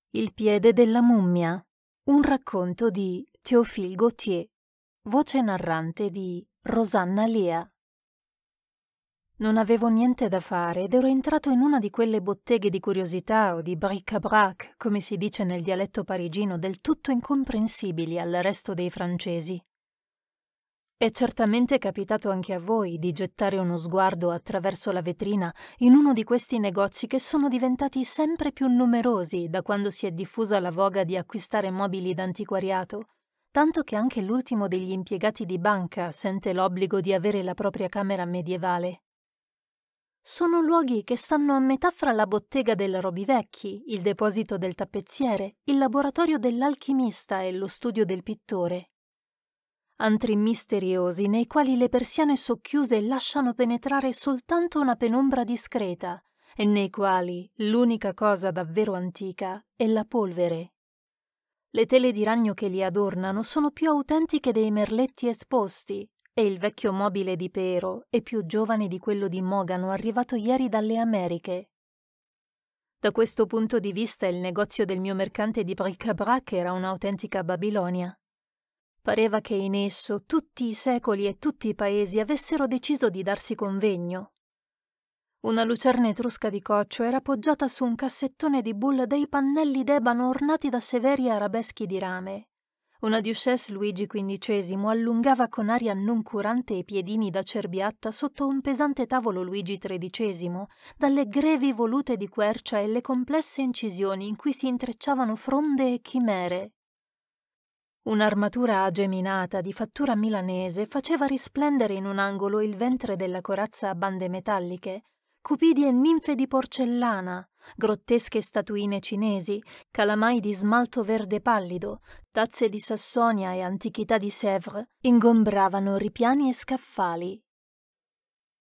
Il piede della mummia. Un racconto di Théophile Gautier. Voce narrante di Rosanna Lia. Non avevo niente da fare ed ero entrato in una di quelle botteghe di curiosità o di bric-à-brac, come si dice nel dialetto parigino, del tutto incomprensibili al resto dei francesi. È certamente capitato anche a voi di gettare uno sguardo attraverso la vetrina in uno di questi negozi che sono diventati sempre più numerosi da quando si è diffusa la voga di acquistare mobili d'antiquariato, tanto che anche l'ultimo degli impiegati di banca sente l'obbligo di avere la propria camera medievale sono luoghi che stanno a metà fra la bottega del Robivecchi, il deposito del tappezziere, il laboratorio dell'alchimista e lo studio del pittore. Antri misteriosi nei quali le persiane socchiuse lasciano penetrare soltanto una penombra discreta e nei quali l'unica cosa davvero antica è la polvere. Le tele di ragno che li adornano sono più autentiche dei merletti esposti, e il vecchio mobile di Pero è più giovane di quello di Mogano arrivato ieri dalle Americhe. Da questo punto di vista il negozio del mio mercante di bric à brac era un'autentica Babilonia. Pareva che in esso tutti i secoli e tutti i paesi avessero deciso di darsi convegno. Una lucerna etrusca di coccio era poggiata su un cassettone di bull dei pannelli d'ebano ornati da severi arabeschi di rame. Una duchesse Luigi XV allungava con aria non curante i piedini da cerbiatta sotto un pesante tavolo Luigi XIII, dalle grevi volute di quercia e le complesse incisioni in cui si intrecciavano fronde e chimere. Un'armatura ageminata di fattura milanese faceva risplendere in un angolo il ventre della corazza a bande metalliche, cupidi e ninfe di porcellana, grottesche statuine cinesi, calamai di smalto verde pallido, tazze di Sassonia e antichità di Sèvres ingombravano ripiani e scaffali.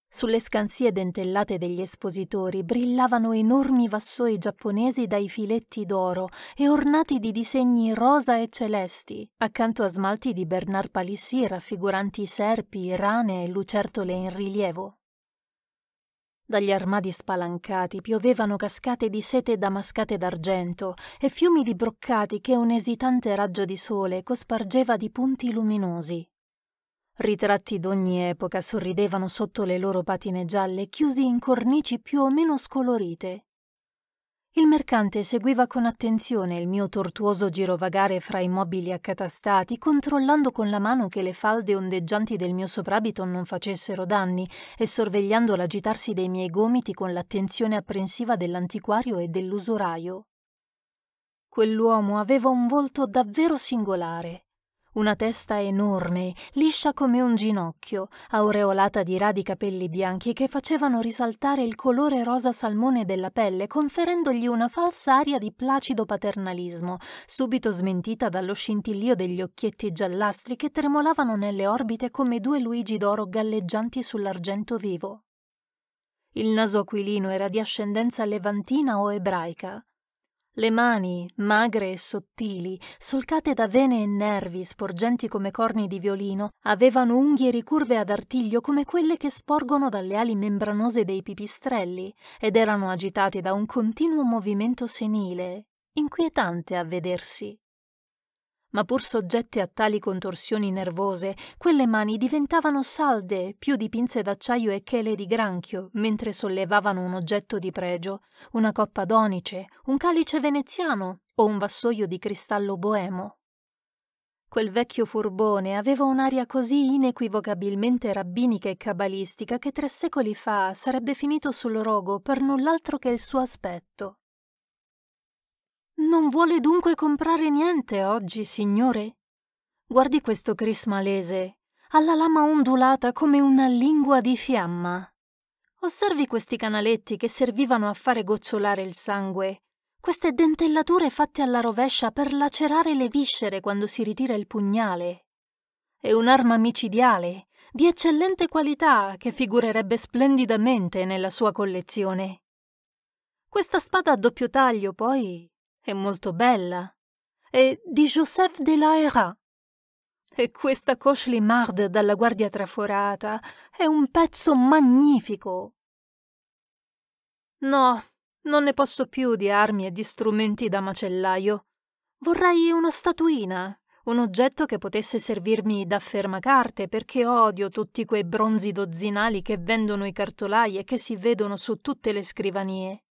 Sulle scansie dentellate degli espositori brillavano enormi vassoi giapponesi dai filetti d'oro e ornati di disegni rosa e celesti, accanto a smalti di Bernard Palissy raffiguranti serpi, rane e lucertole in rilievo. Dagli armadi spalancati piovevano cascate di sete damascate d'argento e fiumi di broccati che un esitante raggio di sole cospargeva di punti luminosi. Ritratti d'ogni epoca sorridevano sotto le loro patine gialle chiusi in cornici più o meno scolorite, il mercante seguiva con attenzione il mio tortuoso girovagare fra i mobili accatastati, controllando con la mano che le falde ondeggianti del mio soprabito non facessero danni e sorvegliando l'agitarsi dei miei gomiti con l'attenzione apprensiva dell'antiquario e dell'usuraio. Quell'uomo aveva un volto davvero singolare una testa enorme, liscia come un ginocchio, aureolata di radi capelli bianchi che facevano risaltare il colore rosa salmone della pelle, conferendogli una falsa aria di placido paternalismo, subito smentita dallo scintillio degli occhietti giallastri che tremolavano nelle orbite come due luigi d'oro galleggianti sull'argento vivo. Il naso aquilino era di ascendenza levantina o ebraica, le mani, magre e sottili, solcate da vene e nervi sporgenti come corni di violino, avevano unghie ricurve ad artiglio come quelle che sporgono dalle ali membranose dei pipistrelli ed erano agitate da un continuo movimento senile, inquietante a vedersi ma pur soggette a tali contorsioni nervose, quelle mani diventavano salde, più di pinze d'acciaio e chele di granchio, mentre sollevavano un oggetto di pregio, una coppa d'onice, un calice veneziano o un vassoio di cristallo boemo. Quel vecchio furbone aveva un'aria così inequivocabilmente rabbinica e cabalistica che tre secoli fa sarebbe finito sul rogo per null'altro che il suo aspetto. Non vuole dunque comprare niente oggi, signore? Guardi questo crismalese, ha la lama ondulata come una lingua di fiamma. Osservi questi canaletti che servivano a fare gocciolare il sangue, queste dentellature fatte alla rovescia per lacerare le viscere quando si ritira il pugnale. È un'arma micidiale, di eccellente qualità, che figurerebbe splendidamente nella sua collezione. Questa spada a doppio taglio, poi, è molto bella, è di Joseph de la Hera. E questa Cauchelimard dalla guardia traforata è un pezzo magnifico. No, non ne posso più di armi e di strumenti da macellaio. Vorrei una statuina, un oggetto che potesse servirmi da fermacarte perché odio tutti quei bronzi dozzinali che vendono i cartolai e che si vedono su tutte le scrivanie.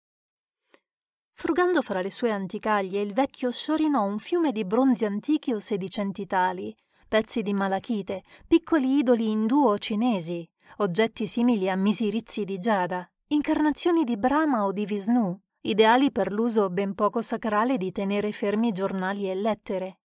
Frugando fra le sue anticaglie, il vecchio sciorinò un fiume di bronzi antichi o sedicenti tali, pezzi di malachite, piccoli idoli indù o cinesi, oggetti simili a misirizzi di giada, incarnazioni di Brahma o di Vishnu, ideali per l'uso ben poco sacrale di tenere fermi giornali e lettere.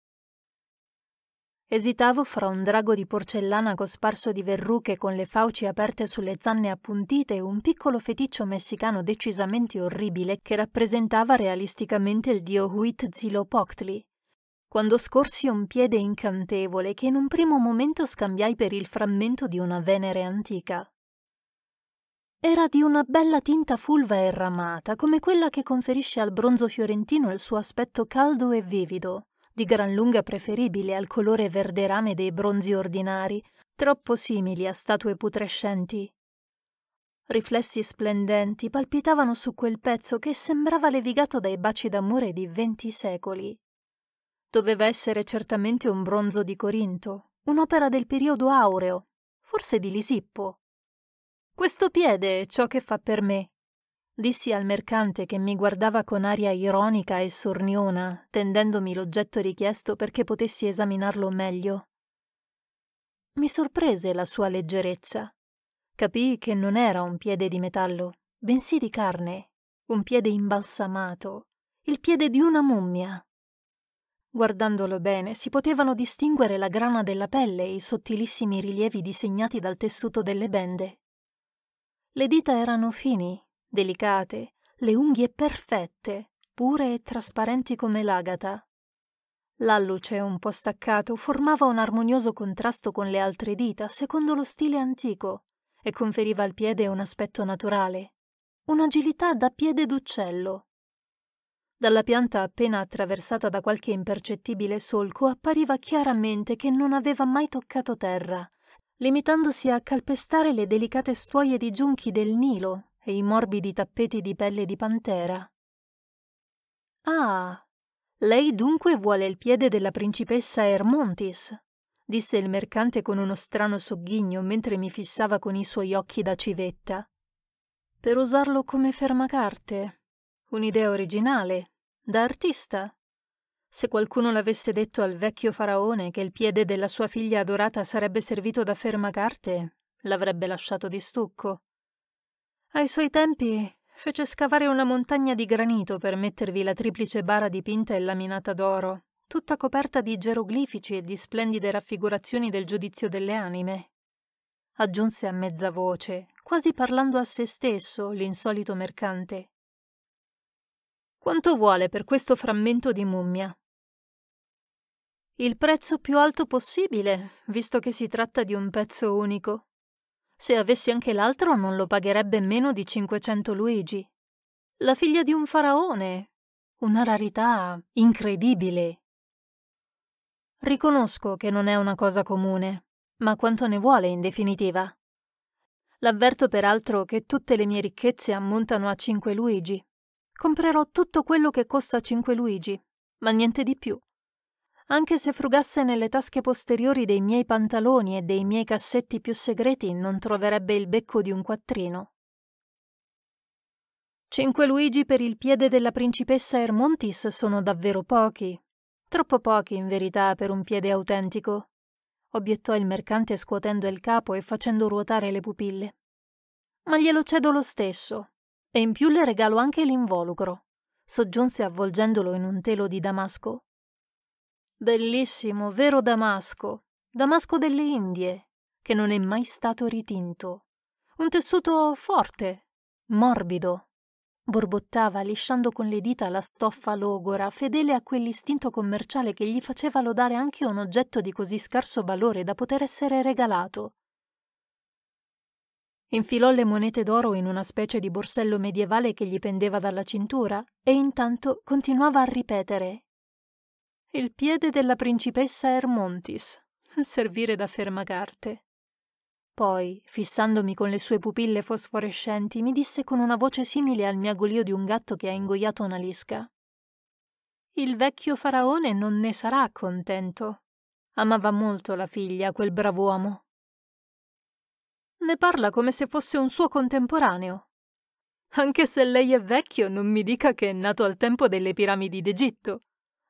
Esitavo fra un drago di porcellana cosparso di verruche con le fauci aperte sulle zanne appuntite e un piccolo feticcio messicano decisamente orribile che rappresentava realisticamente il dio Huitzilopochtli. Quando scorsi un piede incantevole che in un primo momento scambiai per il frammento di una Venere antica. Era di una bella tinta fulva e ramata, come quella che conferisce al bronzo fiorentino il suo aspetto caldo e vivido di gran lunga preferibile al colore verde rame dei bronzi ordinari, troppo simili a statue putrescenti. Riflessi splendenti palpitavano su quel pezzo che sembrava levigato dai baci d'amore di venti secoli. Doveva essere certamente un bronzo di Corinto, un'opera del periodo aureo, forse di Lisippo. Questo piede è ciò che fa per me, dissi al mercante che mi guardava con aria ironica e sorniona, tendendomi l'oggetto richiesto perché potessi esaminarlo meglio. Mi sorprese la sua leggerezza. Capii che non era un piede di metallo, bensì di carne, un piede imbalsamato, il piede di una mummia. Guardandolo bene si potevano distinguere la grana della pelle e i sottilissimi rilievi disegnati dal tessuto delle bende. Le dita erano fini, delicate, le unghie perfette, pure e trasparenti come l'agata. L'alluce un po' staccato formava un armonioso contrasto con le altre dita secondo lo stile antico e conferiva al piede un aspetto naturale, un'agilità da piede d'uccello. Dalla pianta appena attraversata da qualche impercettibile solco appariva chiaramente che non aveva mai toccato terra, limitandosi a calpestare le delicate stuoie di giunchi del Nilo e i morbidi tappeti di pelle di pantera. Ah, lei dunque vuole il piede della principessa Ermontis, disse il mercante con uno strano sogghigno mentre mi fissava con i suoi occhi da civetta. Per usarlo come fermacarte. Un'idea originale, da artista. Se qualcuno l'avesse detto al vecchio faraone che il piede della sua figlia adorata sarebbe servito da fermacarte, l'avrebbe lasciato di stucco. Ai suoi tempi fece scavare una montagna di granito per mettervi la triplice bara dipinta e laminata d'oro, tutta coperta di geroglifici e di splendide raffigurazioni del giudizio delle anime. Aggiunse a mezza voce, quasi parlando a se stesso, l'insolito mercante. Quanto vuole per questo frammento di mummia? Il prezzo più alto possibile, visto che si tratta di un pezzo unico, se avessi anche l'altro non lo pagherebbe meno di 500 Luigi. La figlia di un faraone. Una rarità incredibile. Riconosco che non è una cosa comune, ma quanto ne vuole in definitiva? L'avverto peraltro che tutte le mie ricchezze ammontano a 5 Luigi. Comprerò tutto quello che costa 5 Luigi, ma niente di più. Anche se frugasse nelle tasche posteriori dei miei pantaloni e dei miei cassetti più segreti, non troverebbe il becco di un quattrino. Cinque Luigi per il piede della principessa Ermontis sono davvero pochi. Troppo pochi, in verità, per un piede autentico, obiettò il mercante scuotendo il capo e facendo ruotare le pupille. Ma glielo cedo lo stesso, e in più le regalo anche l'involucro, soggiunse avvolgendolo in un telo di damasco. Bellissimo, vero damasco, damasco delle Indie, che non è mai stato ritinto. Un tessuto forte, morbido. Borbottava lisciando con le dita la stoffa logora, fedele a quell'istinto commerciale che gli faceva lodare anche un oggetto di così scarso valore da poter essere regalato. Infilò le monete d'oro in una specie di borsello medievale che gli pendeva dalla cintura e intanto continuava a ripetere il piede della principessa Ermontis, servire da fermacarte. Poi, fissandomi con le sue pupille fosforescenti, mi disse con una voce simile al miagolio di un gatto che ha ingoiato una lisca. Il vecchio faraone non ne sarà contento. Amava molto la figlia, quel brav'uomo. Ne parla come se fosse un suo contemporaneo. Anche se lei è vecchio, non mi dica che è nato al tempo delle piramidi d'Egitto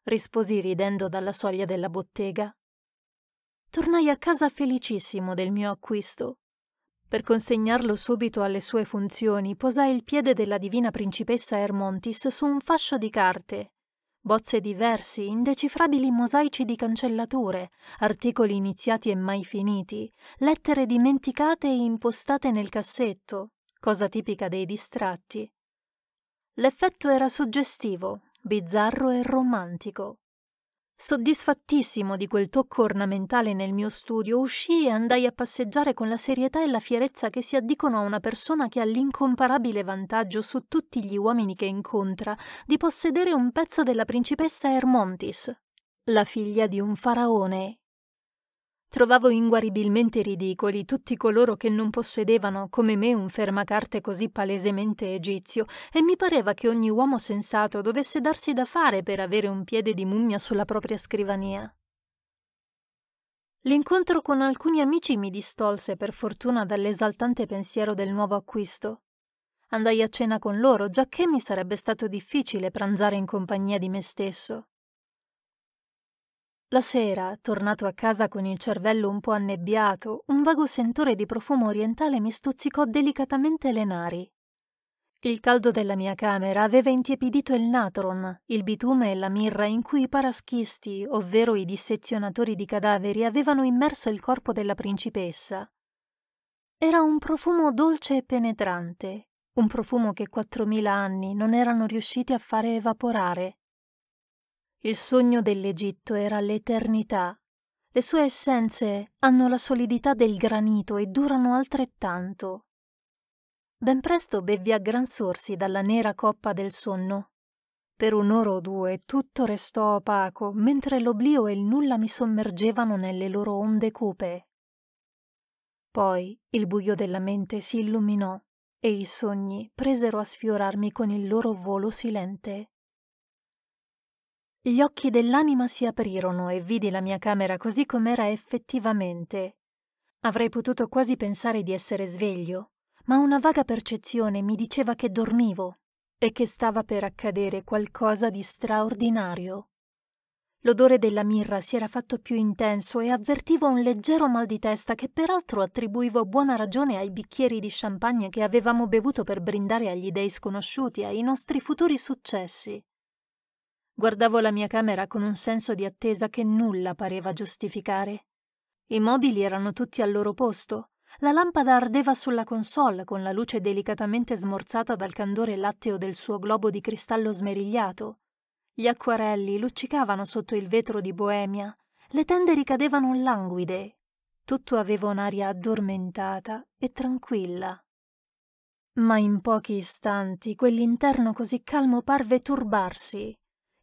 risposi ridendo dalla soglia della bottega. Tornai a casa felicissimo del mio acquisto. Per consegnarlo subito alle sue funzioni, posai il piede della divina principessa Ermontis su un fascio di carte, bozze diversi, indecifrabili mosaici di cancellature, articoli iniziati e mai finiti, lettere dimenticate e impostate nel cassetto, cosa tipica dei distratti. L'effetto era suggestivo, bizzarro e romantico. Soddisfattissimo di quel tocco ornamentale nel mio studio, uscii e andai a passeggiare con la serietà e la fierezza che si addicono a una persona che ha l'incomparabile vantaggio su tutti gli uomini che incontra di possedere un pezzo della principessa Hermontis, la figlia di un faraone Trovavo inguaribilmente ridicoli tutti coloro che non possedevano come me un fermacarte così palesemente egizio e mi pareva che ogni uomo sensato dovesse darsi da fare per avere un piede di mummia sulla propria scrivania. L'incontro con alcuni amici mi distolse per fortuna dall'esaltante pensiero del nuovo acquisto. Andai a cena con loro, giacché mi sarebbe stato difficile pranzare in compagnia di me stesso. La sera, tornato a casa con il cervello un po' annebbiato, un vago sentore di profumo orientale mi stuzzicò delicatamente le nari. Il caldo della mia camera aveva intiepidito il natron, il bitume e la mirra in cui i paraschisti, ovvero i dissezionatori di cadaveri, avevano immerso il corpo della principessa. Era un profumo dolce e penetrante, un profumo che quattromila anni non erano riusciti a fare evaporare, il sogno dell'Egitto era l'eternità. Le sue essenze hanno la solidità del granito e durano altrettanto. Ben presto bevvi a gran sorsi dalla nera coppa del sonno. Per un'ora o due tutto restò opaco, mentre l'oblio e il nulla mi sommergevano nelle loro onde cupe. Poi il buio della mente si illuminò e i sogni presero a sfiorarmi con il loro volo silente. Gli occhi dell'anima si aprirono e vidi la mia camera così com'era effettivamente. Avrei potuto quasi pensare di essere sveglio, ma una vaga percezione mi diceva che dormivo e che stava per accadere qualcosa di straordinario. L'odore della mirra si era fatto più intenso e avvertivo un leggero mal di testa che peraltro attribuivo buona ragione ai bicchieri di champagne che avevamo bevuto per brindare agli dei sconosciuti, ai nostri futuri successi. Guardavo la mia camera con un senso di attesa che nulla pareva giustificare. I mobili erano tutti al loro posto. La lampada ardeva sulla console con la luce delicatamente smorzata dal candore latteo del suo globo di cristallo smerigliato. Gli acquarelli luccicavano sotto il vetro di Boemia, le tende ricadevano languide. Tutto aveva un'aria addormentata e tranquilla. Ma in pochi istanti quell'interno così calmo parve turbarsi.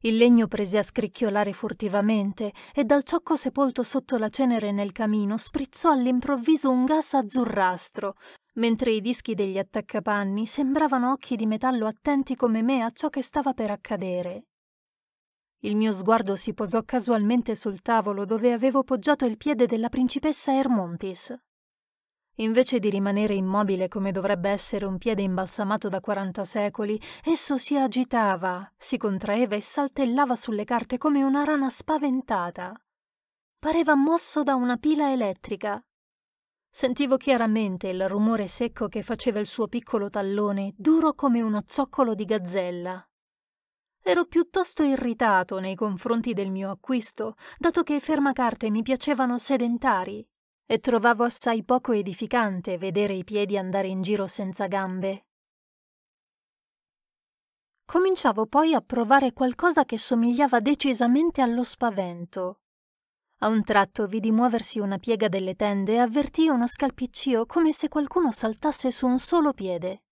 Il legno prese a scricchiolare furtivamente e dal ciocco sepolto sotto la cenere nel camino sprizzò all'improvviso un gas azzurrastro, mentre i dischi degli attaccapanni sembravano occhi di metallo attenti come me a ciò che stava per accadere. Il mio sguardo si posò casualmente sul tavolo dove avevo poggiato il piede della principessa Ermontis. Invece di rimanere immobile come dovrebbe essere un piede imbalsamato da 40 secoli, esso si agitava, si contraeva e saltellava sulle carte come una rana spaventata. Pareva mosso da una pila elettrica. Sentivo chiaramente il rumore secco che faceva il suo piccolo tallone, duro come uno zoccolo di gazzella. Ero piuttosto irritato nei confronti del mio acquisto, dato che i fermacarte mi piacevano sedentari e trovavo assai poco edificante vedere i piedi andare in giro senza gambe. Cominciavo poi a provare qualcosa che somigliava decisamente allo spavento. A un tratto vidi muoversi una piega delle tende e avvertì uno scalpiccio come se qualcuno saltasse su un solo piede.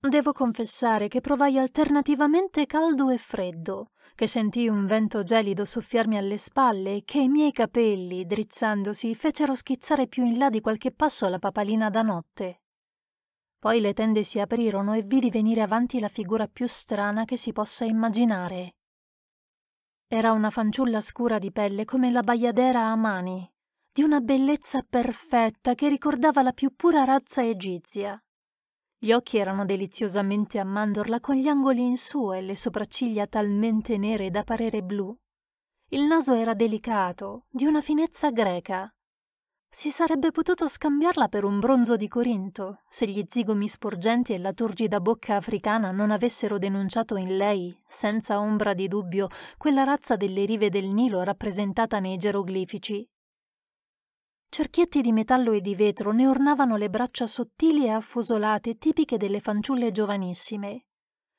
Devo confessare che provai alternativamente caldo e freddo, che sentii un vento gelido soffiarmi alle spalle e che i miei capelli, drizzandosi, fecero schizzare più in là di qualche passo la papalina da notte. Poi le tende si aprirono e vidi venire avanti la figura più strana che si possa immaginare. Era una fanciulla scura di pelle come la baiadera a mani, di una bellezza perfetta che ricordava la più pura razza egizia. Gli occhi erano deliziosamente a mandorla con gli angoli in su e le sopracciglia talmente nere da parere blu. Il naso era delicato, di una finezza greca. Si sarebbe potuto scambiarla per un bronzo di Corinto, se gli zigomi sporgenti e la turgida bocca africana non avessero denunciato in lei, senza ombra di dubbio, quella razza delle rive del Nilo rappresentata nei geroglifici, Cerchietti di metallo e di vetro ne ornavano le braccia sottili e affusolate tipiche delle fanciulle giovanissime.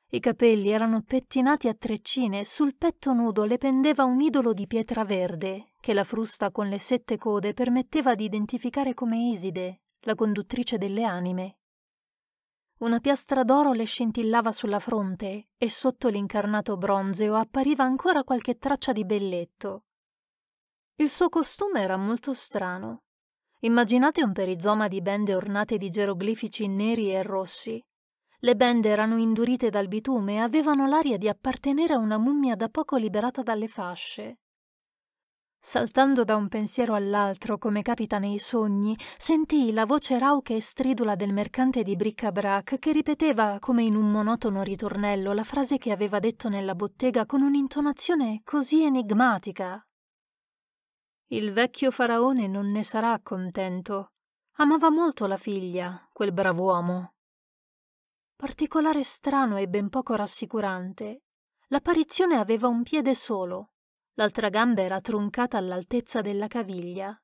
I capelli erano pettinati a treccine, sul petto nudo le pendeva un idolo di pietra verde, che la frusta con le sette code permetteva di identificare come Iside, la conduttrice delle anime. Una piastra d'oro le scintillava sulla fronte e sotto l'incarnato bronzeo appariva ancora qualche traccia di belletto. Il suo costume era molto strano. Immaginate un perizoma di bende ornate di geroglifici neri e rossi. Le bende erano indurite dal bitume e avevano l'aria di appartenere a una mummia da poco liberata dalle fasce. Saltando da un pensiero all'altro, come capita nei sogni, sentii la voce rauca e stridula del mercante di bric-a-brac che ripeteva, come in un monotono ritornello, la frase che aveva detto nella bottega con un'intonazione così enigmatica il vecchio faraone non ne sarà contento. Amava molto la figlia, quel brav'uomo. Particolare strano e ben poco rassicurante, l'apparizione aveva un piede solo, l'altra gamba era troncata all'altezza della caviglia.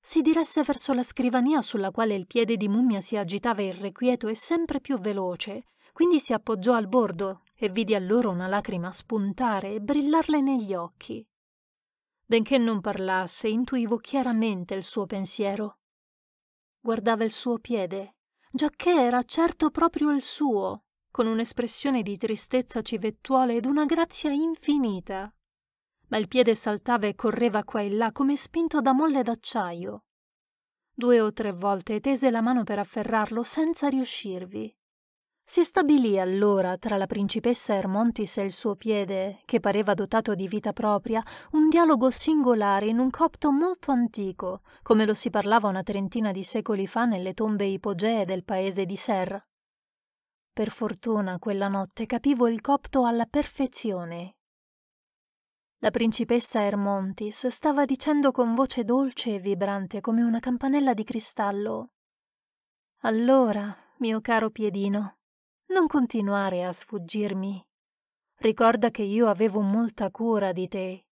Si diresse verso la scrivania sulla quale il piede di mummia si agitava irrequieto e sempre più veloce, quindi si appoggiò al bordo e vidi allora una lacrima spuntare e brillarle negli occhi. Benché non parlasse, intuivo chiaramente il suo pensiero. Guardava il suo piede, giacché era certo proprio il suo, con un'espressione di tristezza civettuale ed una grazia infinita. Ma il piede saltava e correva qua e là come spinto da molle d'acciaio. Due o tre volte tese la mano per afferrarlo senza riuscirvi. Si stabilì allora tra la principessa Ermontis e il suo piede, che pareva dotato di vita propria, un dialogo singolare in un copto molto antico, come lo si parlava una trentina di secoli fa nelle tombe ipogee del paese di Ser. Per fortuna quella notte capivo il copto alla perfezione. La principessa Ermontis stava dicendo con voce dolce e vibrante come una campanella di cristallo: Allora, mio caro piedino, non continuare a sfuggirmi. Ricorda che io avevo molta cura di te.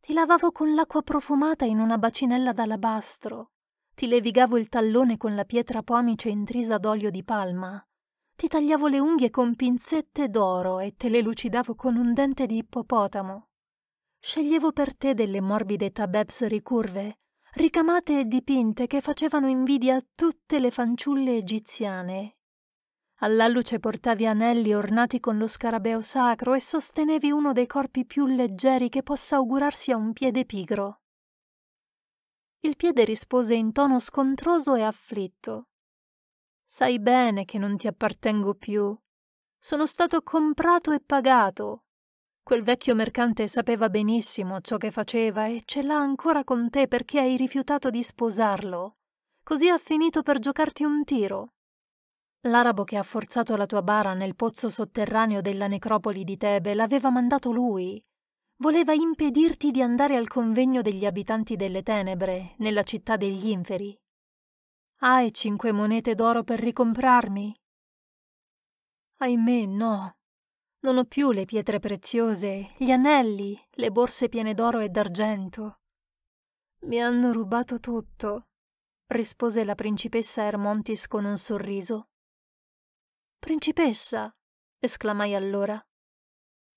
Ti lavavo con l'acqua profumata in una bacinella d'alabastro. Ti levigavo il tallone con la pietra pomice intrisa d'olio di palma. Ti tagliavo le unghie con pinzette d'oro e te le lucidavo con un dente di ippopotamo. Sceglievo per te delle morbide tabebs ricurve, ricamate e dipinte che facevano invidia a tutte le fanciulle egiziane alla luce portavi anelli ornati con lo scarabeo sacro e sostenevi uno dei corpi più leggeri che possa augurarsi a un piede pigro. Il piede rispose in tono scontroso e afflitto. Sai bene che non ti appartengo più. Sono stato comprato e pagato. Quel vecchio mercante sapeva benissimo ciò che faceva e ce l'ha ancora con te perché hai rifiutato di sposarlo. Così ha finito per giocarti un tiro. L'arabo che ha forzato la tua bara nel pozzo sotterraneo della necropoli di Tebe l'aveva mandato lui. Voleva impedirti di andare al convegno degli abitanti delle tenebre, nella città degli inferi. Hai cinque monete d'oro per ricomprarmi? Ahimè, no. Non ho più le pietre preziose, gli anelli, le borse piene d'oro e d'argento. Mi hanno rubato tutto, rispose la principessa Ermontis con un sorriso Principessa, esclamai allora.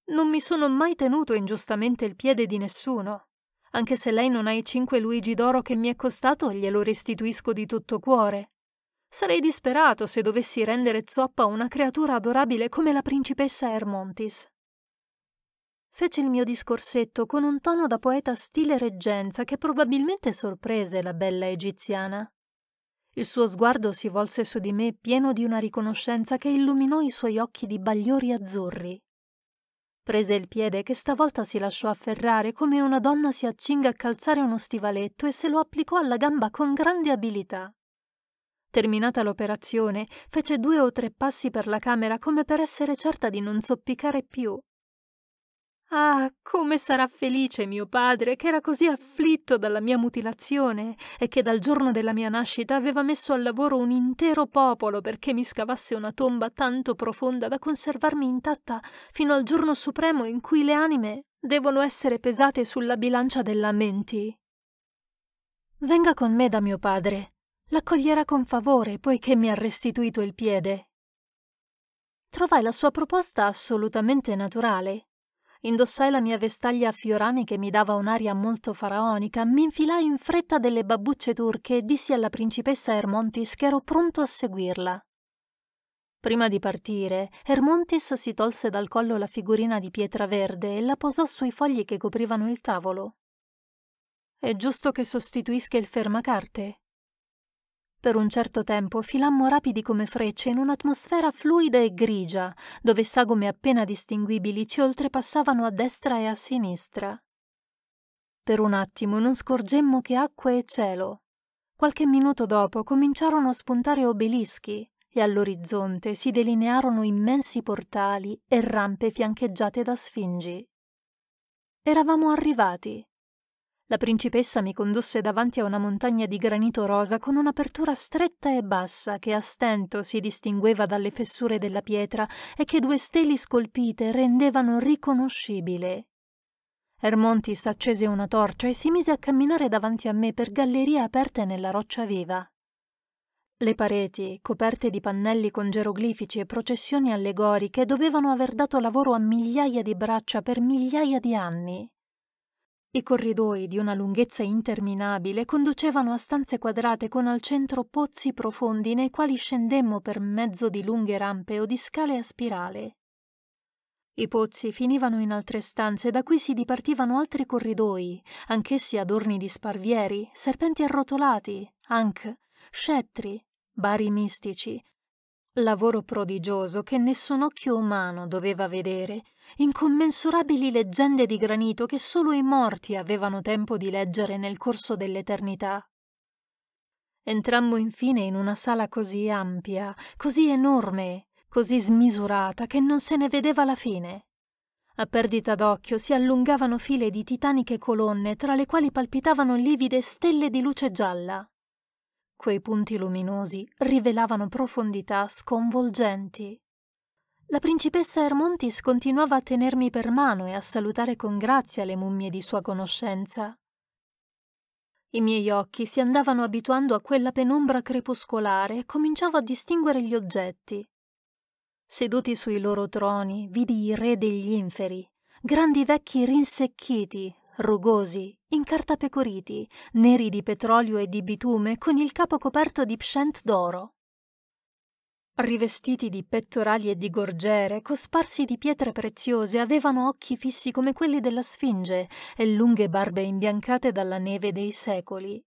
Non mi sono mai tenuto ingiustamente il piede di nessuno. Anche se lei non ha i cinque Luigi d'oro che mi è costato, glielo restituisco di tutto cuore. Sarei disperato se dovessi rendere zoppa una creatura adorabile come la principessa Ermontis. Fece il mio discorsetto con un tono da poeta stile reggenza che probabilmente sorprese la bella egiziana. Il suo sguardo si volse su di me pieno di una riconoscenza che illuminò i suoi occhi di bagliori azzurri. Prese il piede che stavolta si lasciò afferrare come una donna si accinga a calzare uno stivaletto e se lo applicò alla gamba con grande abilità. Terminata l'operazione, fece due o tre passi per la camera come per essere certa di non zoppicare più Ah, come sarà felice mio padre, che era così afflitto dalla mia mutilazione e che dal giorno della mia nascita aveva messo al lavoro un intero popolo perché mi scavasse una tomba tanto profonda da conservarmi intatta fino al giorno supremo in cui le anime devono essere pesate sulla bilancia della menti. Venga con me da mio padre, l'accoglierà con favore poiché mi ha restituito il piede. Trovai la sua proposta assolutamente naturale indossai la mia vestaglia a fiorami che mi dava un'aria molto faraonica, mi infilai in fretta delle babbucce turche e dissi alla principessa Ermontis che ero pronto a seguirla. Prima di partire, Ermontis si tolse dal collo la figurina di pietra verde e la posò sui fogli che coprivano il tavolo. È giusto che sostituisca il fermacarte, per un certo tempo filammo rapidi come frecce in un'atmosfera fluida e grigia, dove sagome appena distinguibili ci oltrepassavano a destra e a sinistra. Per un attimo non scorgemmo che acqua e cielo. Qualche minuto dopo cominciarono a spuntare obelischi e all'orizzonte si delinearono immensi portali e rampe fiancheggiate da sfingi. Eravamo arrivati la principessa mi condusse davanti a una montagna di granito rosa con un'apertura stretta e bassa che a stento si distingueva dalle fessure della pietra e che due steli scolpite rendevano riconoscibile. Ermontis accese una torcia e si mise a camminare davanti a me per gallerie aperte nella roccia viva. Le pareti, coperte di pannelli con geroglifici e processioni allegoriche, dovevano aver dato lavoro a migliaia di braccia per migliaia di anni. I corridoi di una lunghezza interminabile conducevano a stanze quadrate con al centro pozzi profondi nei quali scendemmo per mezzo di lunghe rampe o di scale a spirale. I pozzi finivano in altre stanze da cui si dipartivano altri corridoi, anch'essi adorni di sparvieri, serpenti arrotolati, anc, scettri, bari mistici, Lavoro prodigioso che nessun occhio umano doveva vedere incommensurabili leggende di granito che solo i morti avevano tempo di leggere nel corso dell'eternità. Entrammo infine in una sala così ampia, così enorme, così smisurata che non se ne vedeva la fine. A perdita d'occhio si allungavano file di titaniche colonne tra le quali palpitavano livide stelle di luce gialla. Quei punti luminosi rivelavano profondità sconvolgenti. La principessa Ermontis continuava a tenermi per mano e a salutare con grazia le mummie di sua conoscenza. I miei occhi si andavano abituando a quella penombra crepuscolare e cominciavo a distinguere gli oggetti. Seduti sui loro troni, vidi i re degli inferi, grandi vecchi rinsecchiti, rugosi, incartapecoriti, neri di petrolio e di bitume, con il capo coperto di pscent d'oro. Rivestiti di pettorali e di gorgiere, cosparsi di pietre preziose, avevano occhi fissi come quelli della Sfinge e lunghe barbe imbiancate dalla neve dei secoli.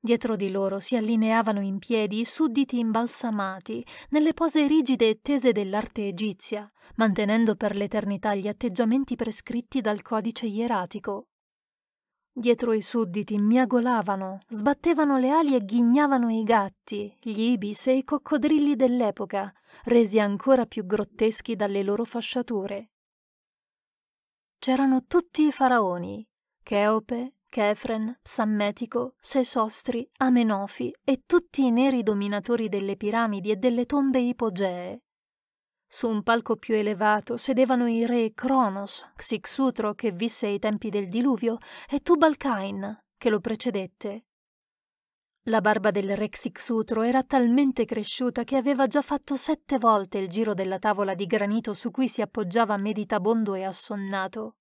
Dietro di loro si allineavano in piedi i sudditi imbalsamati, nelle pose rigide e tese dell'arte egizia, mantenendo per l'eternità gli atteggiamenti prescritti dal codice ieratico. Dietro i sudditi miagolavano, sbattevano le ali e ghignavano i gatti, gli ibis e i coccodrilli dell'epoca, resi ancora più grotteschi dalle loro fasciature. C'erano tutti i faraoni, Cheope, Chefren, Psammetico, Sesostri, Amenofi e tutti i neri dominatori delle piramidi e delle tombe ipogee. Su un palco più elevato sedevano i re Cronos, Xixutro che visse ai tempi del diluvio, e Tubalcain, che lo precedette. La barba del re Xixutro era talmente cresciuta che aveva già fatto sette volte il giro della tavola di granito su cui si appoggiava meditabondo e assonnato.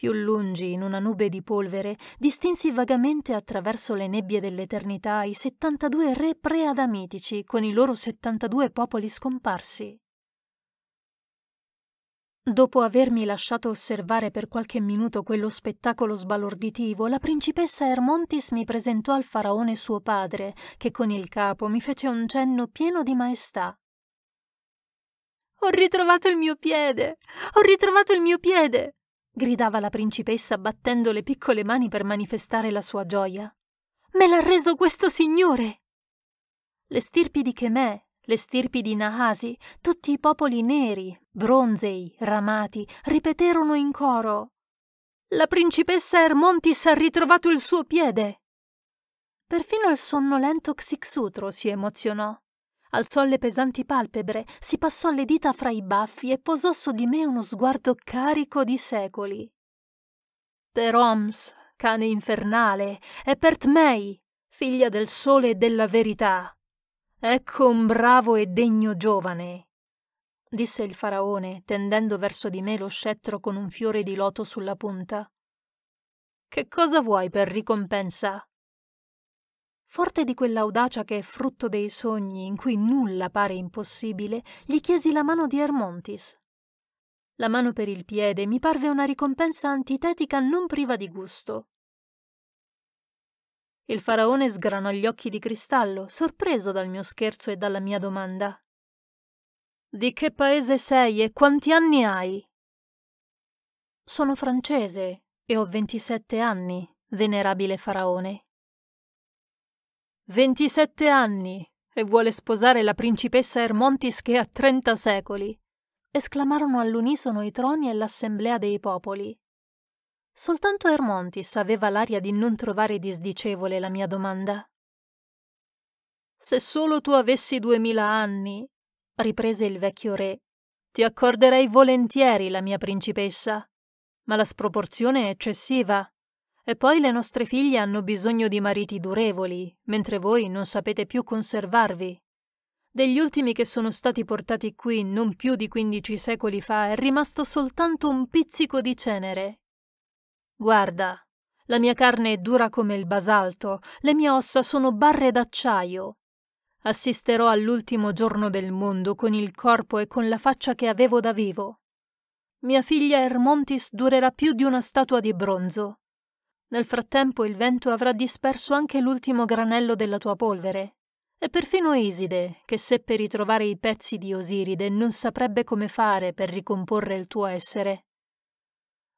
Più lungi, in una nube di polvere, distinsi vagamente attraverso le nebbie dell'eternità i 72 re preadamitici con i loro 72 popoli scomparsi. Dopo avermi lasciato osservare per qualche minuto quello spettacolo sbalorditivo, la principessa Ermontis mi presentò al faraone suo padre, che con il capo mi fece un cenno pieno di maestà. Ho ritrovato il mio piede! Ho ritrovato il mio piede! gridava la principessa battendo le piccole mani per manifestare la sua gioia. Me l'ha reso questo signore! Le stirpi di Chemè, le stirpi di Nahasi, tutti i popoli neri, bronzei, ramati, ripeterono in coro La principessa Ermontis ha ritrovato il suo piede! Perfino il sonnolento Xixutro si emozionò. Alzò le pesanti palpebre, si passò le dita fra i baffi e posò su di me uno sguardo carico di secoli. Per Oms, cane infernale, e per Tmei, figlia del sole e della verità. Ecco un bravo e degno giovane, disse il faraone, tendendo verso di me lo scettro con un fiore di loto sulla punta. Che cosa vuoi per ricompensa? Forte di quell'audacia che è frutto dei sogni in cui nulla pare impossibile, gli chiesi la mano di Ermontis. La mano per il piede mi parve una ricompensa antitetica non priva di gusto. Il faraone sgranò gli occhi di cristallo, sorpreso dal mio scherzo e dalla mia domanda. Di che paese sei e quanti anni hai? Sono francese e ho 27 anni, venerabile faraone, 27 anni e vuole sposare la principessa Ermontis che ha 30 secoli! esclamarono all'unisono i troni e l'assemblea dei popoli. Soltanto Ermontis aveva l'aria di non trovare disdicevole la mia domanda. Se solo tu avessi duemila anni, riprese il vecchio re, ti accorderei volentieri la mia principessa, ma la sproporzione è eccessiva. E poi le nostre figlie hanno bisogno di mariti durevoli, mentre voi non sapete più conservarvi. Degli ultimi che sono stati portati qui non più di quindici secoli fa è rimasto soltanto un pizzico di cenere. Guarda, la mia carne è dura come il basalto, le mie ossa sono barre d'acciaio. Assisterò all'ultimo giorno del mondo con il corpo e con la faccia che avevo da vivo. Mia figlia Ermontis durerà più di una statua di bronzo. Nel frattempo il vento avrà disperso anche l'ultimo granello della tua polvere. E perfino Iside, che seppe ritrovare i pezzi di Osiride, non saprebbe come fare per ricomporre il tuo essere.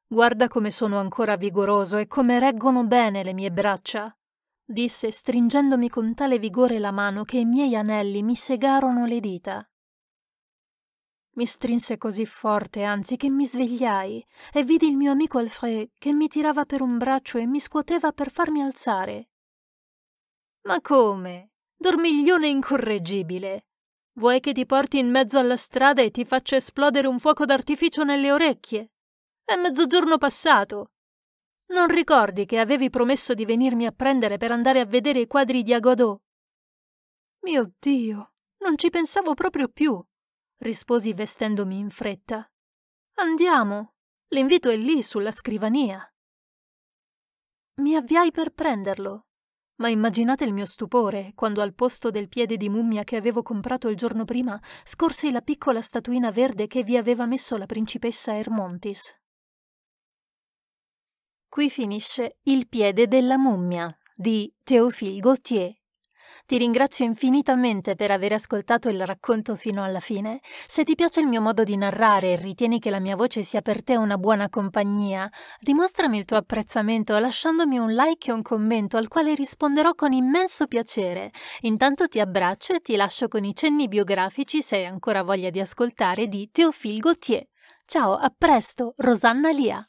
Guarda come sono ancora vigoroso e come reggono bene le mie braccia, disse stringendomi con tale vigore la mano che i miei anelli mi segarono le dita. Mi strinse così forte, anzi, che mi svegliai e vidi il mio amico Alfred che mi tirava per un braccio e mi scuoteva per farmi alzare. Ma come? Dormiglione incorreggibile! Vuoi che ti porti in mezzo alla strada e ti faccia esplodere un fuoco d'artificio nelle orecchie? È mezzogiorno passato. Non ricordi che avevi promesso di venirmi a prendere per andare a vedere i quadri di Agodot? Mio Dio, non ci pensavo proprio più risposi vestendomi in fretta. Andiamo. L'invito è lì sulla scrivania. Mi avviai per prenderlo, ma immaginate il mio stupore quando al posto del piede di mummia che avevo comprato il giorno prima scorsi la piccola statuina verde che vi aveva messo la principessa Ermontis. Qui finisce Il piede della mummia di Théophile Gautier. Ti ringrazio infinitamente per aver ascoltato il racconto fino alla fine. Se ti piace il mio modo di narrare e ritieni che la mia voce sia per te una buona compagnia, dimostrami il tuo apprezzamento lasciandomi un like e un commento al quale risponderò con immenso piacere. Intanto ti abbraccio e ti lascio con i cenni biografici, se hai ancora voglia di ascoltare, di Théophile Gautier. Ciao, a presto, Rosanna Lia.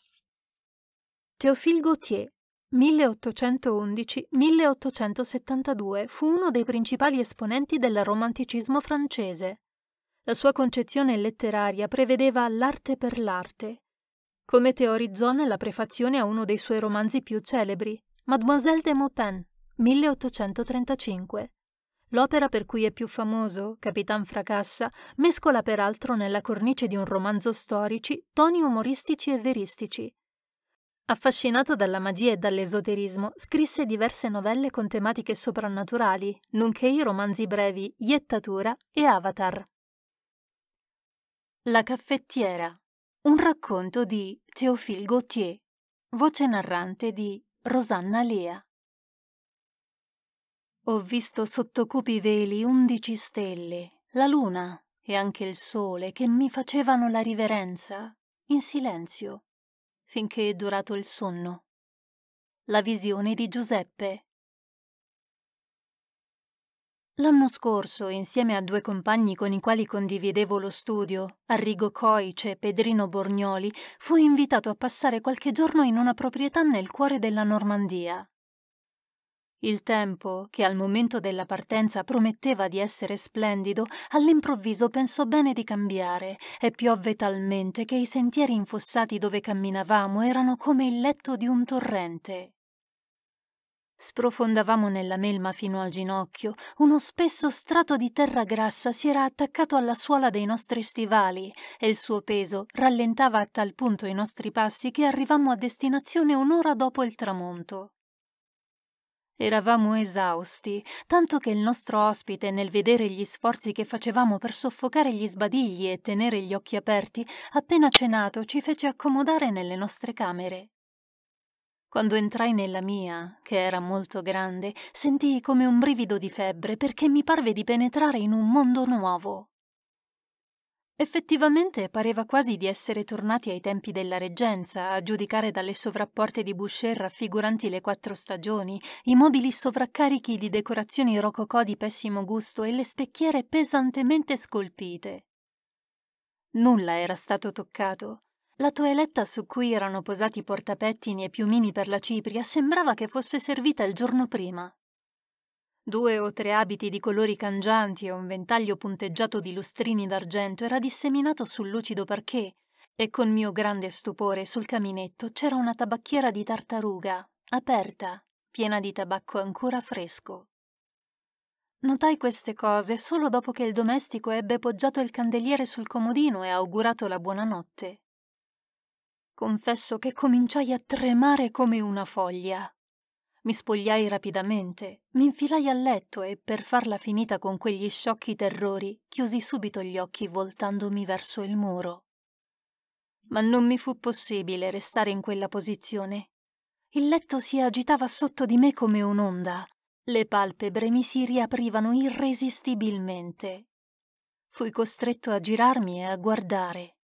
Théophile Gautier 1811-1872 fu uno dei principali esponenti del romanticismo francese. La sua concezione letteraria prevedeva l'arte per l'arte, come teorizzò nella prefazione a uno dei suoi romanzi più celebri, Mademoiselle de Maupin, 1835. L'opera per cui è più famoso, Capitan Fracassa, mescola peraltro nella cornice di un romanzo storici toni umoristici e veristici, Affascinato dalla magia e dall'esoterismo, scrisse diverse novelle con tematiche soprannaturali, nonché i romanzi brevi Yettatura e Avatar. La caffettiera. Un racconto di Théophile Gautier, voce narrante di Rosanna Lea. Ho visto sotto cupi veli undici stelle, la luna e anche il sole che mi facevano la riverenza, in silenzio, finché è durato il sonno. La visione di Giuseppe. L'anno scorso, insieme a due compagni con i quali condividevo lo studio, Arrigo Coice e Pedrino Borgnoli, fui invitato a passare qualche giorno in una proprietà nel cuore della Normandia, il tempo, che al momento della partenza prometteva di essere splendido, all'improvviso pensò bene di cambiare e piovve talmente che i sentieri infossati dove camminavamo erano come il letto di un torrente. Sprofondavamo nella melma fino al ginocchio, uno spesso strato di terra grassa si era attaccato alla suola dei nostri stivali e il suo peso rallentava a tal punto i nostri passi che arrivammo a destinazione un'ora dopo il tramonto. Eravamo esausti, tanto che il nostro ospite, nel vedere gli sforzi che facevamo per soffocare gli sbadigli e tenere gli occhi aperti, appena cenato ci fece accomodare nelle nostre camere. Quando entrai nella mia, che era molto grande, sentii come un brivido di febbre perché mi parve di penetrare in un mondo nuovo. Effettivamente pareva quasi di essere tornati ai tempi della reggenza, a giudicare dalle sovrapporte di Boucher raffiguranti le quattro stagioni, i mobili sovraccarichi di decorazioni rococò di pessimo gusto e le specchiere pesantemente scolpite. Nulla era stato toccato. La toeletta su cui erano posati portapettini e piumini per la cipria sembrava che fosse servita il giorno prima. Due o tre abiti di colori cangianti e un ventaglio punteggiato di lustrini d'argento era disseminato sul lucido parquet, e con mio grande stupore sul caminetto c'era una tabacchiera di tartaruga, aperta, piena di tabacco ancora fresco. Notai queste cose solo dopo che il domestico ebbe poggiato il candeliere sul comodino e augurato la buonanotte. Confesso che cominciai a tremare come una foglia. Mi spogliai rapidamente, mi infilai al letto e, per farla finita con quegli sciocchi terrori, chiusi subito gli occhi voltandomi verso il muro. Ma non mi fu possibile restare in quella posizione. Il letto si agitava sotto di me come un'onda. Le palpebre mi si riaprivano irresistibilmente. Fui costretto a girarmi e a guardare.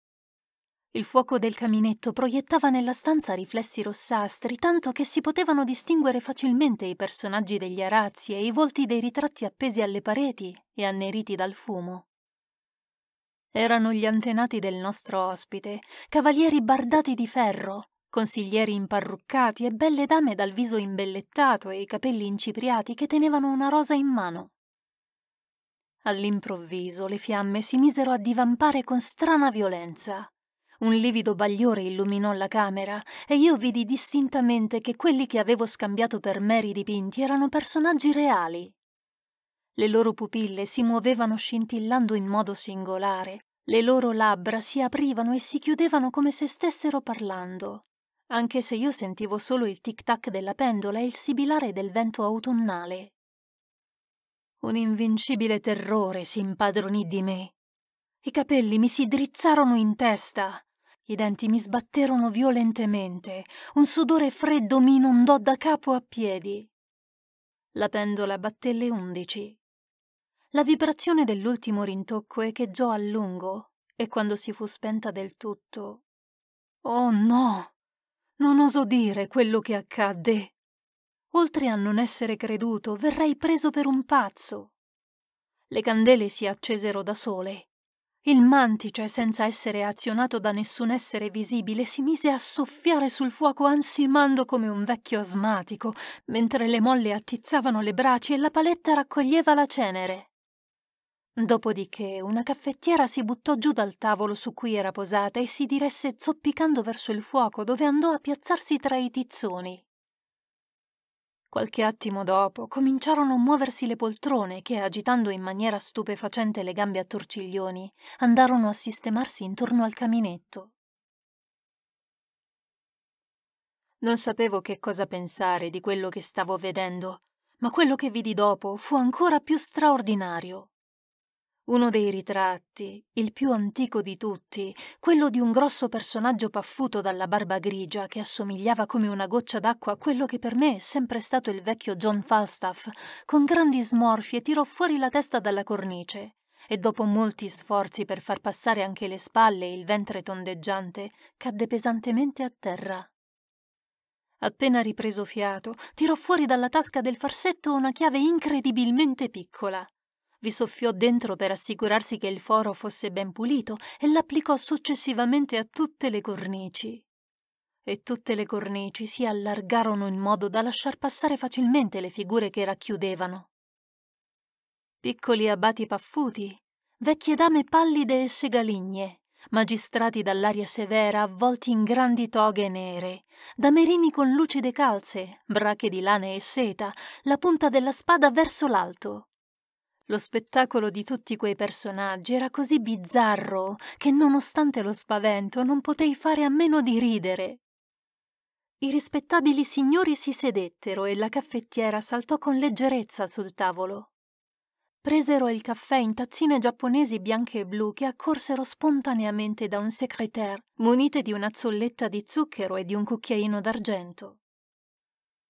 Il fuoco del caminetto proiettava nella stanza riflessi rossastri, tanto che si potevano distinguere facilmente i personaggi degli arazzi e i volti dei ritratti appesi alle pareti e anneriti dal fumo. Erano gli antenati del nostro ospite, cavalieri bardati di ferro, consiglieri imparruccati e belle dame dal viso imbellettato e i capelli incipriati che tenevano una rosa in mano. All'improvviso le fiamme si misero a divampare con strana violenza un livido bagliore illuminò la camera e io vidi distintamente che quelli che avevo scambiato per meri dipinti erano personaggi reali. Le loro pupille si muovevano scintillando in modo singolare, le loro labbra si aprivano e si chiudevano come se stessero parlando, anche se io sentivo solo il tic-tac della pendola e il sibilare del vento autunnale. Un invincibile terrore si impadronì di me. I capelli mi si drizzarono in testa i denti mi sbatterono violentemente, un sudore freddo mi inondò da capo a piedi. La pendola batté le undici. La vibrazione dell'ultimo rintocco echeggiò a lungo e quando si fu spenta del tutto... Oh no! Non oso dire quello che accadde. Oltre a non essere creduto, verrei preso per un pazzo. Le candele si accesero da sole il mantice, senza essere azionato da nessun essere visibile, si mise a soffiare sul fuoco ansimando come un vecchio asmatico, mentre le molle attizzavano le braci e la paletta raccoglieva la cenere. Dopodiché una caffettiera si buttò giù dal tavolo su cui era posata e si diresse zoppicando verso il fuoco dove andò a piazzarsi tra i tizzoni. Qualche attimo dopo cominciarono a muoversi le poltrone che, agitando in maniera stupefacente le gambe a torciglioni, andarono a sistemarsi intorno al caminetto. Non sapevo che cosa pensare di quello che stavo vedendo, ma quello che vidi dopo fu ancora più straordinario. Uno dei ritratti, il più antico di tutti, quello di un grosso personaggio paffuto dalla barba grigia che assomigliava come una goccia d'acqua a quello che per me è sempre stato il vecchio John Falstaff, con grandi smorfie tirò fuori la testa dalla cornice e dopo molti sforzi per far passare anche le spalle e il ventre tondeggiante, cadde pesantemente a terra. Appena ripreso fiato, tirò fuori dalla tasca del farsetto una chiave incredibilmente piccola vi soffiò dentro per assicurarsi che il foro fosse ben pulito e l'applicò successivamente a tutte le cornici. E tutte le cornici si allargarono in modo da lasciar passare facilmente le figure che racchiudevano. Piccoli abati paffuti, vecchie dame pallide e segaligne, magistrati dall'aria severa avvolti in grandi toghe nere, damerini con lucide calze, brache di lana e seta, la punta della spada verso l'alto. Lo spettacolo di tutti quei personaggi era così bizzarro che, nonostante lo spavento, non potei fare a meno di ridere. I rispettabili signori si sedettero e la caffettiera saltò con leggerezza sul tavolo. Presero il caffè in tazzine giapponesi bianche e blu che accorsero spontaneamente da un secrétaire, munite di una zolletta di zucchero e di un cucchiaino d'argento.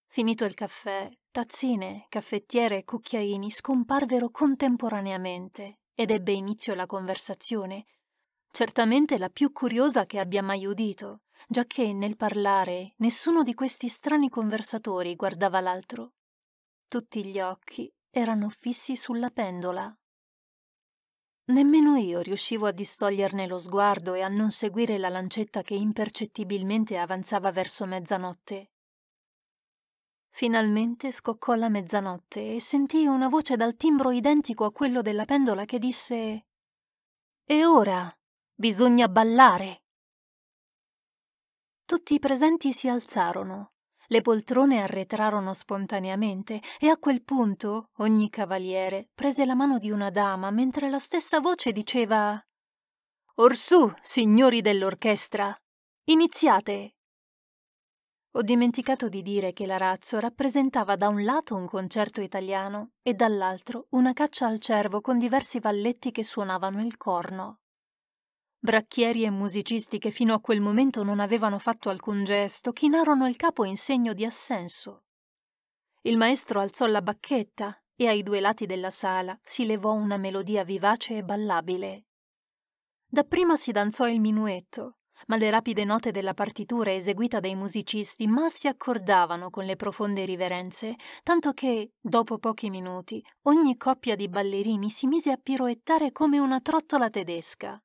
Finito il caffè, Tazzine, caffettiere e cucchiaini scomparvero contemporaneamente ed ebbe inizio la conversazione, certamente la più curiosa che abbia mai udito, giacché nel parlare nessuno di questi strani conversatori guardava l'altro. Tutti gli occhi erano fissi sulla pendola. Nemmeno io riuscivo a distoglierne lo sguardo e a non seguire la lancetta che impercettibilmente avanzava verso mezzanotte. Finalmente scoccò la mezzanotte e sentì una voce dal timbro identico a quello della pendola che disse E ora bisogna ballare. Tutti i presenti si alzarono, le poltrone arretrarono spontaneamente e a quel punto ogni cavaliere prese la mano di una dama mentre la stessa voce diceva Orsù, signori dell'orchestra, iniziate! Ho dimenticato di dire che l'arazzo rappresentava da un lato un concerto italiano e dall'altro una caccia al cervo con diversi valletti che suonavano il corno. Bracchieri e musicisti che fino a quel momento non avevano fatto alcun gesto chinarono il capo in segno di assenso. Il maestro alzò la bacchetta e ai due lati della sala si levò una melodia vivace e ballabile. Dapprima si danzò il minuetto, ma le rapide note della partitura eseguita dai musicisti mal si accordavano con le profonde riverenze, tanto che, dopo pochi minuti, ogni coppia di ballerini si mise a piroettare come una trottola tedesca.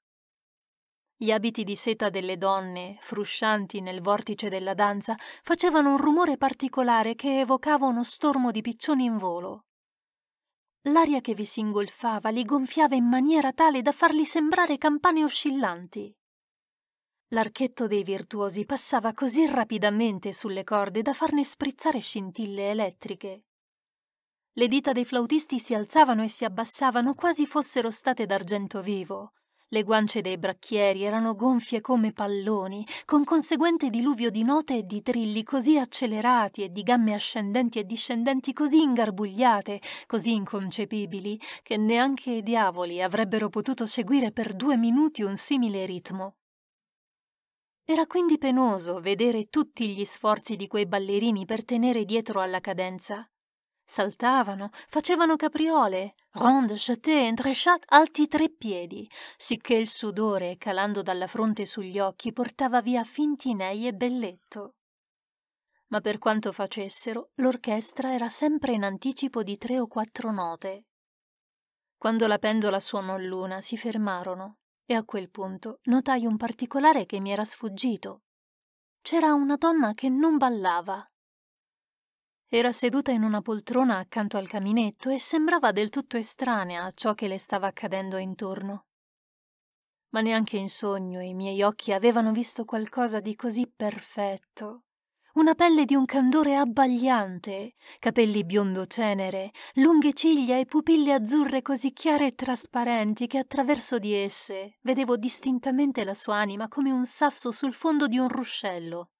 Gli abiti di seta delle donne, fruscianti nel vortice della danza, facevano un rumore particolare che evocava uno stormo di piccioni in volo. L'aria che vi si ingolfava li gonfiava in maniera tale da farli sembrare campane oscillanti. L'archetto dei virtuosi passava così rapidamente sulle corde da farne sprizzare scintille elettriche. Le dita dei flautisti si alzavano e si abbassavano quasi fossero state d'argento vivo. Le guance dei bracchieri erano gonfie come palloni, con conseguente diluvio di note e di trilli così accelerati e di gambe ascendenti e discendenti così ingarbugliate, così inconcepibili, che neanche i diavoli avrebbero potuto seguire per due minuti un simile ritmo. Era quindi penoso vedere tutti gli sforzi di quei ballerini per tenere dietro alla cadenza. Saltavano, facevano capriole, ronde, jeté, entrechat alti tre piedi, sicché il sudore, calando dalla fronte sugli occhi, portava via Fintinei e Belletto. Ma per quanto facessero, l'orchestra era sempre in anticipo di tre o quattro note. Quando la pendola suonò l'una, si fermarono, e a quel punto notai un particolare che mi era sfuggito. C'era una donna che non ballava. Era seduta in una poltrona accanto al caminetto e sembrava del tutto estranea a ciò che le stava accadendo intorno. Ma neanche in sogno i miei occhi avevano visto qualcosa di così perfetto, una pelle di un candore abbagliante, capelli biondo cenere, lunghe ciglia e pupille azzurre così chiare e trasparenti che attraverso di esse vedevo distintamente la sua anima come un sasso sul fondo di un ruscello.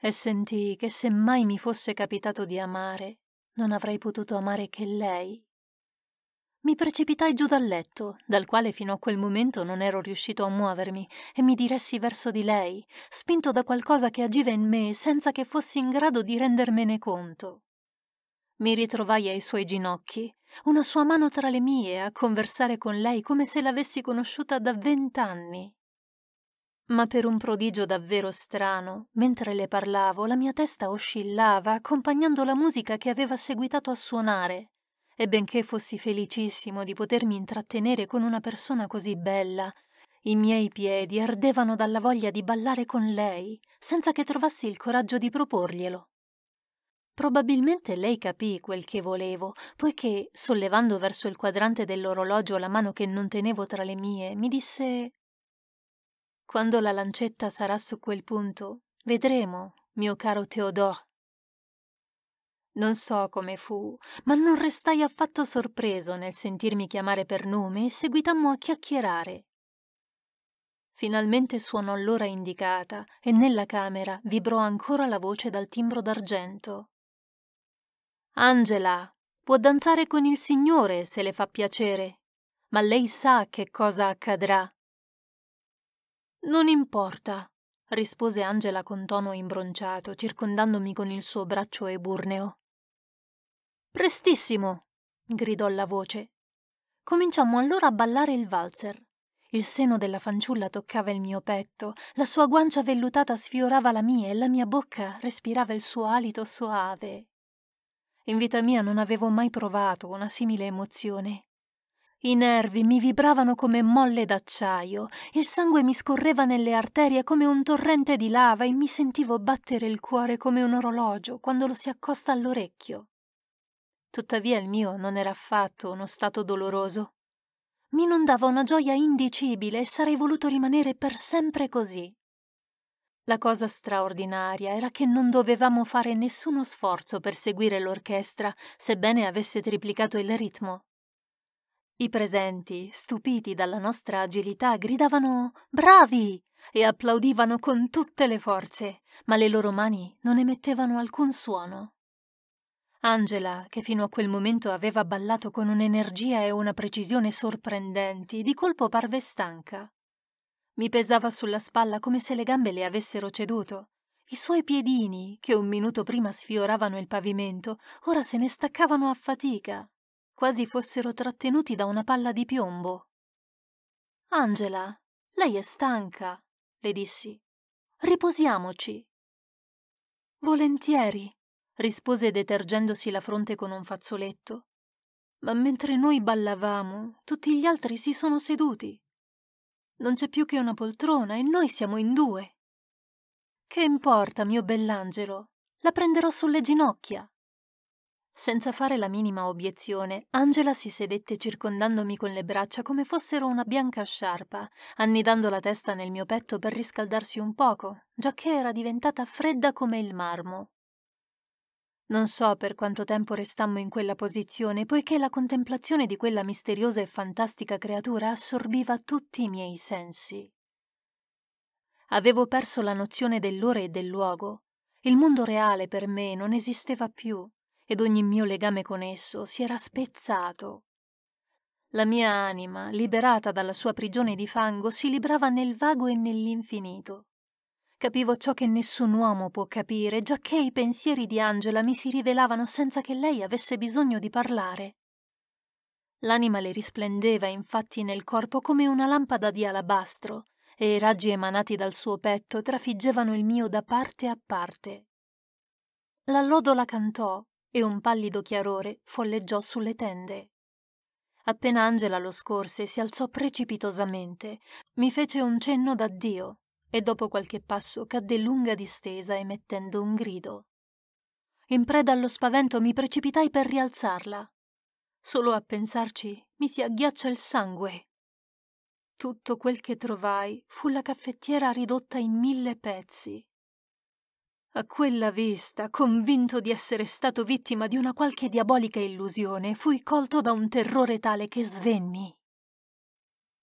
E sentii che se mai mi fosse capitato di amare, non avrei potuto amare che lei mi precipitai giù dal letto, dal quale fino a quel momento non ero riuscito a muovermi, e mi diressi verso di lei, spinto da qualcosa che agiva in me senza che fossi in grado di rendermene conto. Mi ritrovai ai suoi ginocchi, una sua mano tra le mie, a conversare con lei come se l'avessi conosciuta da vent'anni. Ma per un prodigio davvero strano, mentre le parlavo, la mia testa oscillava, accompagnando la musica che aveva seguitato a suonare e benché fossi felicissimo di potermi intrattenere con una persona così bella, i miei piedi ardevano dalla voglia di ballare con lei, senza che trovassi il coraggio di proporglielo. Probabilmente lei capì quel che volevo, poiché, sollevando verso il quadrante dell'orologio la mano che non tenevo tra le mie, mi disse Quando la lancetta sarà su quel punto, vedremo, mio caro Théodore. Non so come fu, ma non restai affatto sorpreso nel sentirmi chiamare per nome e seguitammo a chiacchierare. Finalmente suonò l'ora indicata e nella camera vibrò ancora la voce dal timbro d'argento. Angela, può danzare con il Signore se le fa piacere, ma lei sa che cosa accadrà. Non importa, rispose Angela con tono imbronciato, circondandomi con il suo braccio eburneo. Prestissimo! gridò la voce. Cominciammo allora a ballare il valzer. Il seno della fanciulla toccava il mio petto, la sua guancia vellutata sfiorava la mia e la mia bocca respirava il suo alito soave. In vita mia non avevo mai provato una simile emozione. I nervi mi vibravano come molle d'acciaio, il sangue mi scorreva nelle arterie come un torrente di lava e mi sentivo battere il cuore come un orologio quando lo si accosta all'orecchio. Tuttavia il mio non era affatto uno stato doloroso. Mi inondava una gioia indicibile e sarei voluto rimanere per sempre così. La cosa straordinaria era che non dovevamo fare nessuno sforzo per seguire l'orchestra, sebbene avesse triplicato il ritmo. I presenti, stupiti dalla nostra agilità, gridavano Bravi! e applaudivano con tutte le forze, ma le loro mani non emettevano alcun suono. Angela, che fino a quel momento aveva ballato con un'energia e una precisione sorprendenti, di colpo parve stanca. Mi pesava sulla spalla come se le gambe le avessero ceduto. I suoi piedini, che un minuto prima sfioravano il pavimento, ora se ne staccavano a fatica, quasi fossero trattenuti da una palla di piombo. Angela, lei è stanca, le dissi. Riposiamoci. Volentieri, rispose detergendosi la fronte con un fazzoletto. Ma mentre noi ballavamo, tutti gli altri si sono seduti. Non c'è più che una poltrona e noi siamo in due. Che importa, mio bell'angelo? La prenderò sulle ginocchia. Senza fare la minima obiezione, Angela si sedette circondandomi con le braccia come fossero una bianca sciarpa, annidando la testa nel mio petto per riscaldarsi un poco, giacché era diventata fredda come il marmo. Non so per quanto tempo restammo in quella posizione, poiché la contemplazione di quella misteriosa e fantastica creatura assorbiva tutti i miei sensi. Avevo perso la nozione dell'ora e del luogo. Il mondo reale per me non esisteva più ed ogni mio legame con esso si era spezzato. La mia anima, liberata dalla sua prigione di fango, si librava nel vago e nell'infinito. Capivo ciò che nessun uomo può capire, giacché i pensieri di Angela mi si rivelavano senza che lei avesse bisogno di parlare. L'anima le risplendeva infatti nel corpo come una lampada di alabastro, e i raggi emanati dal suo petto trafiggevano il mio da parte a parte. La lodola cantò e un pallido chiarore folleggiò sulle tende. Appena Angela lo scorse, si alzò precipitosamente, mi fece un cenno d'addio e dopo qualche passo cadde lunga distesa emettendo un grido. In preda allo spavento mi precipitai per rialzarla. Solo a pensarci mi si agghiaccia il sangue. Tutto quel che trovai fu la caffettiera ridotta in mille pezzi. A quella vista, convinto di essere stato vittima di una qualche diabolica illusione, fui colto da un terrore tale che svenni.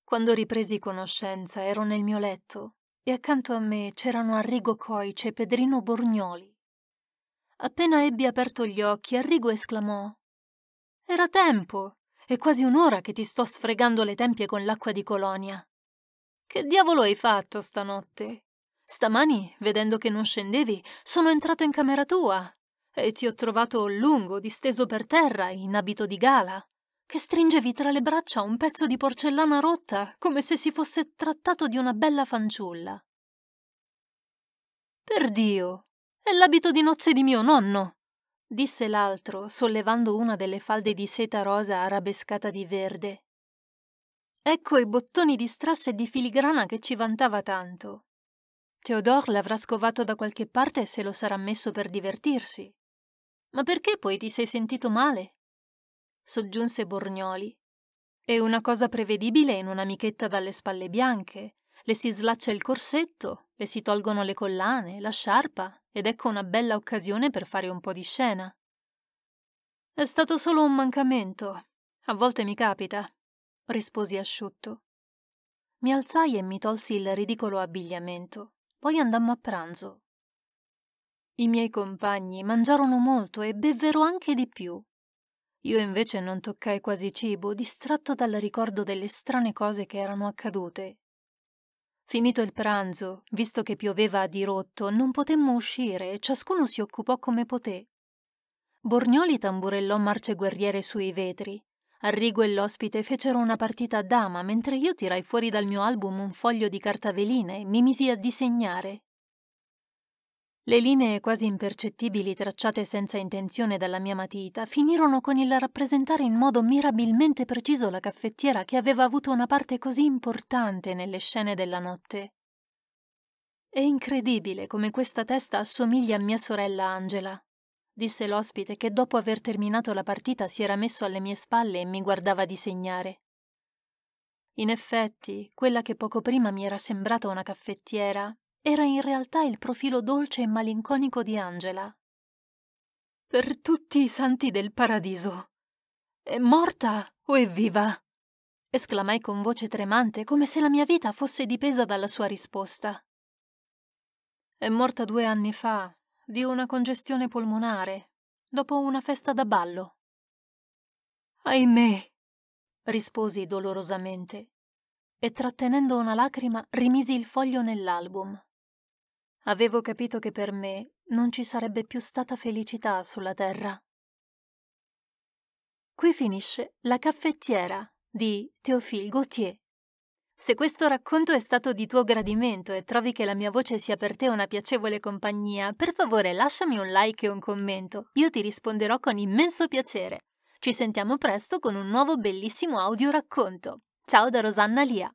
Quando ripresi conoscenza ero nel mio letto, e accanto a me c'erano Arrigo Coice e Pedrino Borgnoli. Appena ebbi aperto gli occhi, Arrigo esclamò Era tempo! È quasi un'ora che ti sto sfregando le tempie con l'acqua di colonia. Che diavolo hai fatto stanotte? Stamani, vedendo che non scendevi, sono entrato in camera tua e ti ho trovato lungo, disteso per terra, in abito di gala che stringevi tra le braccia un pezzo di porcellana rotta come se si fosse trattato di una bella fanciulla. Per Dio, è l'abito di nozze di mio nonno, disse l'altro, sollevando una delle falde di seta rosa arabescata di verde. Ecco i bottoni di strass e di filigrana che ci vantava tanto. Theodore l'avrà scovato da qualche parte e se lo sarà messo per divertirsi. Ma perché poi ti sei sentito male? soggiunse Borgnoli. È una cosa prevedibile in un'amichetta dalle spalle bianche. Le si slaccia il corsetto, le si tolgono le collane, la sciarpa, ed ecco una bella occasione per fare un po' di scena. È stato solo un mancamento. A volte mi capita, risposi asciutto. Mi alzai e mi tolsi il ridicolo abbigliamento. Poi andammo a pranzo. I miei compagni mangiarono molto e bevvero anche di più. Io invece non toccai quasi cibo, distratto dal ricordo delle strane cose che erano accadute. Finito il pranzo, visto che pioveva a dirotto, non potemmo uscire e ciascuno si occupò come poté. Borgnoli tamburellò marce guerriere sui vetri. Arrigo e l'ospite fecero una partita a dama mentre io tirai fuori dal mio album un foglio di cartaveline e mi misi a disegnare. Le linee quasi impercettibili tracciate senza intenzione dalla mia matita finirono con il rappresentare in modo mirabilmente preciso la caffettiera che aveva avuto una parte così importante nelle scene della notte. È incredibile come questa testa assomiglia a mia sorella Angela, disse l'ospite che dopo aver terminato la partita si era messo alle mie spalle e mi guardava disegnare. In effetti, quella che poco prima mi era sembrata una caffettiera era in realtà il profilo dolce e malinconico di Angela. Per tutti i santi del paradiso. È morta o è viva? esclamai con voce tremante, come se la mia vita fosse dipesa dalla sua risposta. È morta due anni fa, di una congestione polmonare, dopo una festa da ballo. Ahimè, risposi dolorosamente, e trattenendo una lacrima rimisi il foglio nell'album. Avevo capito che per me non ci sarebbe più stata felicità sulla terra. Qui finisce La caffettiera di Théophile Gautier. Se questo racconto è stato di tuo gradimento e trovi che la mia voce sia per te una piacevole compagnia, per favore lasciami un like e un commento. Io ti risponderò con immenso piacere. Ci sentiamo presto con un nuovo bellissimo audio racconto. Ciao da Rosanna Lia.